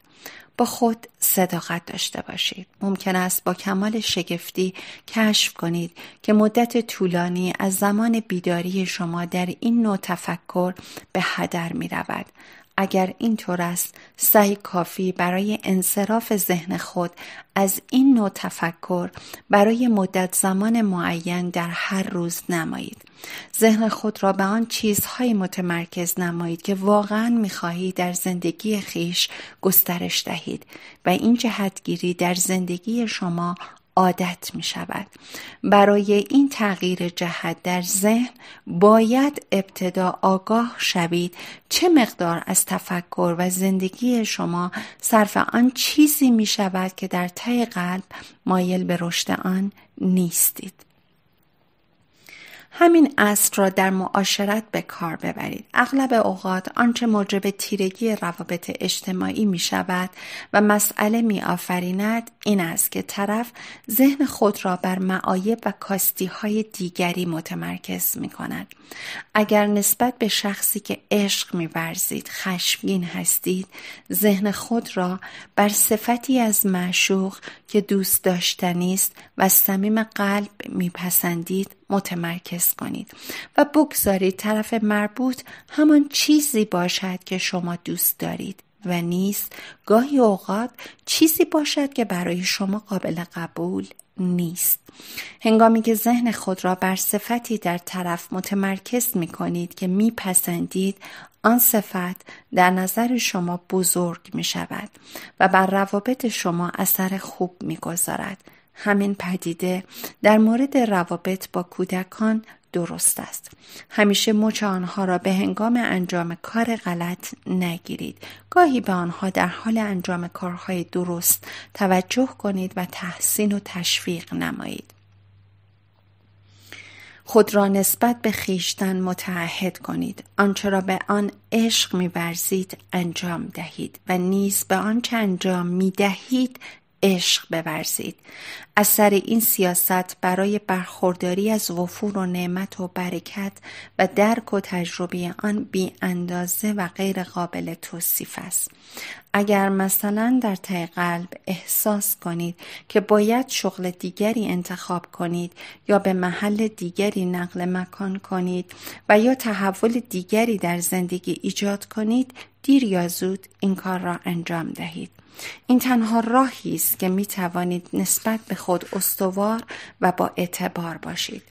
با خود صداقت داشته باشید ممکن است با کمال شگفتی کشف کنید که مدت طولانی از زمان بیداری شما در این نوع تفکر به هدر می رود اگر اینطور است سعی کافی برای انصراف ذهن خود از این نوع تفکر برای مدت زمان معین در هر روز نمایید ذهن خود را به آن چیزهایی متمرکز نمایید که واقعا میخواهید در زندگی خیش گسترش دهید و این جهتگیری در زندگی شما عادت می شود. برای این تغییر جهت در ذهن باید ابتدا آگاه شوید چه مقدار از تفکر و زندگی شما صرف آن چیزی می شود که در ته قلب مایل به رشد آن نیستید. همین اصل را در معاشرت به کار ببرید. اغلب اوقات آنچه موجب تیرگی روابط اجتماعی می شود و مسئله می آفریند این است که طرف ذهن خود را بر معایب و کاستی های دیگری متمرکز می کند. اگر نسبت به شخصی که عشق می برزید خشمگین هستید ذهن خود را بر صفتی از معشوق که دوست داشتنی است و صمیم قلب پسندید متمرکز کنید و بگذارید طرف مربوط همان چیزی باشد که شما دوست دارید و نیست گاهی اوقات چیزی باشد که برای شما قابل قبول نیست هنگامی که ذهن خود را بر صفتی در طرف متمرکز می کنید که میپسندید آن صفت در نظر شما بزرگ می شود و بر روابط شما اثر خوب می گذارد همین پدیده در مورد روابط با کودکان درست است. همیشه مچ آنها را به هنگام انجام کار غلط نگیرید. گاهی به آنها در حال انجام کارهای درست توجه کنید و تحسین و تشویق نمایید. خود را نسبت به خیشتن متعهد کنید آنچه را به آن عشق میورزید انجام دهید و نیز به آنچه انجام می دهید عشق بورزید اثر این سیاست برای برخورداری از وفور و نعمت و برکت و درک و تجربه آن بی اندازه و غیر قابل توصیف است اگر مثلا در ته قلب احساس کنید که باید شغل دیگری انتخاب کنید یا به محل دیگری نقل مکان کنید و یا تحول دیگری در زندگی ایجاد کنید دیر یا زود این کار را انجام دهید این تنها راهی است که می توانید نسبت به خود استوار و با اعتبار باشید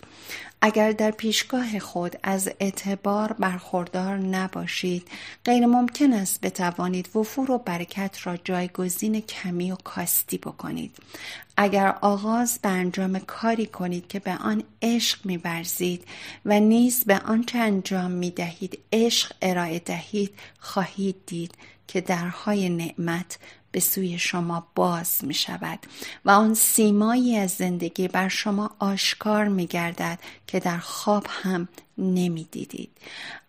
اگر در پیشگاه خود از اعتبار برخوردار نباشید غیر ممکن است بتوانید وفور و برکت را جایگزین کمی و کاستی بکنید اگر آغاز به انجام کاری کنید که به آن عشق میورزید و نیز به آنچه انجام می دهید عشق ارائه دهید خواهید دید که درهای نعمت به سوی شما باز می شود و آن سیمایی از زندگی بر شما آشکار می گردد که در خواب هم نمی دیدید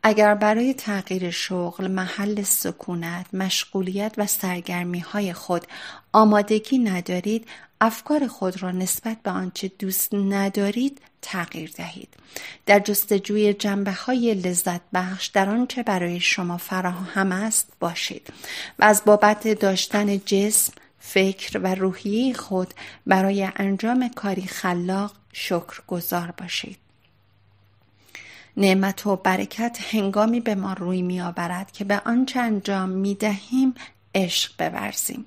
اگر برای تغییر شغل، محل سکونت، مشغولیت و سرگرمی های خود آمادگی ندارید افکار خود را نسبت به آنچه دوست ندارید تغییر دهید در جستجوی جنبه های لذت بخش در آنچه برای شما فراهم است باشید و از بابت داشتن جسم فکر و روحیه خود برای انجام کاری خلاق شکر گذار باشید نعمت و برکت هنگامی به ما روی می آورد که به آنچه انجام می دهیم عشق بورزیم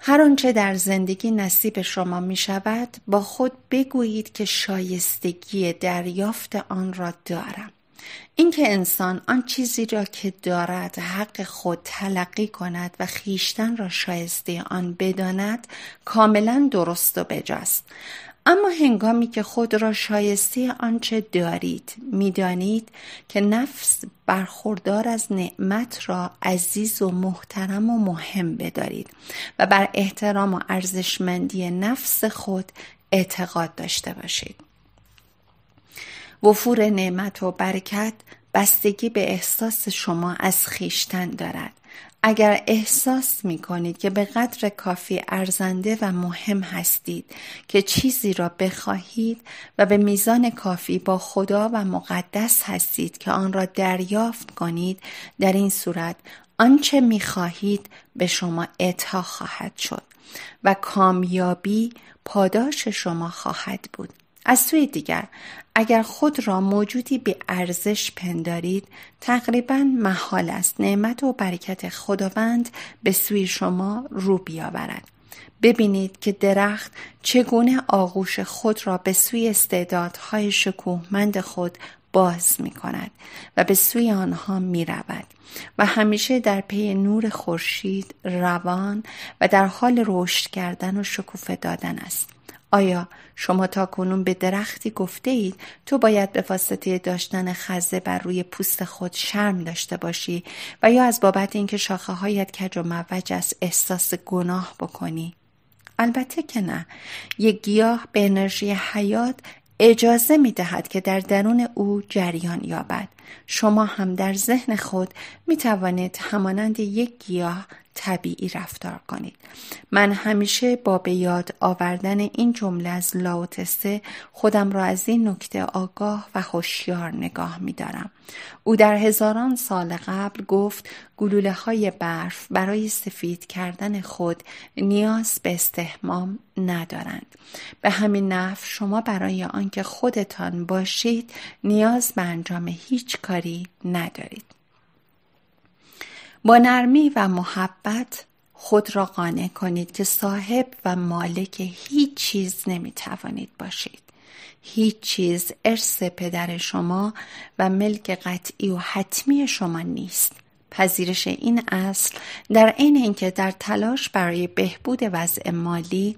هر آنچه در زندگی نصیب شما می شود با خود بگویید که شایستگی دریافت آن را دارم اینکه انسان آن چیزی را که دارد حق خود تلقی کند و خیشتن را شایسته آن بداند کاملا درست و بجاست اما هنگامی که خود را شایسته آنچه دارید میدانید که نفس برخوردار از نعمت را عزیز و محترم و مهم بدارید و بر احترام و ارزشمندی نفس خود اعتقاد داشته باشید وفور نعمت و برکت بستگی به احساس شما از خیشتن دارد اگر احساس می کنید که به قدر کافی ارزنده و مهم هستید که چیزی را بخواهید و به میزان کافی با خدا و مقدس هستید که آن را دریافت کنید در این صورت آنچه می خواهید به شما اعطا خواهد شد و کامیابی پاداش شما خواهد بود از سوی دیگر اگر خود را موجودی به ارزش پندارید تقریبا محال است نعمت و برکت خداوند به سوی شما رو بیاورد ببینید که درخت چگونه آغوش خود را به سوی استعدادهای شکوهمند خود باز می کند و به سوی آنها می رود و همیشه در پی نور خورشید روان و در حال رشد کردن و شکوفه دادن است آیا شما تا کنون به درختی گفته اید تو باید به واسطه داشتن خزه بر روی پوست خود شرم داشته باشی و یا از بابت اینکه شاخه هایت کج و موج است احساس گناه بکنی؟ البته که نه یک گیاه به انرژی حیات اجازه می دهد که در درون او جریان یابد شما هم در ذهن خود می توانید همانند یک گیاه طبیعی رفتار کنید من همیشه با به یاد آوردن این جمله از لاوتسه خودم را از این نکته آگاه و هوشیار نگاه می دارم. او در هزاران سال قبل گفت گلوله های برف برای سفید کردن خود نیاز به استهمام ندارند به همین نحو شما برای آنکه خودتان باشید نیاز به انجام هیچ کاری ندارید با نرمی و محبت خود را قانع کنید که صاحب و مالک هیچ چیز نمی توانید باشید هیچ چیز ارث پدر شما و ملک قطعی و حتمی شما نیست پذیرش این اصل در عین اینکه در تلاش برای بهبود وضع مالی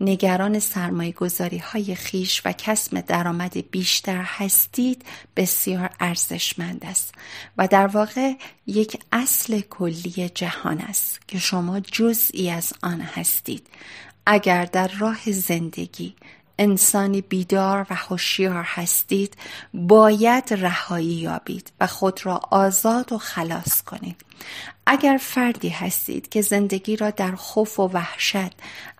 نگران سرمایه گذاری های خیش و کسم درآمد بیشتر هستید بسیار ارزشمند است و در واقع یک اصل کلی جهان است که شما جزئی از آن هستید اگر در راه زندگی انسانی بیدار و هوشیار هستید باید رهایی یابید و خود را آزاد و خلاص کنید اگر فردی هستید که زندگی را در خوف و وحشت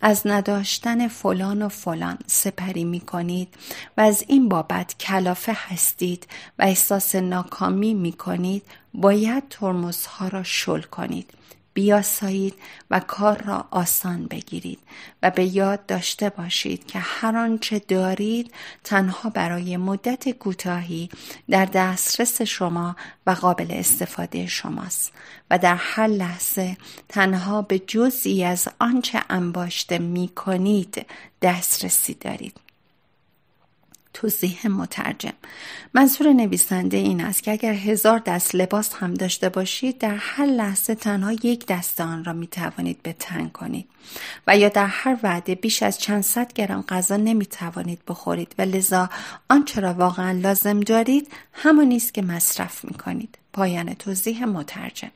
از نداشتن فلان و فلان سپری می کنید و از این بابت کلافه هستید و احساس ناکامی می کنید باید ترمزها را شل کنید بیاسایید و کار را آسان بگیرید و به یاد داشته باشید که هر آنچه دارید تنها برای مدت کوتاهی در دسترس شما و قابل استفاده شماست و در هر لحظه تنها به جزئی از آنچه انباشته می کنید دسترسی دارید توضیح مترجم منظور نویسنده این است که اگر هزار دست لباس هم داشته باشید در هر لحظه تنها یک دست آن را می توانید به تن کنید و یا در هر وعده بیش از چند صد گرم غذا نمی توانید بخورید و لذا آنچه را واقعا لازم دارید همانی است که مصرف می کنید پایان توضیح مترجم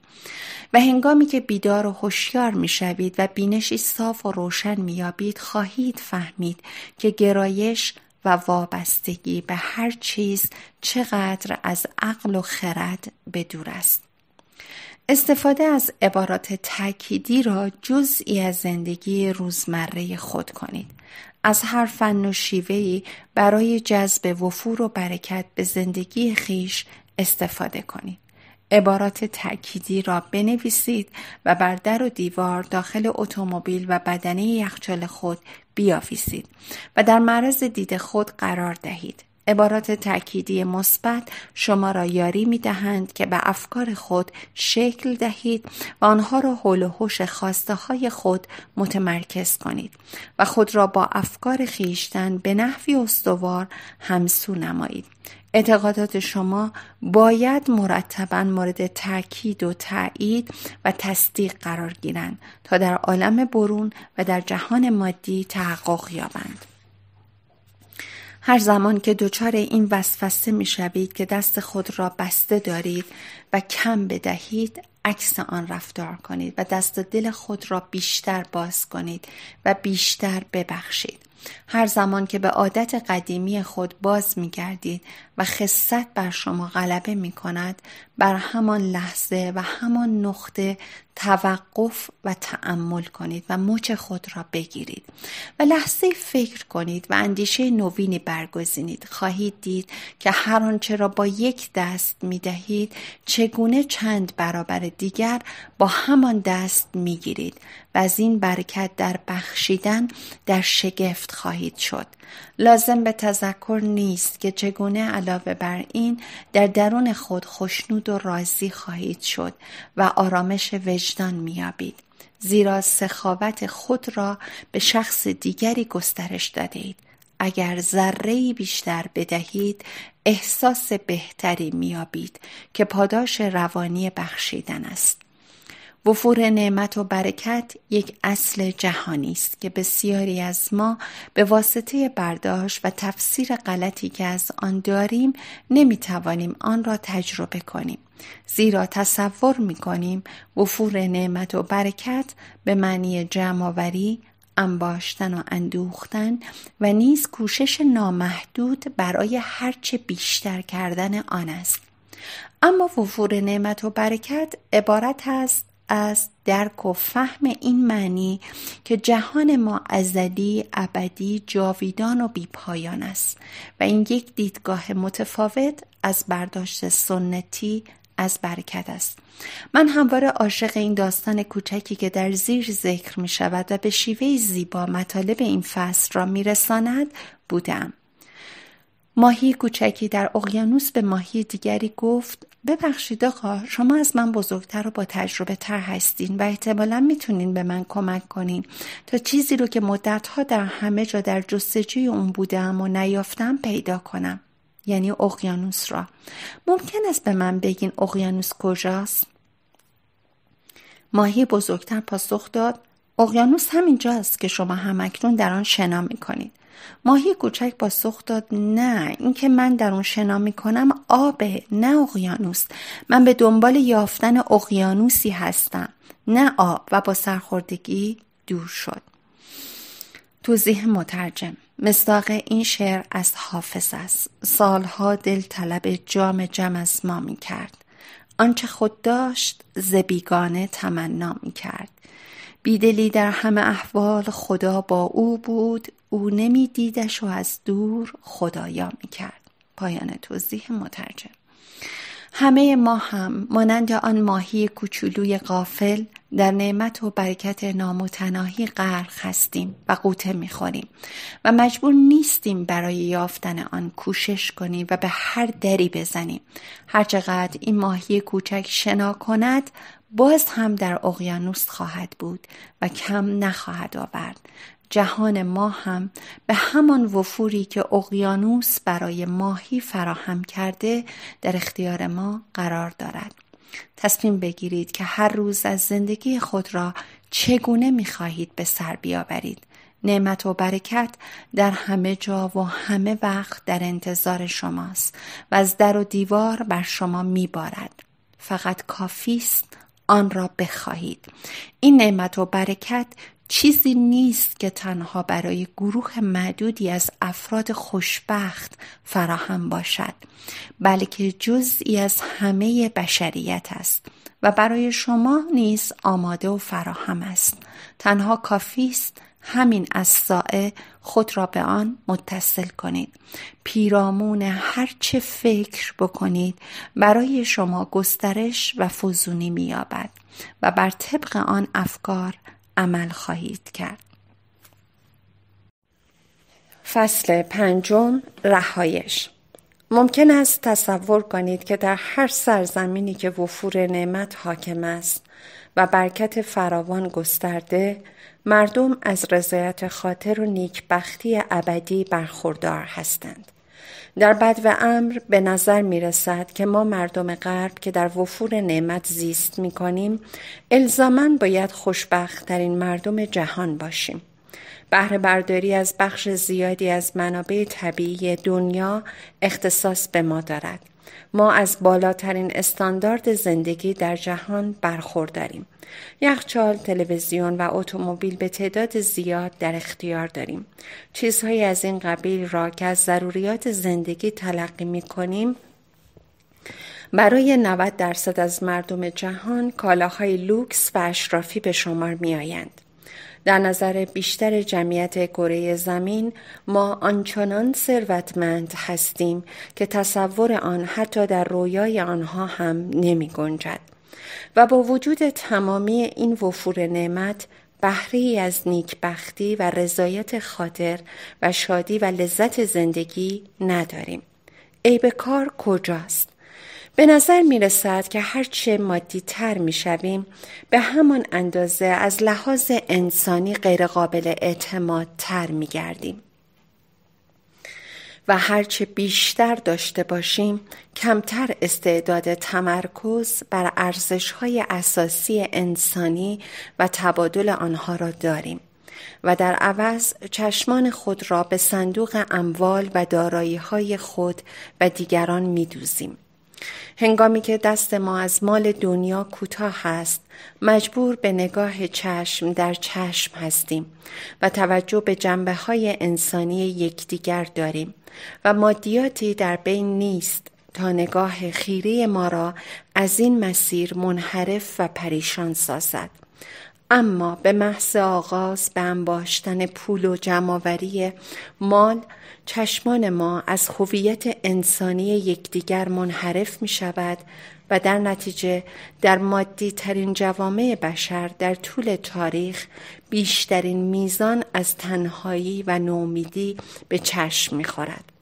و هنگامی که بیدار و هوشیار میشوید و بینشی صاف و روشن مییابید خواهید فهمید که گرایش و وابستگی به هر چیز چقدر از عقل و خرد به دور است. استفاده از عبارات تأکیدی را جزئی از زندگی روزمره خود کنید. از هر فن و شیوهی برای جذب وفور و برکت به زندگی خیش استفاده کنید. عبارات تأکیدی را بنویسید و بر در و دیوار داخل اتومبیل و بدنه یخچال خود بیافیسید و در معرض دید خود قرار دهید. عبارات تأکیدی مثبت شما را یاری می دهند که به افکار خود شکل دهید و آنها را حول و حوش خواسته های خود متمرکز کنید و خود را با افکار خیشتن به نحوی استوار همسو نمایید. اعتقادات شما باید مرتبا مورد تاکید و تایید و تصدیق قرار گیرند تا در عالم برون و در جهان مادی تحقق یابند هر زمان که دچار این وسوسه میشوید که دست خود را بسته دارید و کم بدهید عکس آن رفتار کنید و دست دل خود را بیشتر باز کنید و بیشتر ببخشید هر زمان که به عادت قدیمی خود باز می گردید و خصت بر شما غلبه می کند بر همان لحظه و همان نقطه توقف و تعمل کنید و مچ خود را بگیرید و لحظه فکر کنید و اندیشه نوینی برگزینید خواهید دید که هر آنچه را با یک دست می دهید چگونه چند برابر دیگر با همان دست می گیرید و از این برکت در بخشیدن در شگفت خواهید شد لازم به تذکر نیست که چگونه علاوه بر این در درون خود خوشنود و راضی خواهید شد و آرامش وجدان میابید زیرا سخاوت خود را به شخص دیگری گسترش دادید اگر ذره بیشتر بدهید احساس بهتری میابید که پاداش روانی بخشیدن است وفور نعمت و برکت یک اصل جهانی است که بسیاری از ما به واسطه برداشت و تفسیر غلطی که از آن داریم نمیتوانیم آن را تجربه کنیم زیرا تصور میکنیم وفور نعمت و برکت به معنی جمعآوری انباشتن و اندوختن و نیز کوشش نامحدود برای هرچه بیشتر کردن آن است اما وفور نعمت و برکت عبارت است از درک و فهم این معنی که جهان ما ازلی، ابدی، جاویدان و بیپایان است و این یک دیدگاه متفاوت از برداشت سنتی از برکت است من همواره عاشق این داستان کوچکی که در زیر ذکر می شود و به شیوه زیبا مطالب این فصل را می رساند بودم ماهی کوچکی در اقیانوس به ماهی دیگری گفت ببخشید آقا شما از من بزرگتر و با تجربه تر هستین و احتمالا میتونین به من کمک کنین تا چیزی رو که مدتها در همه جا در جستجوی اون بودم و نیافتم پیدا کنم یعنی اقیانوس را ممکن است به من بگین اقیانوس کجاست ماهی بزرگتر پاسخ داد اقیانوس جاست که شما همکنون در آن شنا میکنید ماهی کوچک با سخت داد نه اینکه من در اون شنا میکنم آبه نه اقیانوس من به دنبال یافتن اقیانوسی هستم نه آب و با سرخوردگی دور شد توضیح مترجم مصداق این شعر از حافظ است سالها دل طلب جام جم از ما می کرد آنچه خود داشت زبیگانه تمنا می کرد بیدلی در همه احوال خدا با او بود او دیدش و از دور خدایا کرد پایان توضیح مترجم همه ما هم مانند آن ماهی کوچولوی قافل در نعمت و برکت نامتناهی غرق هستیم و قوطه میخوریم و مجبور نیستیم برای یافتن آن کوشش کنیم و به هر دری بزنیم هرچقدر این ماهی کوچک شنا کند باز هم در اقیانوس خواهد بود و کم نخواهد آورد جهان ما هم به همان وفوری که اقیانوس برای ماهی فراهم کرده در اختیار ما قرار دارد. تصمیم بگیرید که هر روز از زندگی خود را چگونه می خواهید به سر بیاورید. نعمت و برکت در همه جا و همه وقت در انتظار شماست و از در و دیوار بر شما می بارد. فقط کافیست آن را بخواهید این نعمت و برکت چیزی نیست که تنها برای گروه معدودی از افراد خوشبخت فراهم باشد بلکه جزئی از همه بشریت است و برای شما نیز آماده و فراهم است تنها کافی است همین از سائه خود را به آن متصل کنید پیرامون چه فکر بکنید برای شما گسترش و فزونی مییابد و بر طبق آن افکار عمل خواهید کرد. فصل پنجم رهایش ممکن است تصور کنید که در هر سرزمینی که وفور نعمت حاکم است و برکت فراوان گسترده مردم از رضایت خاطر و نیکبختی ابدی برخوردار هستند در بد و امر به نظر می رسد که ما مردم غرب که در وفور نعمت زیست می کنیم الزامن باید خوشبخت مردم جهان باشیم. بهره برداری از بخش زیادی از منابع طبیعی دنیا اختصاص به ما دارد. ما از بالاترین استاندارد زندگی در جهان برخورداریم. یخچال، تلویزیون و اتومبیل به تعداد زیاد در اختیار داریم. چیزهایی از این قبیل را که از ضروریات زندگی تلقی می کنیم برای 90 درصد از مردم جهان کالاهای لوکس و اشرافی به شمار می در نظر بیشتر جمعیت کره زمین ما آنچنان ثروتمند هستیم که تصور آن حتی در رویای آنها هم نمی گنجد و با وجود تمامی این وفور نعمت بحری از نیکبختی و رضایت خاطر و شادی و لذت زندگی نداریم عیب کار کجاست به نظر می رسد که هرچه مادی تر می شویم به همان اندازه از لحاظ انسانی غیرقابل اعتماد تر می گردیم. و هرچه بیشتر داشته باشیم کمتر استعداد تمرکز بر ارزش های اساسی انسانی و تبادل آنها را داریم و در عوض چشمان خود را به صندوق اموال و دارایی های خود و دیگران می دوزیم. هنگامی که دست ما از مال دنیا کوتاه است مجبور به نگاه چشم در چشم هستیم و توجه به جنبه های انسانی یکدیگر داریم و مادیاتی در بین نیست تا نگاه خیره ما را از این مسیر منحرف و پریشان سازد اما به محض آغاز به انباشتن پول و جمعآوری مال چشمان ما از هویت انسانی یکدیگر منحرف می شود و در نتیجه در مادی ترین جوامع بشر در طول تاریخ بیشترین میزان از تنهایی و نومیدی به چشم می خورد.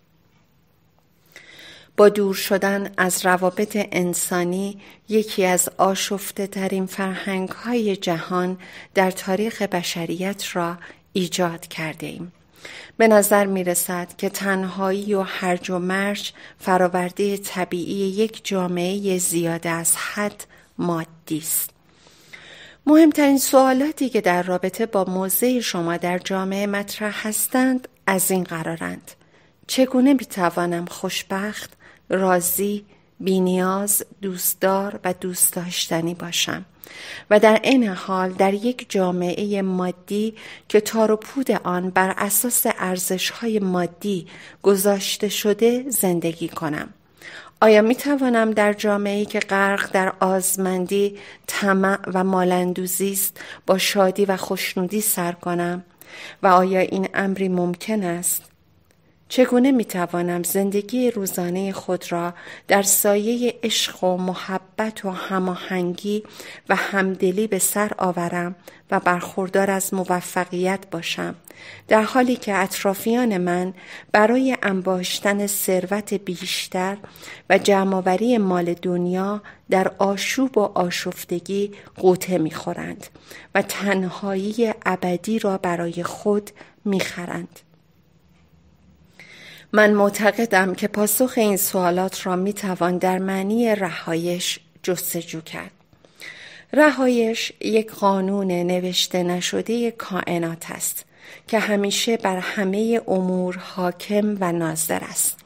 با دور شدن از روابط انسانی یکی از آشفته ترین فرهنگ های جهان در تاریخ بشریت را ایجاد کرده ایم. به نظر می رسد که تنهایی و هرج و مرج فراورده طبیعی یک جامعه زیاده از حد مادی است. مهمترین سوالاتی که در رابطه با موضع شما در جامعه مطرح هستند از این قرارند. چگونه می توانم خوشبخت، راضی بینیاز دوستدار و دوست داشتنی باشم و در این حال در یک جامعه مادی که تار و پود آن بر اساس ارزش های مادی گذاشته شده زندگی کنم آیا می توانم در جامعه که غرق در آزمندی، طمع و مالندوزی است با شادی و خوشنودی سر کنم؟ و آیا این امری ممکن است؟ چگونه می توانم زندگی روزانه خود را در سایه عشق و محبت و هماهنگی و همدلی به سر آورم و برخوردار از موفقیت باشم در حالی که اطرافیان من برای انباشتن ثروت بیشتر و جمعآوری مال دنیا در آشوب و آشفتگی قوطه خورند و تنهایی ابدی را برای خود میخرند من معتقدم که پاسخ این سوالات را می توان در معنی رهایش جستجو کرد. رهایش یک قانون نوشته نشده کائنات است که همیشه بر همه امور حاکم و ناظر است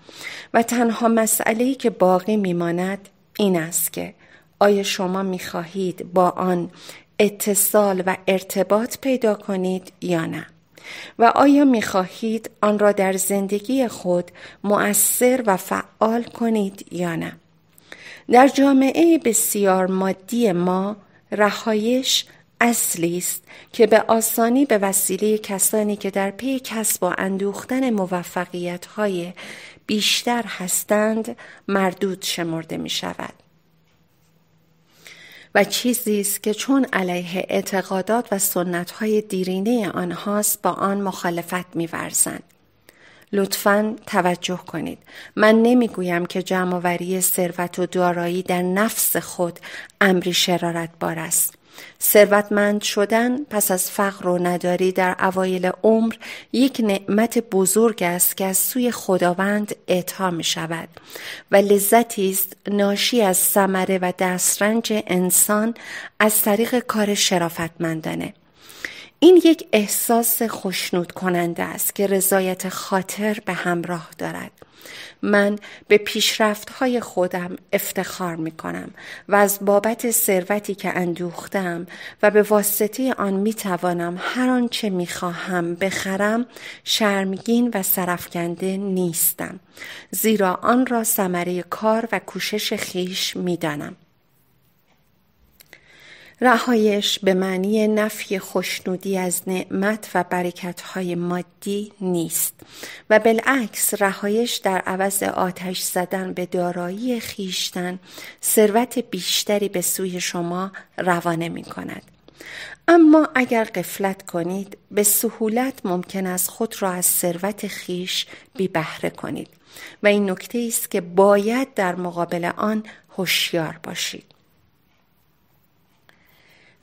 و تنها مسئله که باقی میماند این است که آیا شما میخواهید با آن اتصال و ارتباط پیدا کنید یا نه؟ و آیا می خواهید آن را در زندگی خود مؤثر و فعال کنید یا نه؟ در جامعه بسیار مادی ما رهایش اصلی است که به آسانی به وسیله کسانی که در پی کسب و اندوختن موفقیت های بیشتر هستند مردود شمرده می شود. و چیزی است که چون علیه اعتقادات و های دیرینه آنهاست با آن مخالفت میورزند لطفا توجه کنید من نمیگویم که جمعآوری ثروت و دارایی در نفس خود امری شرارت بار است ثروتمند شدن پس از فقر و نداری در اوایل عمر یک نعمت بزرگ است که از سوی خداوند اعطا می شود و لذتی است ناشی از ثمره و دسترنج انسان از طریق کار شرافتمندانه این یک احساس خوشنود کننده است که رضایت خاطر به همراه دارد من به پیشرفت خودم افتخار می کنم و از بابت ثروتی که اندوختم و به واسطه آن می توانم هر آنچه می خواهم بخرم شرمگین و سرفکنده نیستم زیرا آن را ثمره کار و کوشش خیش می دانم. رهایش به معنی نفی خوشنودی از نعمت و برکتهای مادی نیست و بالعکس رهایش در عوض آتش زدن به دارایی خیشتن ثروت بیشتری به سوی شما روانه می کند. اما اگر قفلت کنید به سهولت ممکن است خود را از ثروت خیش بی بهره کنید و این نکته است که باید در مقابل آن هوشیار باشید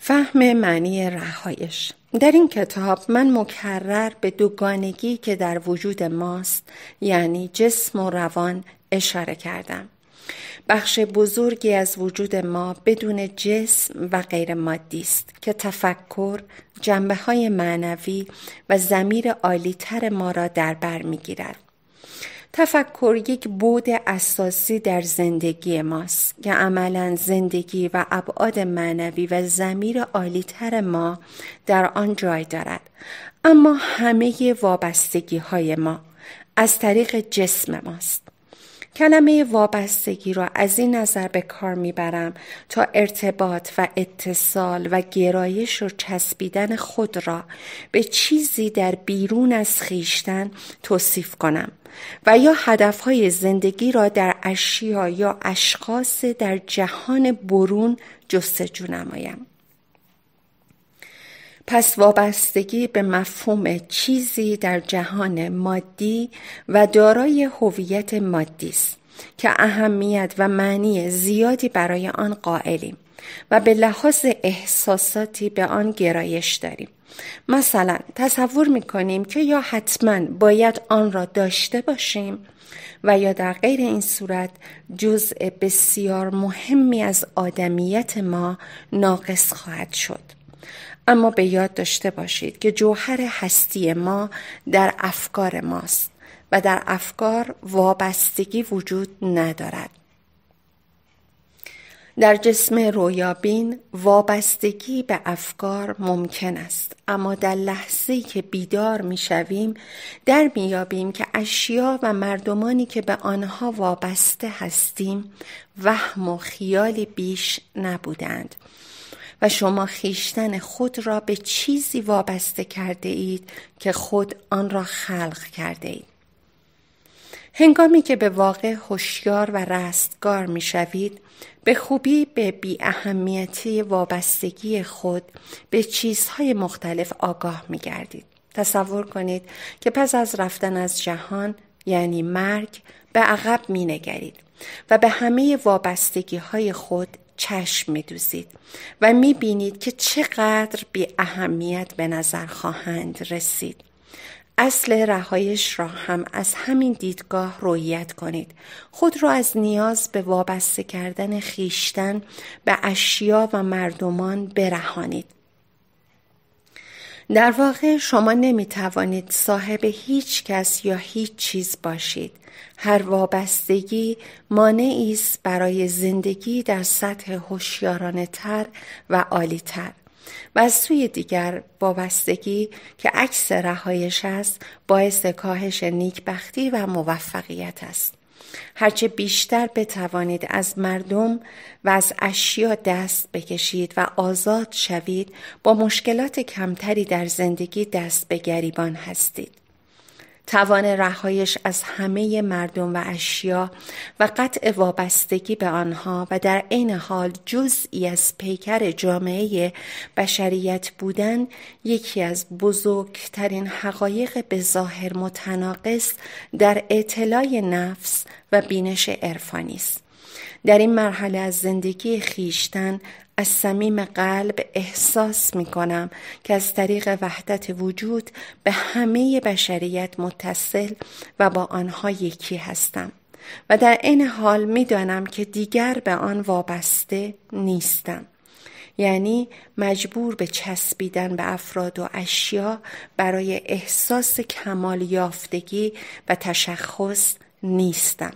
فهم معنی رهایش در این کتاب من مکرر به دوگانگی که در وجود ماست یعنی جسم و روان اشاره کردم بخش بزرگی از وجود ما بدون جسم و غیر مادی است که تفکر جنبه های معنوی و زمیر تر ما را در بر گیرد. تفکر یک بود اساسی در زندگی ماست که عملا زندگی و ابعاد معنوی و زمیر عالیتر ما در آن جای دارد اما همه وابستگی های ما از طریق جسم ماست کلمه وابستگی را از این نظر به کار میبرم تا ارتباط و اتصال و گرایش و چسبیدن خود را به چیزی در بیرون از خیشتن توصیف کنم و یا هدفهای زندگی را در اشیا یا اشخاص در جهان برون جستجو نمایم پس وابستگی به مفهوم چیزی در جهان مادی و دارای هویت مادی است که اهمیت و معنی زیادی برای آن قائلیم و به لحاظ احساساتی به آن گرایش داریم مثلا تصور میکنیم که یا حتما باید آن را داشته باشیم و یا در غیر این صورت جزء بسیار مهمی از آدمیت ما ناقص خواهد شد اما به یاد داشته باشید که جوهر هستی ما در افکار ماست و در افکار وابستگی وجود ندارد در جسم رویابین وابستگی به افکار ممکن است اما در لحظه که بیدار میشویم در که اشیا و مردمانی که به آنها وابسته هستیم وهم و خیالی بیش نبودند و شما خیشتن خود را به چیزی وابسته کرده اید که خود آن را خلق کرده اید هنگامی که به واقع هوشیار و رستگار می شوید به خوبی به بی اهمیتی وابستگی خود به چیزهای مختلف آگاه می گردید. تصور کنید که پس از رفتن از جهان یعنی مرگ به عقب می نگرید و به همه وابستگی های خود چشم می دوزید و می بینید که چقدر بی اهمیت به نظر خواهند رسید. اصل رهایش را هم از همین دیدگاه رویت کنید خود را از نیاز به وابسته کردن خیشتن به اشیا و مردمان برهانید در واقع شما نمی توانید صاحب هیچ کس یا هیچ چیز باشید. هر وابستگی مانعی است برای زندگی در سطح هوشیارانه تر و عالی تر. و از سوی دیگر وابستگی که عکس رهایش است باعث کاهش نیکبختی و موفقیت است هرچه بیشتر بتوانید از مردم و از اشیا دست بکشید و آزاد شوید با مشکلات کمتری در زندگی دست به گریبان هستید توان رهایش از همه مردم و اشیا و قطع وابستگی به آنها و در عین حال جزئی از پیکر جامعه بشریت بودن یکی از بزرگترین حقایق به ظاهر متناقض در اطلاع نفس و بینش عرفانی است در این مرحله از زندگی خیشتن از صمیم قلب احساس می کنم که از طریق وحدت وجود به همه بشریت متصل و با آنها یکی هستم و در این حال می دانم که دیگر به آن وابسته نیستم یعنی مجبور به چسبیدن به افراد و اشیا برای احساس کمال یافتگی و تشخص نیستم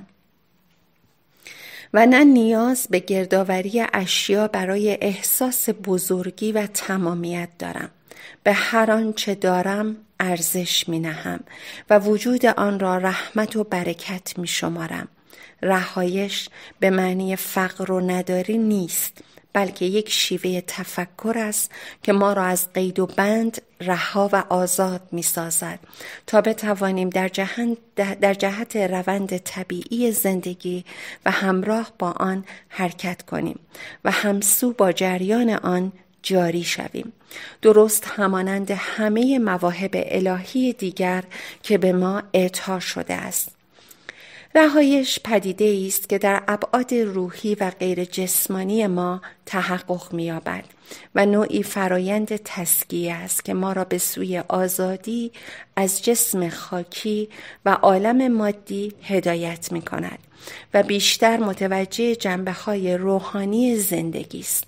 و نه نیاز به گردآوری اشیا برای احساس بزرگی و تمامیت دارم به هر آنچه دارم ارزش می نهم و وجود آن را رحمت و برکت می شمارم رهایش به معنی فقر و نداری نیست بلکه یک شیوه تفکر است که ما را از قید و بند رها و آزاد می سازد تا بتوانیم در, در جهت روند طبیعی زندگی و همراه با آن حرکت کنیم و همسو با جریان آن جاری شویم درست همانند همه مواهب الهی دیگر که به ما اعطا شده است رهایش پدیده است که در ابعاد روحی و غیر جسمانی ما تحقق می‌یابد و نوعی فرایند تسکیه است که ما را به سوی آزادی از جسم خاکی و عالم مادی هدایت می و بیشتر متوجه جنبه های روحانی زندگی است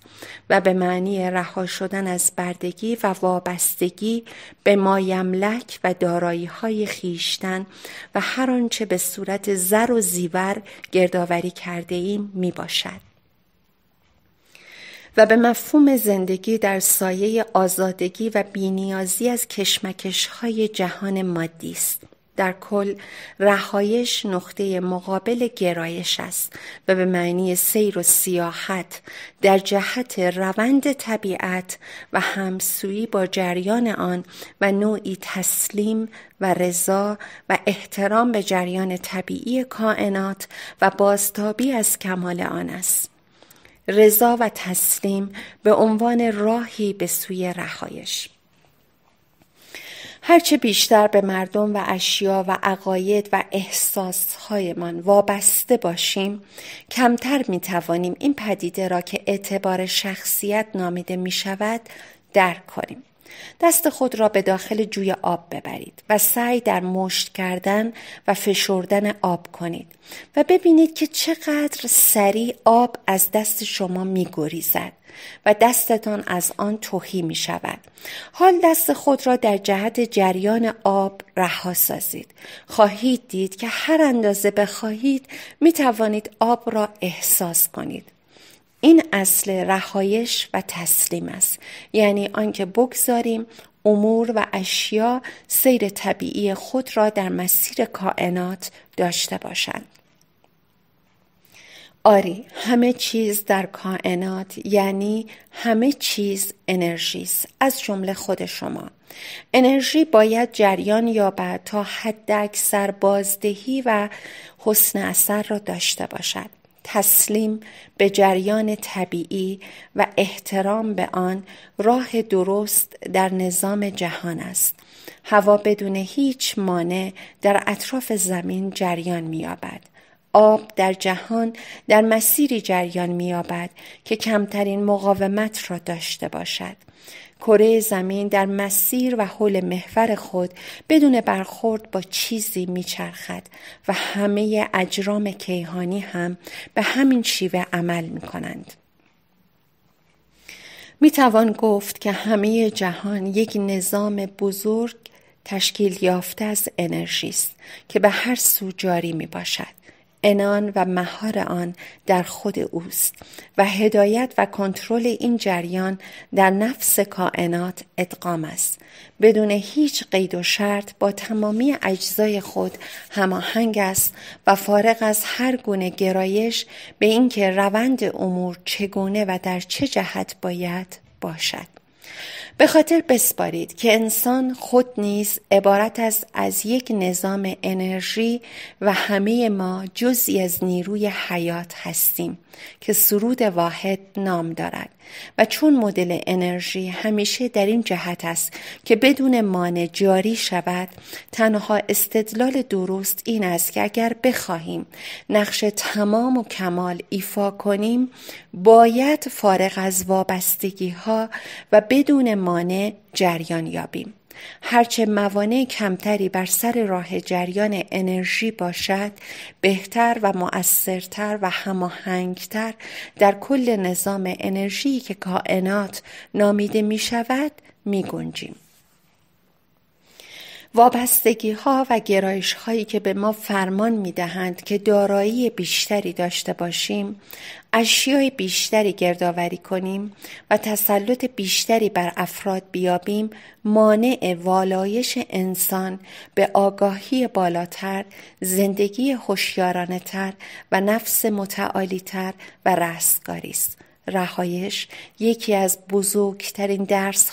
و به معنی رها شدن از بردگی و وابستگی به مایملک و دارایی های خیشتن و هر آنچه به صورت زر و زیور گردآوری کرده ایم می باشد. و به مفهوم زندگی در سایه آزادگی و بینیازی از کشمکش های جهان مادی است. در کل رهایش نقطه مقابل گرایش است و به معنی سیر و سیاحت در جهت روند طبیعت و همسویی با جریان آن و نوعی تسلیم و رضا و احترام به جریان طبیعی کائنات و بازتابی از کمال آن است رضا و تسلیم به عنوان راهی به سوی رهایش هرچه بیشتر به مردم و اشیا و عقاید و احساسهایمان وابسته باشیم کمتر می توانیم این پدیده را که اعتبار شخصیت نامیده می شود درک کنیم. دست خود را به داخل جوی آب ببرید و سعی در مشت کردن و فشردن آب کنید و ببینید که چقدر سریع آب از دست شما می گریزد. و دستتان از آن توهی می شود. حال دست خود را در جهت جریان آب رها سازید. خواهید دید که هر اندازه بخواهید می توانید آب را احساس کنید. این اصل رهایش و تسلیم است یعنی آنکه بگذاریم امور و اشیا سیر طبیعی خود را در مسیر کائنات داشته باشند آری همه چیز در کائنات یعنی همه چیز انرژی است از جمله خود شما انرژی باید جریان یابد تا حد اکثر بازدهی و حسن اثر را داشته باشد تسلیم به جریان طبیعی و احترام به آن راه درست در نظام جهان است هوا بدون هیچ مانع در اطراف زمین جریان مییابد آب در جهان در مسیری جریان مییابد که کمترین مقاومت را داشته باشد کره زمین در مسیر و حول محور خود بدون برخورد با چیزی میچرخد و همه اجرام کیهانی هم به همین شیوه عمل می کنند. می توان گفت که همه جهان یک نظام بزرگ تشکیل یافته از انرژی است که به هر سو جاری می باشد. انان و مهار آن در خود اوست و هدایت و کنترل این جریان در نفس کائنات ادغام است بدون هیچ قید و شرط با تمامی اجزای خود هماهنگ است و فارغ از هر گونه گرایش به اینکه روند امور چگونه و در چه جهت باید باشد به خاطر بسپارید که انسان خود نیز عبارت است از یک نظام انرژی و همه ما جزی از نیروی حیات هستیم که سرود واحد نام دارد و چون مدل انرژی همیشه در این جهت است که بدون مانع جاری شود تنها استدلال درست این است که اگر بخواهیم نقش تمام و کمال ایفا کنیم باید فارغ از وابستگی ها و بدون مانع جریان یابیم هرچه موانع کمتری بر سر راه جریان انرژی باشد بهتر و مؤثرتر و هماهنگتر در کل نظام انرژی که کائنات نامیده می شود می گنجیم. وابستگی ها و گرایش هایی که به ما فرمان می دهند که دارایی بیشتری داشته باشیم اشیای بیشتری گردآوری کنیم و تسلط بیشتری بر افراد بیابیم مانع والایش انسان به آگاهی بالاتر زندگی تر و نفس متعالی تر و رستگاری است رهایش یکی از بزرگترین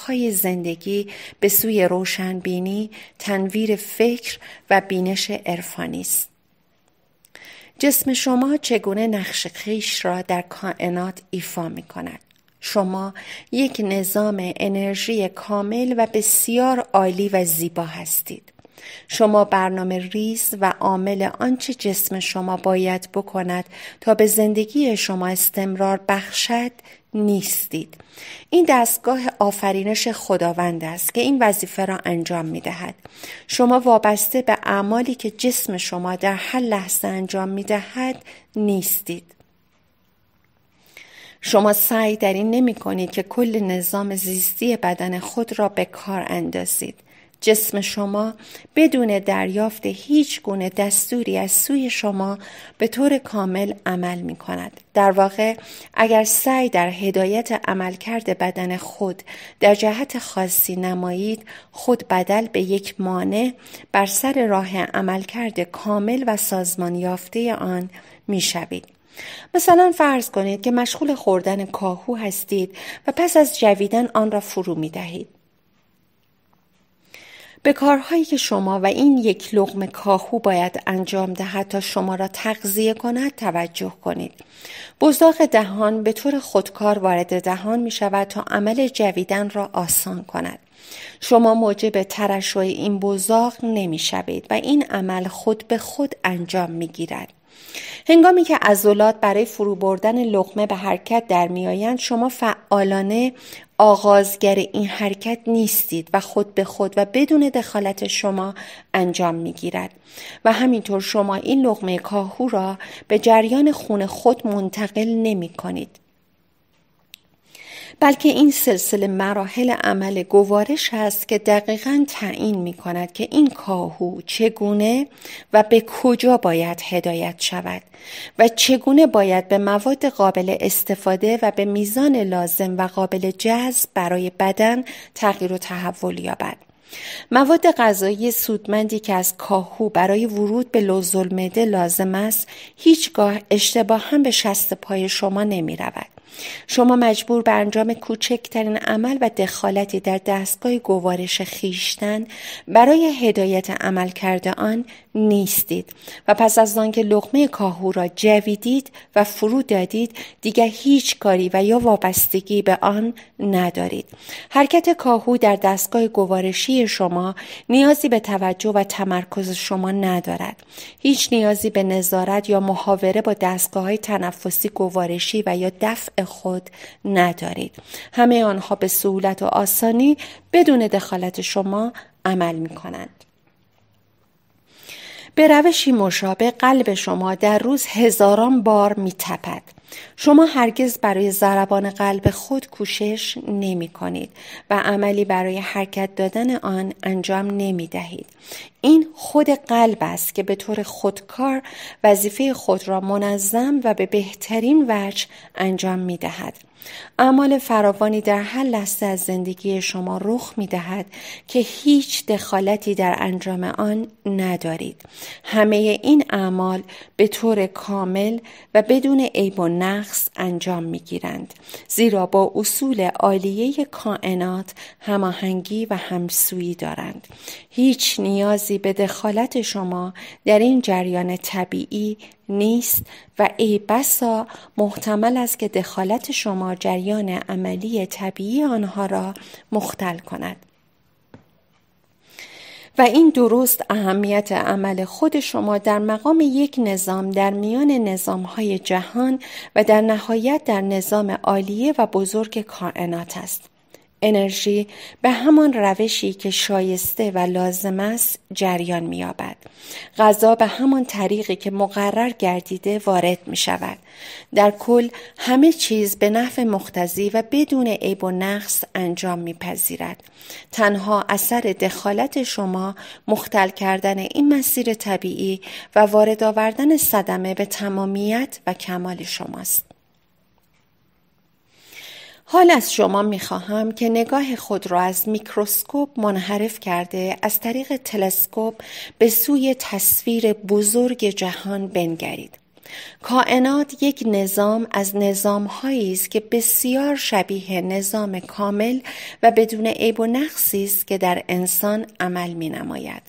های زندگی به سوی روشنبینی تنویر فکر و بینش عرفانی است جسم شما چگونه نقش خیش را در کائنات ایفا می کند شما یک نظام انرژی کامل و بسیار عالی و زیبا هستید شما برنامه ریز و عامل آنچه جسم شما باید بکند تا به زندگی شما استمرار بخشد نیستید این دستگاه آفرینش خداوند است که این وظیفه را انجام می دهد شما وابسته به اعمالی که جسم شما در هر لحظه انجام می دهد نیستید شما سعی در این نمی کنید که کل نظام زیستی بدن خود را به کار اندازید جسم شما بدون دریافت هیچ گونه دستوری از سوی شما به طور کامل عمل می کند. در واقع اگر سعی در هدایت عملکرد بدن خود در جهت خاصی نمایید خود بدل به یک مانع بر سر راه عملکرد کامل و سازمان یافته آن می شوید. مثلا فرض کنید که مشغول خوردن کاهو هستید و پس از جویدن آن را فرو می دهید. به کارهایی که شما و این یک لغم کاهو باید انجام دهد تا شما را تغذیه کند توجه کنید. بزاق دهان به طور خودکار وارد دهان می شود تا عمل جویدن را آسان کند. شما موجب ترشوی این بزاق نمی شوید و این عمل خود به خود انجام می گیرد. هنگامی که عضلات برای فرو بردن لغمه به حرکت در میآیند شما فعالانه آغازگر این حرکت نیستید و خود به خود و بدون دخالت شما انجام می گیرد و همینطور شما این لغمه کاهو را به جریان خون خود منتقل نمی کنید. بلکه این سلسله مراحل عمل گوارش است که دقیقا تعیین می کند که این کاهو چگونه و به کجا باید هدایت شود و چگونه باید به مواد قابل استفاده و به میزان لازم و قابل جذب برای بدن تغییر و تحول یابد. مواد غذایی سودمندی که از کاهو برای ورود به لوزالمعده لازم است هیچگاه اشتباه هم به شست پای شما نمی رود. شما مجبور به انجام کوچکترین عمل و دخالتی در دستگاه گوارش خیشتن برای هدایت عمل کرده آن نیستید و پس از آنکه لقمه کاهو را جویدید و فرو دادید دیگر هیچ کاری و یا وابستگی به آن ندارید حرکت کاهو در دستگاه گوارشی شما نیازی به توجه و تمرکز شما ندارد هیچ نیازی به نظارت یا محاوره با دستگاه های تنفسی گوارشی و یا دفع خود ندارید همه آنها به سهولت و آسانی بدون دخالت شما عمل می کنند. به روشی مشابه قلب شما در روز هزاران بار می تپد. شما هرگز برای ضربان قلب خود کوشش نمی کنید و عملی برای حرکت دادن آن انجام نمی دهید. این خود قلب است که به طور خودکار وظیفه خود را منظم و به بهترین وجه انجام می دهد. اعمال فراوانی در هر لحظه از زندگی شما رخ می دهد که هیچ دخالتی در انجام آن ندارید. همه این اعمال به طور کامل و بدون عیب و نقص انجام می گیرند. زیرا با اصول عالیه کائنات هماهنگی و همسویی دارند. هیچ نیازی به دخالت شما در این جریان طبیعی نیست و ای بسا محتمل است که دخالت شما جریان عملی طبیعی آنها را مختل کند و این درست اهمیت عمل خود شما در مقام یک نظام در میان نظامهای جهان و در نهایت در نظام عالیه و بزرگ کائنات است. انرژی به همان روشی که شایسته و لازم است جریان مییابد غذا به همان طریقی که مقرر گردیده وارد می شود در کل همه چیز به نفع مختزی و بدون عیب و نقص انجام میپذیرد تنها اثر دخالت شما مختل کردن این مسیر طبیعی و وارد آوردن صدمه به تمامیت و کمال شماست حال از شما میخواهم که نگاه خود را از میکروسکوپ منحرف کرده از طریق تلسکوپ به سوی تصویر بزرگ جهان بنگرید. کائنات یک نظام از هایی است که بسیار شبیه نظام کامل و بدون عیب و نقصی است که در انسان عمل می نماید.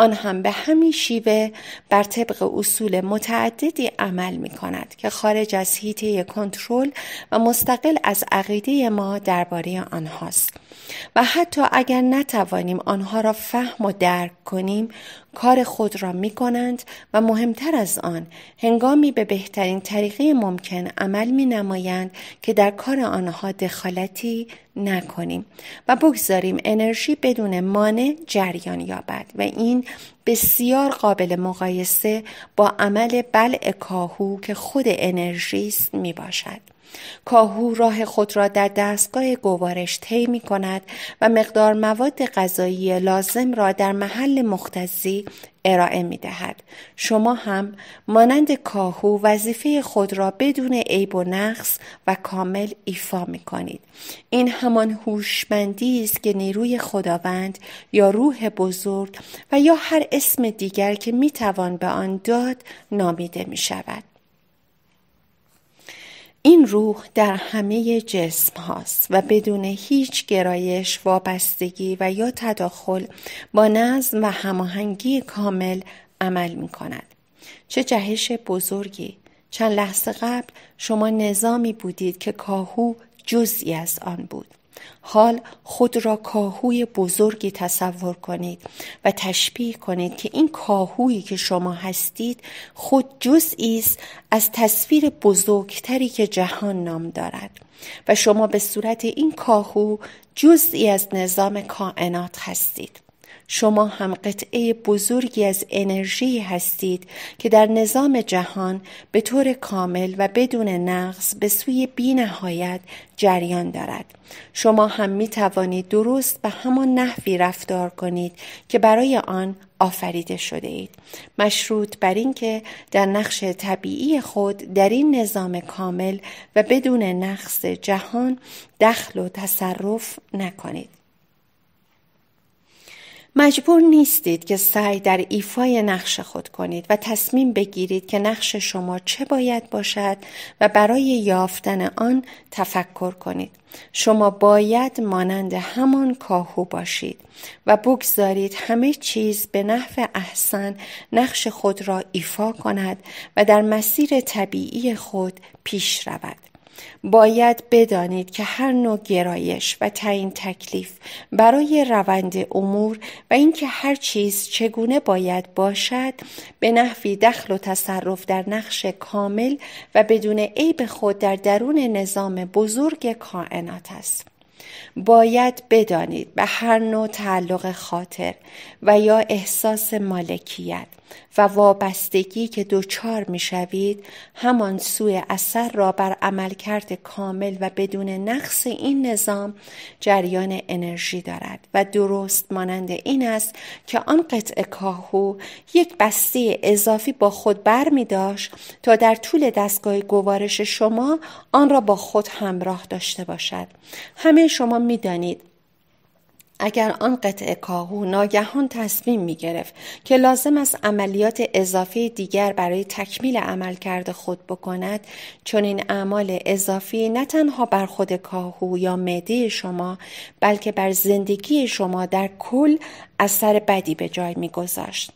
آن هم به همین شیوه بر طبق اصول متعددی عمل می کند که خارج از هیته کنترل و مستقل از عقیده ما درباره آنهاست. و حتی اگر نتوانیم آنها را فهم و درک کنیم کار خود را می کنند و مهمتر از آن هنگامی به بهترین طریقه ممکن عمل می نمایند که در کار آنها دخالتی نکنیم و بگذاریم انرژی بدون مانع جریان یابد و این بسیار قابل مقایسه با عمل بلع کاهو که خود انرژیست می باشد. کاهو راه خود را در دستگاه گوارش طی می کند و مقدار مواد غذایی لازم را در محل مختزی ارائه می دهد. شما هم مانند کاهو وظیفه خود را بدون عیب و نقص و کامل ایفا می کنید. این همان هوشمندی است که نیروی خداوند یا روح بزرگ و یا هر اسم دیگر که می توان به آن داد نامیده می شود. این روح در همه جسم هاست و بدون هیچ گرایش، وابستگی و یا تداخل با نظم و هماهنگی کامل عمل می کند. چه جهش بزرگی! چند لحظه قبل شما نظامی بودید که کاهو جزئی از آن بود. حال خود را کاهوی بزرگی تصور کنید و تشبیه کنید که این کاهویی که شما هستید خود جزئی است از تصویر بزرگتری که جهان نام دارد و شما به صورت این کاهو جزئی از نظام کائنات هستید شما هم قطعه بزرگی از انرژی هستید که در نظام جهان به طور کامل و بدون نقص به سوی بینهایت جریان دارد شما هم می توانید درست به همان نحوی رفتار کنید که برای آن آفریده شده اید مشروط بر اینکه در نقش طبیعی خود در این نظام کامل و بدون نقص جهان دخل و تصرف نکنید مجبور نیستید که سعی در ایفای نقش خود کنید و تصمیم بگیرید که نقش شما چه باید باشد و برای یافتن آن تفکر کنید. شما باید مانند همان کاهو باشید و بگذارید همه چیز به نحو احسن نقش خود را ایفا کند و در مسیر طبیعی خود پیش رود. باید بدانید که هر نوع گرایش و تعیین تکلیف برای روند امور و اینکه هر چیز چگونه باید باشد به نحوی دخل و تصرف در نقش کامل و بدون عیب خود در درون نظام بزرگ کائنات است باید بدانید به هر نوع تعلق خاطر و یا احساس مالکیت و وابستگی که دچار میشوید همان سوی اثر را بر عملکرد کامل و بدون نقص این نظام جریان انرژی دارد و درست مانند این است که آن قطع کاهو یک بسته اضافی با خود بر می داشت تا در طول دستگاه گوارش شما آن را با خود همراه داشته باشد همه شما دانید اگر آن قطعه کاهو ناگهان تصمیم می گرفت که لازم است عملیات اضافه دیگر برای تکمیل عملکرد خود بکند چون این اعمال اضافی نه تنها بر خود کاهو یا معده شما بلکه بر زندگی شما در کل اثر بدی به جای می گذاشت.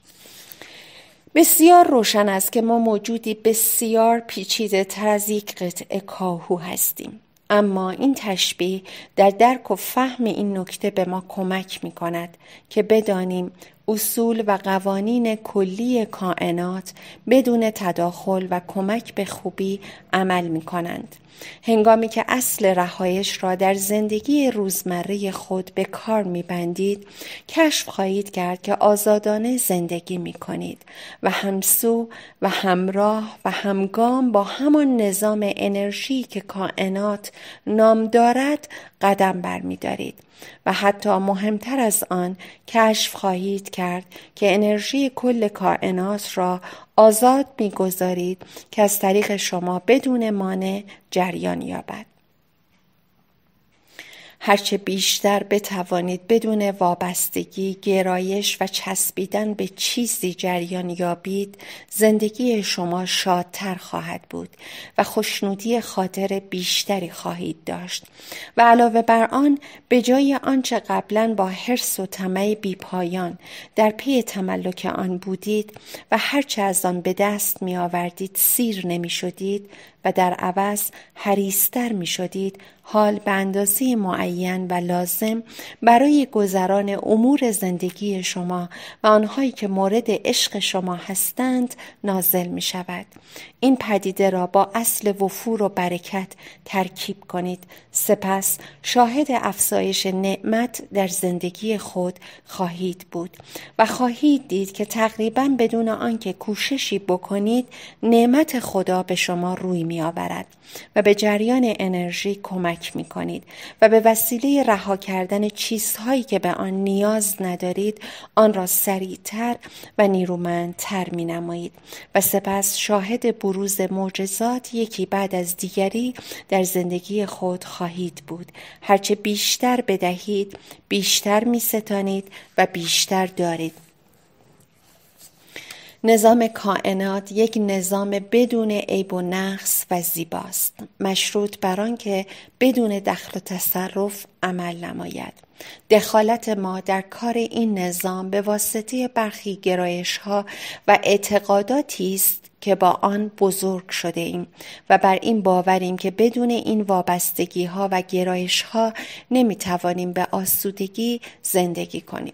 بسیار روشن است که ما موجودی بسیار پیچیده تر از یک قطعه کاهو هستیم. اما این تشبیه در درک و فهم این نکته به ما کمک می کند که بدانیم اصول و قوانین کلی کائنات بدون تداخل و کمک به خوبی عمل می کنند. هنگامی که اصل رهایش را در زندگی روزمره خود به کار می بندید، کشف خواهید کرد که آزادانه زندگی می کنید و همسو و همراه و همگام با همان نظام انرژی که کائنات نام دارد قدم برمیدارید و حتی مهمتر از آن کشف خواهید کرد که انرژی کل کائنات را آزاد میگذارید که از طریق شما بدون مانع جریان یابد هرچه بیشتر بتوانید بدون وابستگی، گرایش و چسبیدن به چیزی جریان یابید، زندگی شما شادتر خواهد بود و خوشنودی خاطر بیشتری خواهید داشت و علاوه بر آن به جای آنچه قبلا با حرس و طمع بیپایان در پی تملک آن بودید و هرچه از آن به دست می آوردید سیر نمی شدید و در عوض حریستر می شدید حال به اندازه معین و لازم برای گذران امور زندگی شما و آنهایی که مورد عشق شما هستند نازل می شود. این پدیده را با اصل وفور و برکت ترکیب کنید سپس شاهد افزایش نعمت در زندگی خود خواهید بود و خواهید دید که تقریبا بدون آنکه کوششی بکنید نعمت خدا به شما روی می می آورد و به جریان انرژی کمک می کنید و به وسیله رها کردن چیزهایی که به آن نیاز ندارید آن را سریعتر و نیرومندتر می نمایید و سپس شاهد بروز معجزات یکی بعد از دیگری در زندگی خود خواهید بود هرچه بیشتر بدهید بیشتر می ستانید و بیشتر دارید نظام کائنات یک نظام بدون عیب و نقص و زیباست مشروط بر آنکه بدون دخل و تصرف عمل نماید دخالت ما در کار این نظام به واسطه برخی گرایش ها و اعتقاداتی است که با آن بزرگ شده ایم و بر این باوریم که بدون این وابستگی ها و گرایش ها نمی توانیم به آسودگی زندگی کنیم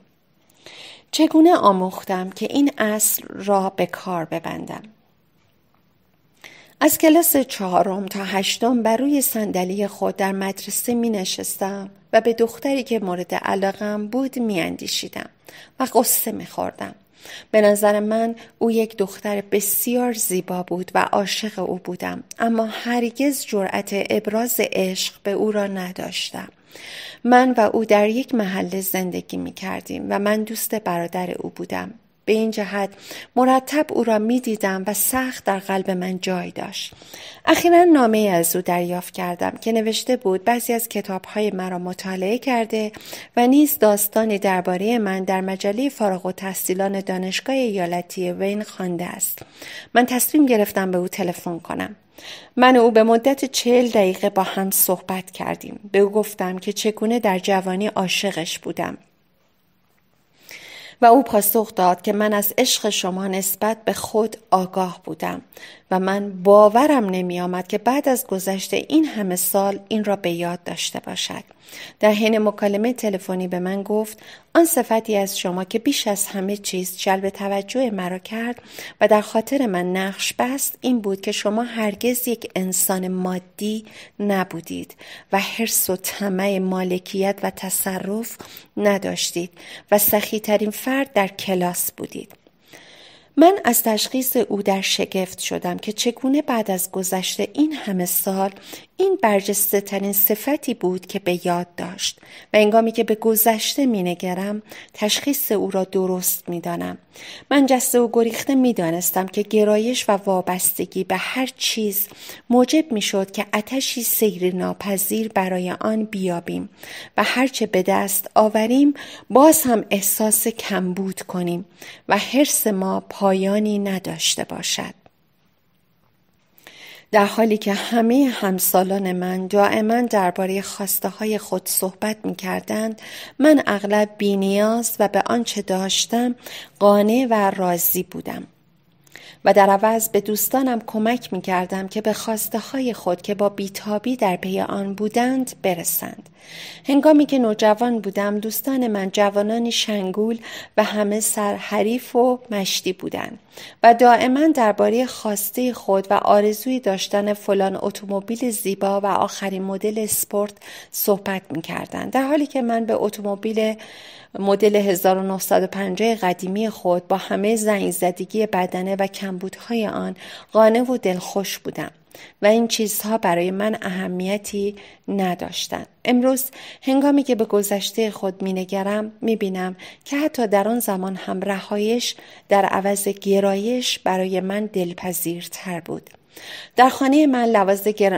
چگونه آموختم که این اصل را به کار ببندم از کلاس چهارم تا هشتم بر روی صندلی خود در مدرسه می نشستم و به دختری که مورد علاقم بود می اندیشیدم و قصه می خوردم. به نظر من او یک دختر بسیار زیبا بود و عاشق او بودم اما هرگز جرأت ابراز عشق به او را نداشتم من و او در یک محله زندگی می کردیم و من دوست برادر او بودم. به این جهت مرتب او را می دیدم و سخت در قلب من جای داشت. اخیرا نامه از او دریافت کردم که نوشته بود بعضی از کتاب های مرا مطالعه کرده و نیز داستانی درباره من در مجله فارغ و تحصیلان دانشگاه ایالتی وین خوانده است. من تصمیم گرفتم به او تلفن کنم. من او به مدت چهل دقیقه با هم صحبت کردیم. به او گفتم که چگونه در جوانی عاشقش بودم. و او پاسخ داد که من از عشق شما نسبت به خود آگاه بودم و من باورم نمی آمد که بعد از گذشت این همه سال این را به یاد داشته باشد. در حین مکالمه تلفنی به من گفت آن صفتی از شما که بیش از همه چیز جلب توجه مرا کرد و در خاطر من نقش بست این بود که شما هرگز یک انسان مادی نبودید و حرس و طمع مالکیت و تصرف نداشتید و سخیترین فرد در کلاس بودید من از تشخیص او در شگفت شدم که چگونه بعد از گذشته این همه سال این برجسته ترین صفتی بود که به یاد داشت و انگامی که به گذشته مینگرم تشخیص او را درست میدانم من جسته و گریخته میدانستم که گرایش و وابستگی به هر چیز موجب میشد که اتشی سیر ناپذیر برای آن بیابیم و هرچه به دست آوریم باز هم احساس کمبود کنیم و حرس ما پایانی نداشته باشد در حالی که همه همسالان من دائما درباره خواسته های خود صحبت می کردند من اغلب بینیاز و به آنچه داشتم قانع و راضی بودم و در عوض به دوستانم کمک می کردم که به خواسته های خود که با بیتابی در پی آن بودند برسند. هنگامی که نوجوان بودم دوستان من جوانانی شنگول و همه سر حریف و مشتی بودند و دائما درباره خواسته خود و آرزوی داشتن فلان اتومبیل زیبا و آخرین مدل اسپورت صحبت می کردند. در حالی که من به اتومبیل مدل 1950 قدیمی خود با همه زنگ زدگی بدنه و کمبودهای آن قانع و دلخوش بودم و این چیزها برای من اهمیتی نداشتند امروز هنگامی که به گذشته خود مینگرم میبینم که حتی در آن زمان هم رهایش در عوض گرایش برای من دلپذیرتر بود در خانه من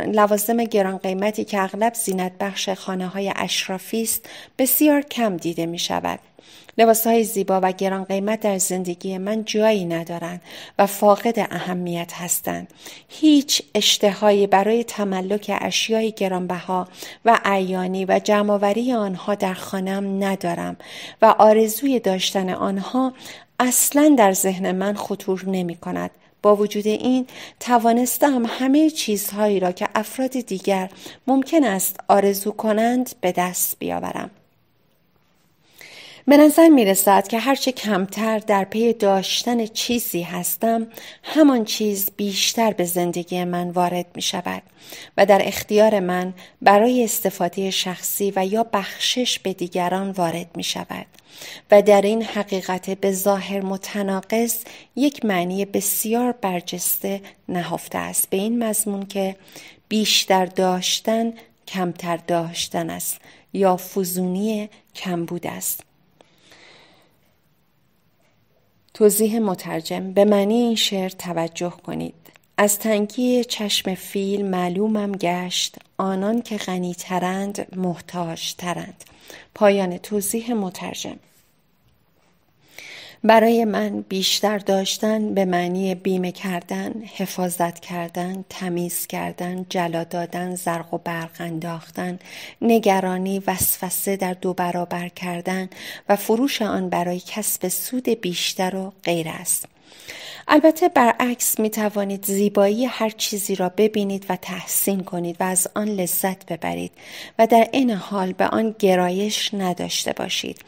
لوازم گران, قیمتی که اغلب زینت بخش خانه های اشرافی است بسیار کم دیده می شود. لباس های زیبا و گران قیمت در زندگی من جایی ندارند و فاقد اهمیت هستند. هیچ اشتهایی برای تملک اشیای گرانبها و عیانی و جمعآوری آنها در خانم ندارم و آرزوی داشتن آنها اصلا در ذهن من خطور نمی کند. با وجود این توانستم همه چیزهایی را که افراد دیگر ممکن است آرزو کنند به دست بیاورم. به نظر می رسد که هرچه کمتر در پی داشتن چیزی هستم همان چیز بیشتر به زندگی من وارد می شود و در اختیار من برای استفاده شخصی و یا بخشش به دیگران وارد می شود و در این حقیقت به ظاهر متناقض یک معنی بسیار برجسته نهفته است به این مضمون که بیشتر داشتن کمتر داشتن است یا فزونی کمبود است توضیح مترجم به معنی این شعر توجه کنید از تنگی چشم فیل معلومم گشت آنان که غنیترند محتاجترند پایان توضیح مترجم برای من بیشتر داشتن به معنی بیمه کردن، حفاظت کردن، تمیز کردن، جلا دادن، زرق و برق انداختن، نگرانی، وسوسه در دو برابر کردن و فروش آن برای کسب سود بیشتر و غیر است. البته برعکس می توانید زیبایی هر چیزی را ببینید و تحسین کنید و از آن لذت ببرید و در این حال به آن گرایش نداشته باشید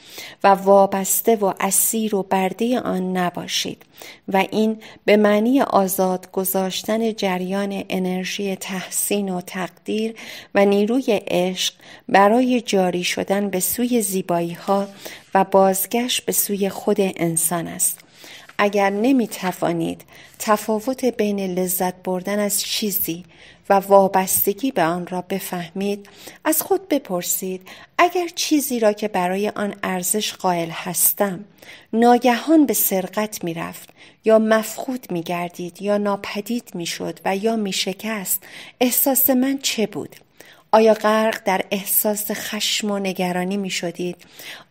و وابسته و اسیر و برده آن نباشید و این به معنی آزاد گذاشتن جریان انرژی تحسین و تقدیر و نیروی عشق برای جاری شدن به سوی زیبایی ها و بازگشت به سوی خود انسان است اگر نمی توانید تفاوت بین لذت بردن از چیزی و وابستگی به آن را بفهمید از خود بپرسید اگر چیزی را که برای آن ارزش قائل هستم ناگهان به سرقت می رفت یا مفقود می گردید یا ناپدید می شد و یا می شکست احساس من چه بود؟ آیا غرق در احساس خشم و نگرانی می شدید؟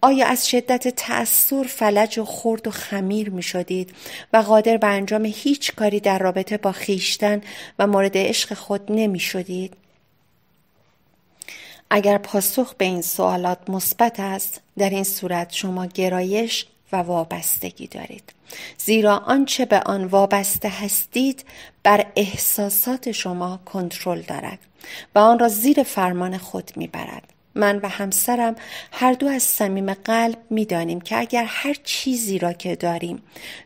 آیا از شدت تأثیر فلج و خرد و خمیر می شدید و قادر به انجام هیچ کاری در رابطه با خیشتن و مورد عشق خود نمی شدید؟ اگر پاسخ به این سوالات مثبت است در این صورت شما گرایش و وابستگی دارید زیرا آنچه به آن وابسته هستید بر احساسات شما کنترل دارد و آن را زیر فرمان خود میبرد من و همسرم هر دو از صمیم قلب میدانیم که اگر هر چیزی را که داریم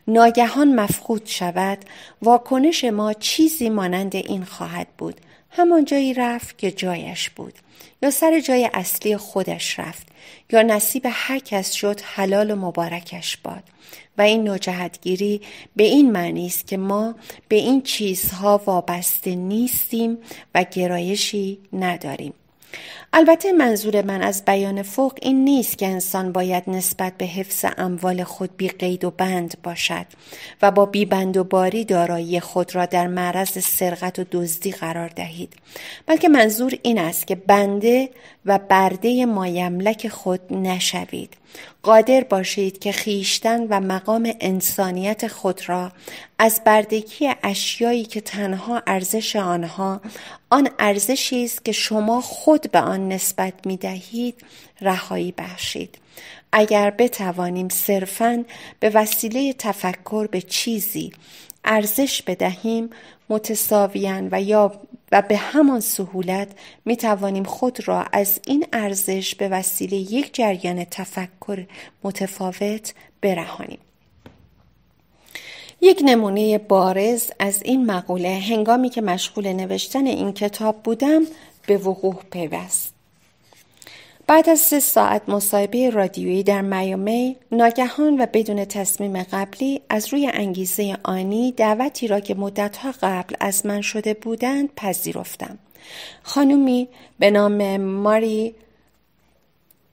ناگهان مفقود شود واکنش ما چیزی مانند این خواهد بود همان جایی رفت که جایش بود یا سر جای اصلی خودش رفت یا نصیب هر کس شد حلال و مبارکش باد و این نوجهتگیری به این معنی است که ما به این چیزها وابسته نیستیم و گرایشی نداریم البته منظور من از بیان فوق این نیست که انسان باید نسبت به حفظ اموال خود بی قید و بند باشد و با بی بند و باری دارایی خود را در معرض سرقت و دزدی قرار دهید بلکه منظور این است که بنده و برده مایملک خود نشوید قادر باشید که خیشتن و مقام انسانیت خود را از بردگی اشیایی که تنها ارزش آنها آن ارزشی است که شما خود به آن نسبت می دهید رهایی بخشید اگر بتوانیم صرفا به وسیله تفکر به چیزی ارزش بدهیم متساویان و یا و به همان سهولت می توانیم خود را از این ارزش به وسیله یک جریان تفکر متفاوت برهانیم یک نمونه بارز از این مقوله هنگامی که مشغول نوشتن این کتاب بودم به وقوع پیوست. بعد از سه ساعت مصاحبه رادیویی در میامی ناگهان و بدون تصمیم قبلی از روی انگیزه آنی دعوتی را که مدتها قبل از من شده بودند پذیرفتم خانومی به نام ماری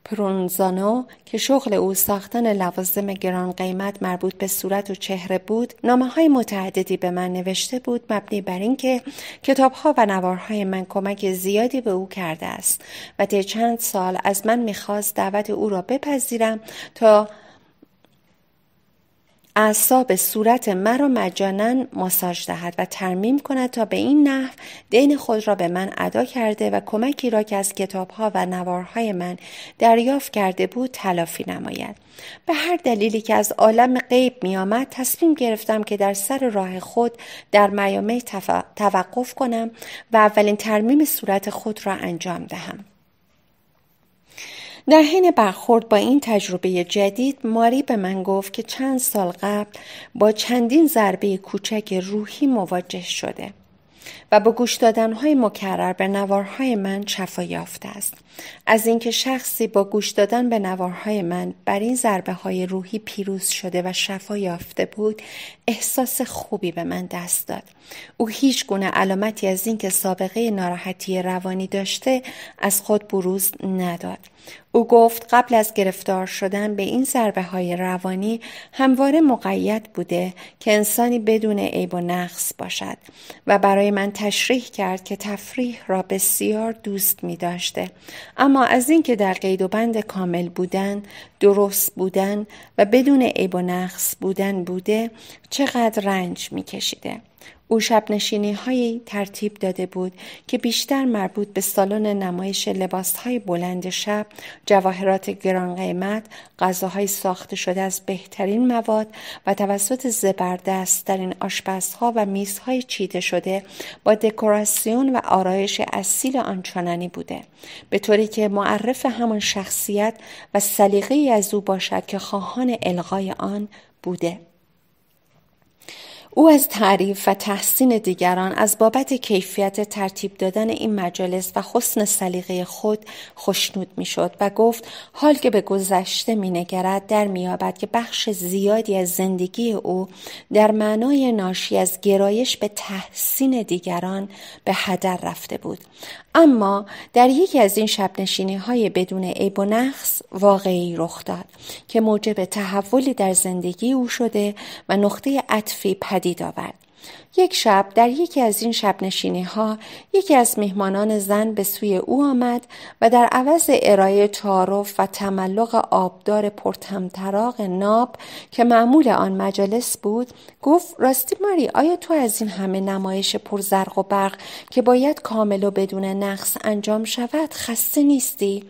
پرونزانو که شغل او ساختن لوازم گران قیمت مربوط به صورت و چهره بود نامه های متعددی به من نوشته بود مبنی بر اینکه ها و نوارهای من کمک زیادی به او کرده است و طی چند سال از من میخواست دعوت او را بپذیرم تا اعصاب صورت مرا مجانا ماساژ دهد و ترمیم کند تا به این نحو دین خود را به من ادا کرده و کمکی را که از کتابها و نوارهای من دریافت کرده بود تلافی نماید به هر دلیلی که از عالم غیب میآمد تصمیم گرفتم که در سر راه خود در میامه توقف کنم و اولین ترمیم صورت خود را انجام دهم در حین برخورد با این تجربه جدید ماری به من گفت که چند سال قبل با چندین ضربه کوچک روحی مواجه شده و با گوش دادنهای مکرر به نوارهای من شفا یافته است از اینکه شخصی با گوش دادن به نوارهای من بر این ضربه های روحی پیروز شده و شفا یافته بود احساس خوبی به من دست داد او هیچ گونه علامتی از اینکه سابقه ناراحتی روانی داشته از خود بروز نداد او گفت قبل از گرفتار شدن به این ضربه های روانی همواره مقید بوده که انسانی بدون عیب و نقص باشد و برای من تشریح کرد که تفریح را بسیار دوست می داشته اما از اینکه در قید و بند کامل بودن درست بودن و بدون عیب و نقص بودن بوده چقدر رنج می کشیده او شب نشینی هایی ترتیب داده بود که بیشتر مربوط به سالن نمایش لباس های بلند شب، جواهرات گران قیمت، غذاهای ساخته شده از بهترین مواد و توسط زبردست در این آشپزها و میزهای چیده شده با دکوراسیون و آرایش اصیل آنچنانی بوده به طوری که معرف همان شخصیت و سلیقه از او باشد که خواهان الغای آن بوده. او از تعریف و تحسین دیگران از بابت کیفیت ترتیب دادن این مجالس و حسن سلیقه خود خوشنود میشد و گفت حال که به گذشته مینگرد در مییابد که بخش زیادی از زندگی او در معنای ناشی از گرایش به تحسین دیگران به هدر رفته بود اما در یکی از این شبنشینی های بدون عیب و نقص واقعی رخ داد که موجب تحولی در زندگی او شده و نقطه عطفی پدید آورد یک شب در یکی از این شب نشینی ها یکی از مهمانان زن به سوی او آمد و در عوض ارائه تعارف و تملق آبدار پرتمطراق ناب که معمول آن مجلس بود گفت راستی ماری آیا تو از این همه نمایش پرزرق و برق که باید کامل و بدون نقص انجام شود خسته نیستی؟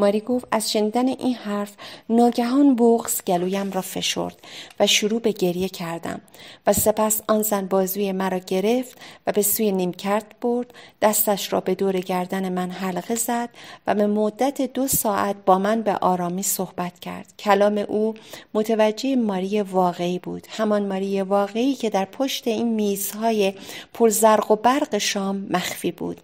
ماری گفت از شنیدن این حرف ناگهان بغز گلویم را فشرد و شروع به گریه کردم و سپس آن زن بازوی مرا گرفت و به سوی نیمکرد برد دستش را به دور گردن من حلقه زد و به مدت دو ساعت با من به آرامی صحبت کرد کلام او متوجه ماری واقعی بود همان ماری واقعی که در پشت این میزهای پرزرق و برق شام مخفی بود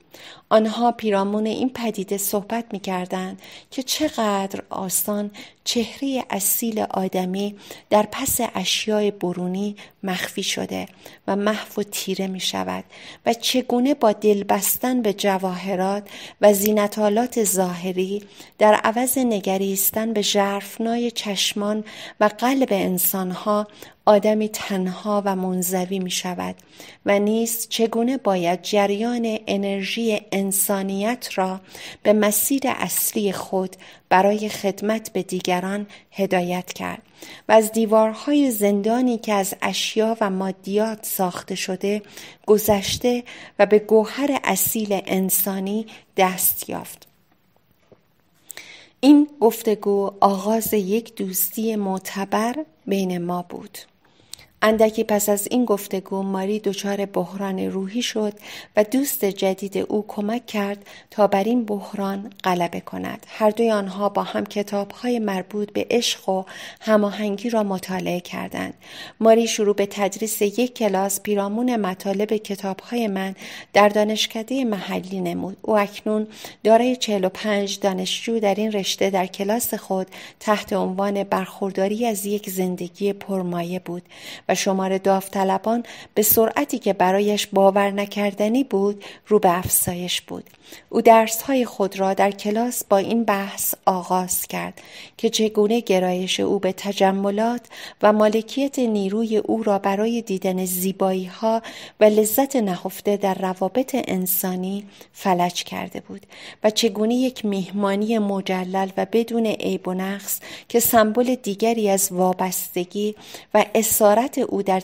آنها پیرامون این پدیده صحبت می کردن که چقدر آسان چهره اصیل آدمی در پس اشیای برونی مخفی شده و محو و تیره می شود و چگونه با دل بستن به جواهرات و زینتالات ظاهری در عوض نگریستن به ژرفنای چشمان و قلب انسانها آدمی تنها و منزوی می شود و نیز چگونه باید جریان انرژی انسانیت را به مسیر اصلی خود برای خدمت به دیگران هدایت کرد و از دیوارهای زندانی که از اشیا و مادیات ساخته شده گذشته و به گوهر اصیل انسانی دست یافت این گفتگو آغاز یک دوستی معتبر بین ما بود اندکی پس از این گفتگو ماری دچار بحران روحی شد و دوست جدید او کمک کرد تا بر این بحران غلبه کند هر دوی آنها با هم کتابهای مربوط به عشق و هماهنگی را مطالعه کردند ماری شروع به تدریس یک کلاس پیرامون مطالب کتابهای من در دانشکده محلی نمود او اکنون دارای 45 دانشجو در این رشته در کلاس خود تحت عنوان برخورداری از یک زندگی پرمایه بود و شمار داوطلبان به سرعتی که برایش باور نکردنی بود رو به افزایش بود او درسهای خود را در کلاس با این بحث آغاز کرد که چگونه گرایش او به تجملات و مالکیت نیروی او را برای دیدن زیبایی ها و لذت نهفته در روابط انسانی فلج کرده بود و چگونه یک میهمانی مجلل و بدون عیب و نقص که سمبل دیگری از وابستگی و اسارت او در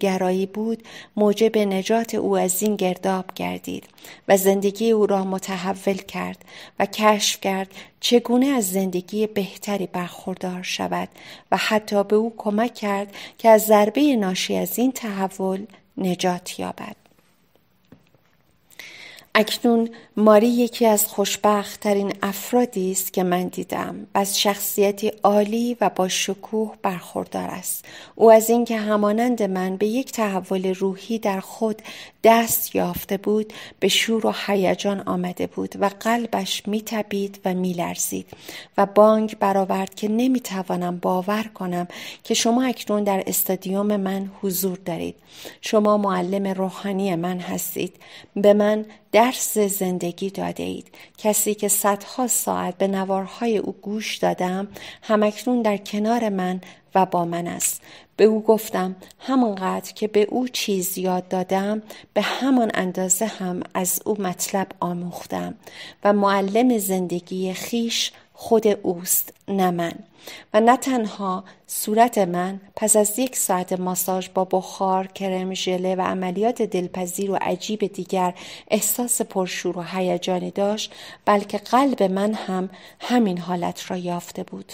گرایی بود موجب نجات او از این گرداب گردید و زندگی او را متحول کرد و کشف کرد چگونه از زندگی بهتری برخوردار شود و حتی به او کمک کرد که از ضربه ناشی از این تحول نجات یابد. اکنون ماری یکی از خوشبختترین افرادی است که من دیدم از شخصیتی عالی و با شکوه برخوردار است او از اینکه همانند من به یک تحول روحی در خود دست یافته بود به شور و هیجان آمده بود و قلبش میتبید و میلرزید و بانگ برآورد که نمیتوانم باور کنم که شما اکنون در استادیوم من حضور دارید شما معلم روحانی من هستید به من درس زندگی داده اید کسی که صدها ساعت به نوارهای او گوش دادم همکنون در کنار من و با من است به او گفتم همانقدر که به او چیز یاد دادم به همان اندازه هم از او مطلب آموختم و معلم زندگی خیش خود اوست نه من و نه تنها صورت من پس از یک ساعت ماساژ با بخار، کرم ژله و عملیات دلپذیر و عجیب دیگر احساس پرشور و هیجانی داشت بلکه قلب من هم همین حالت را یافته بود.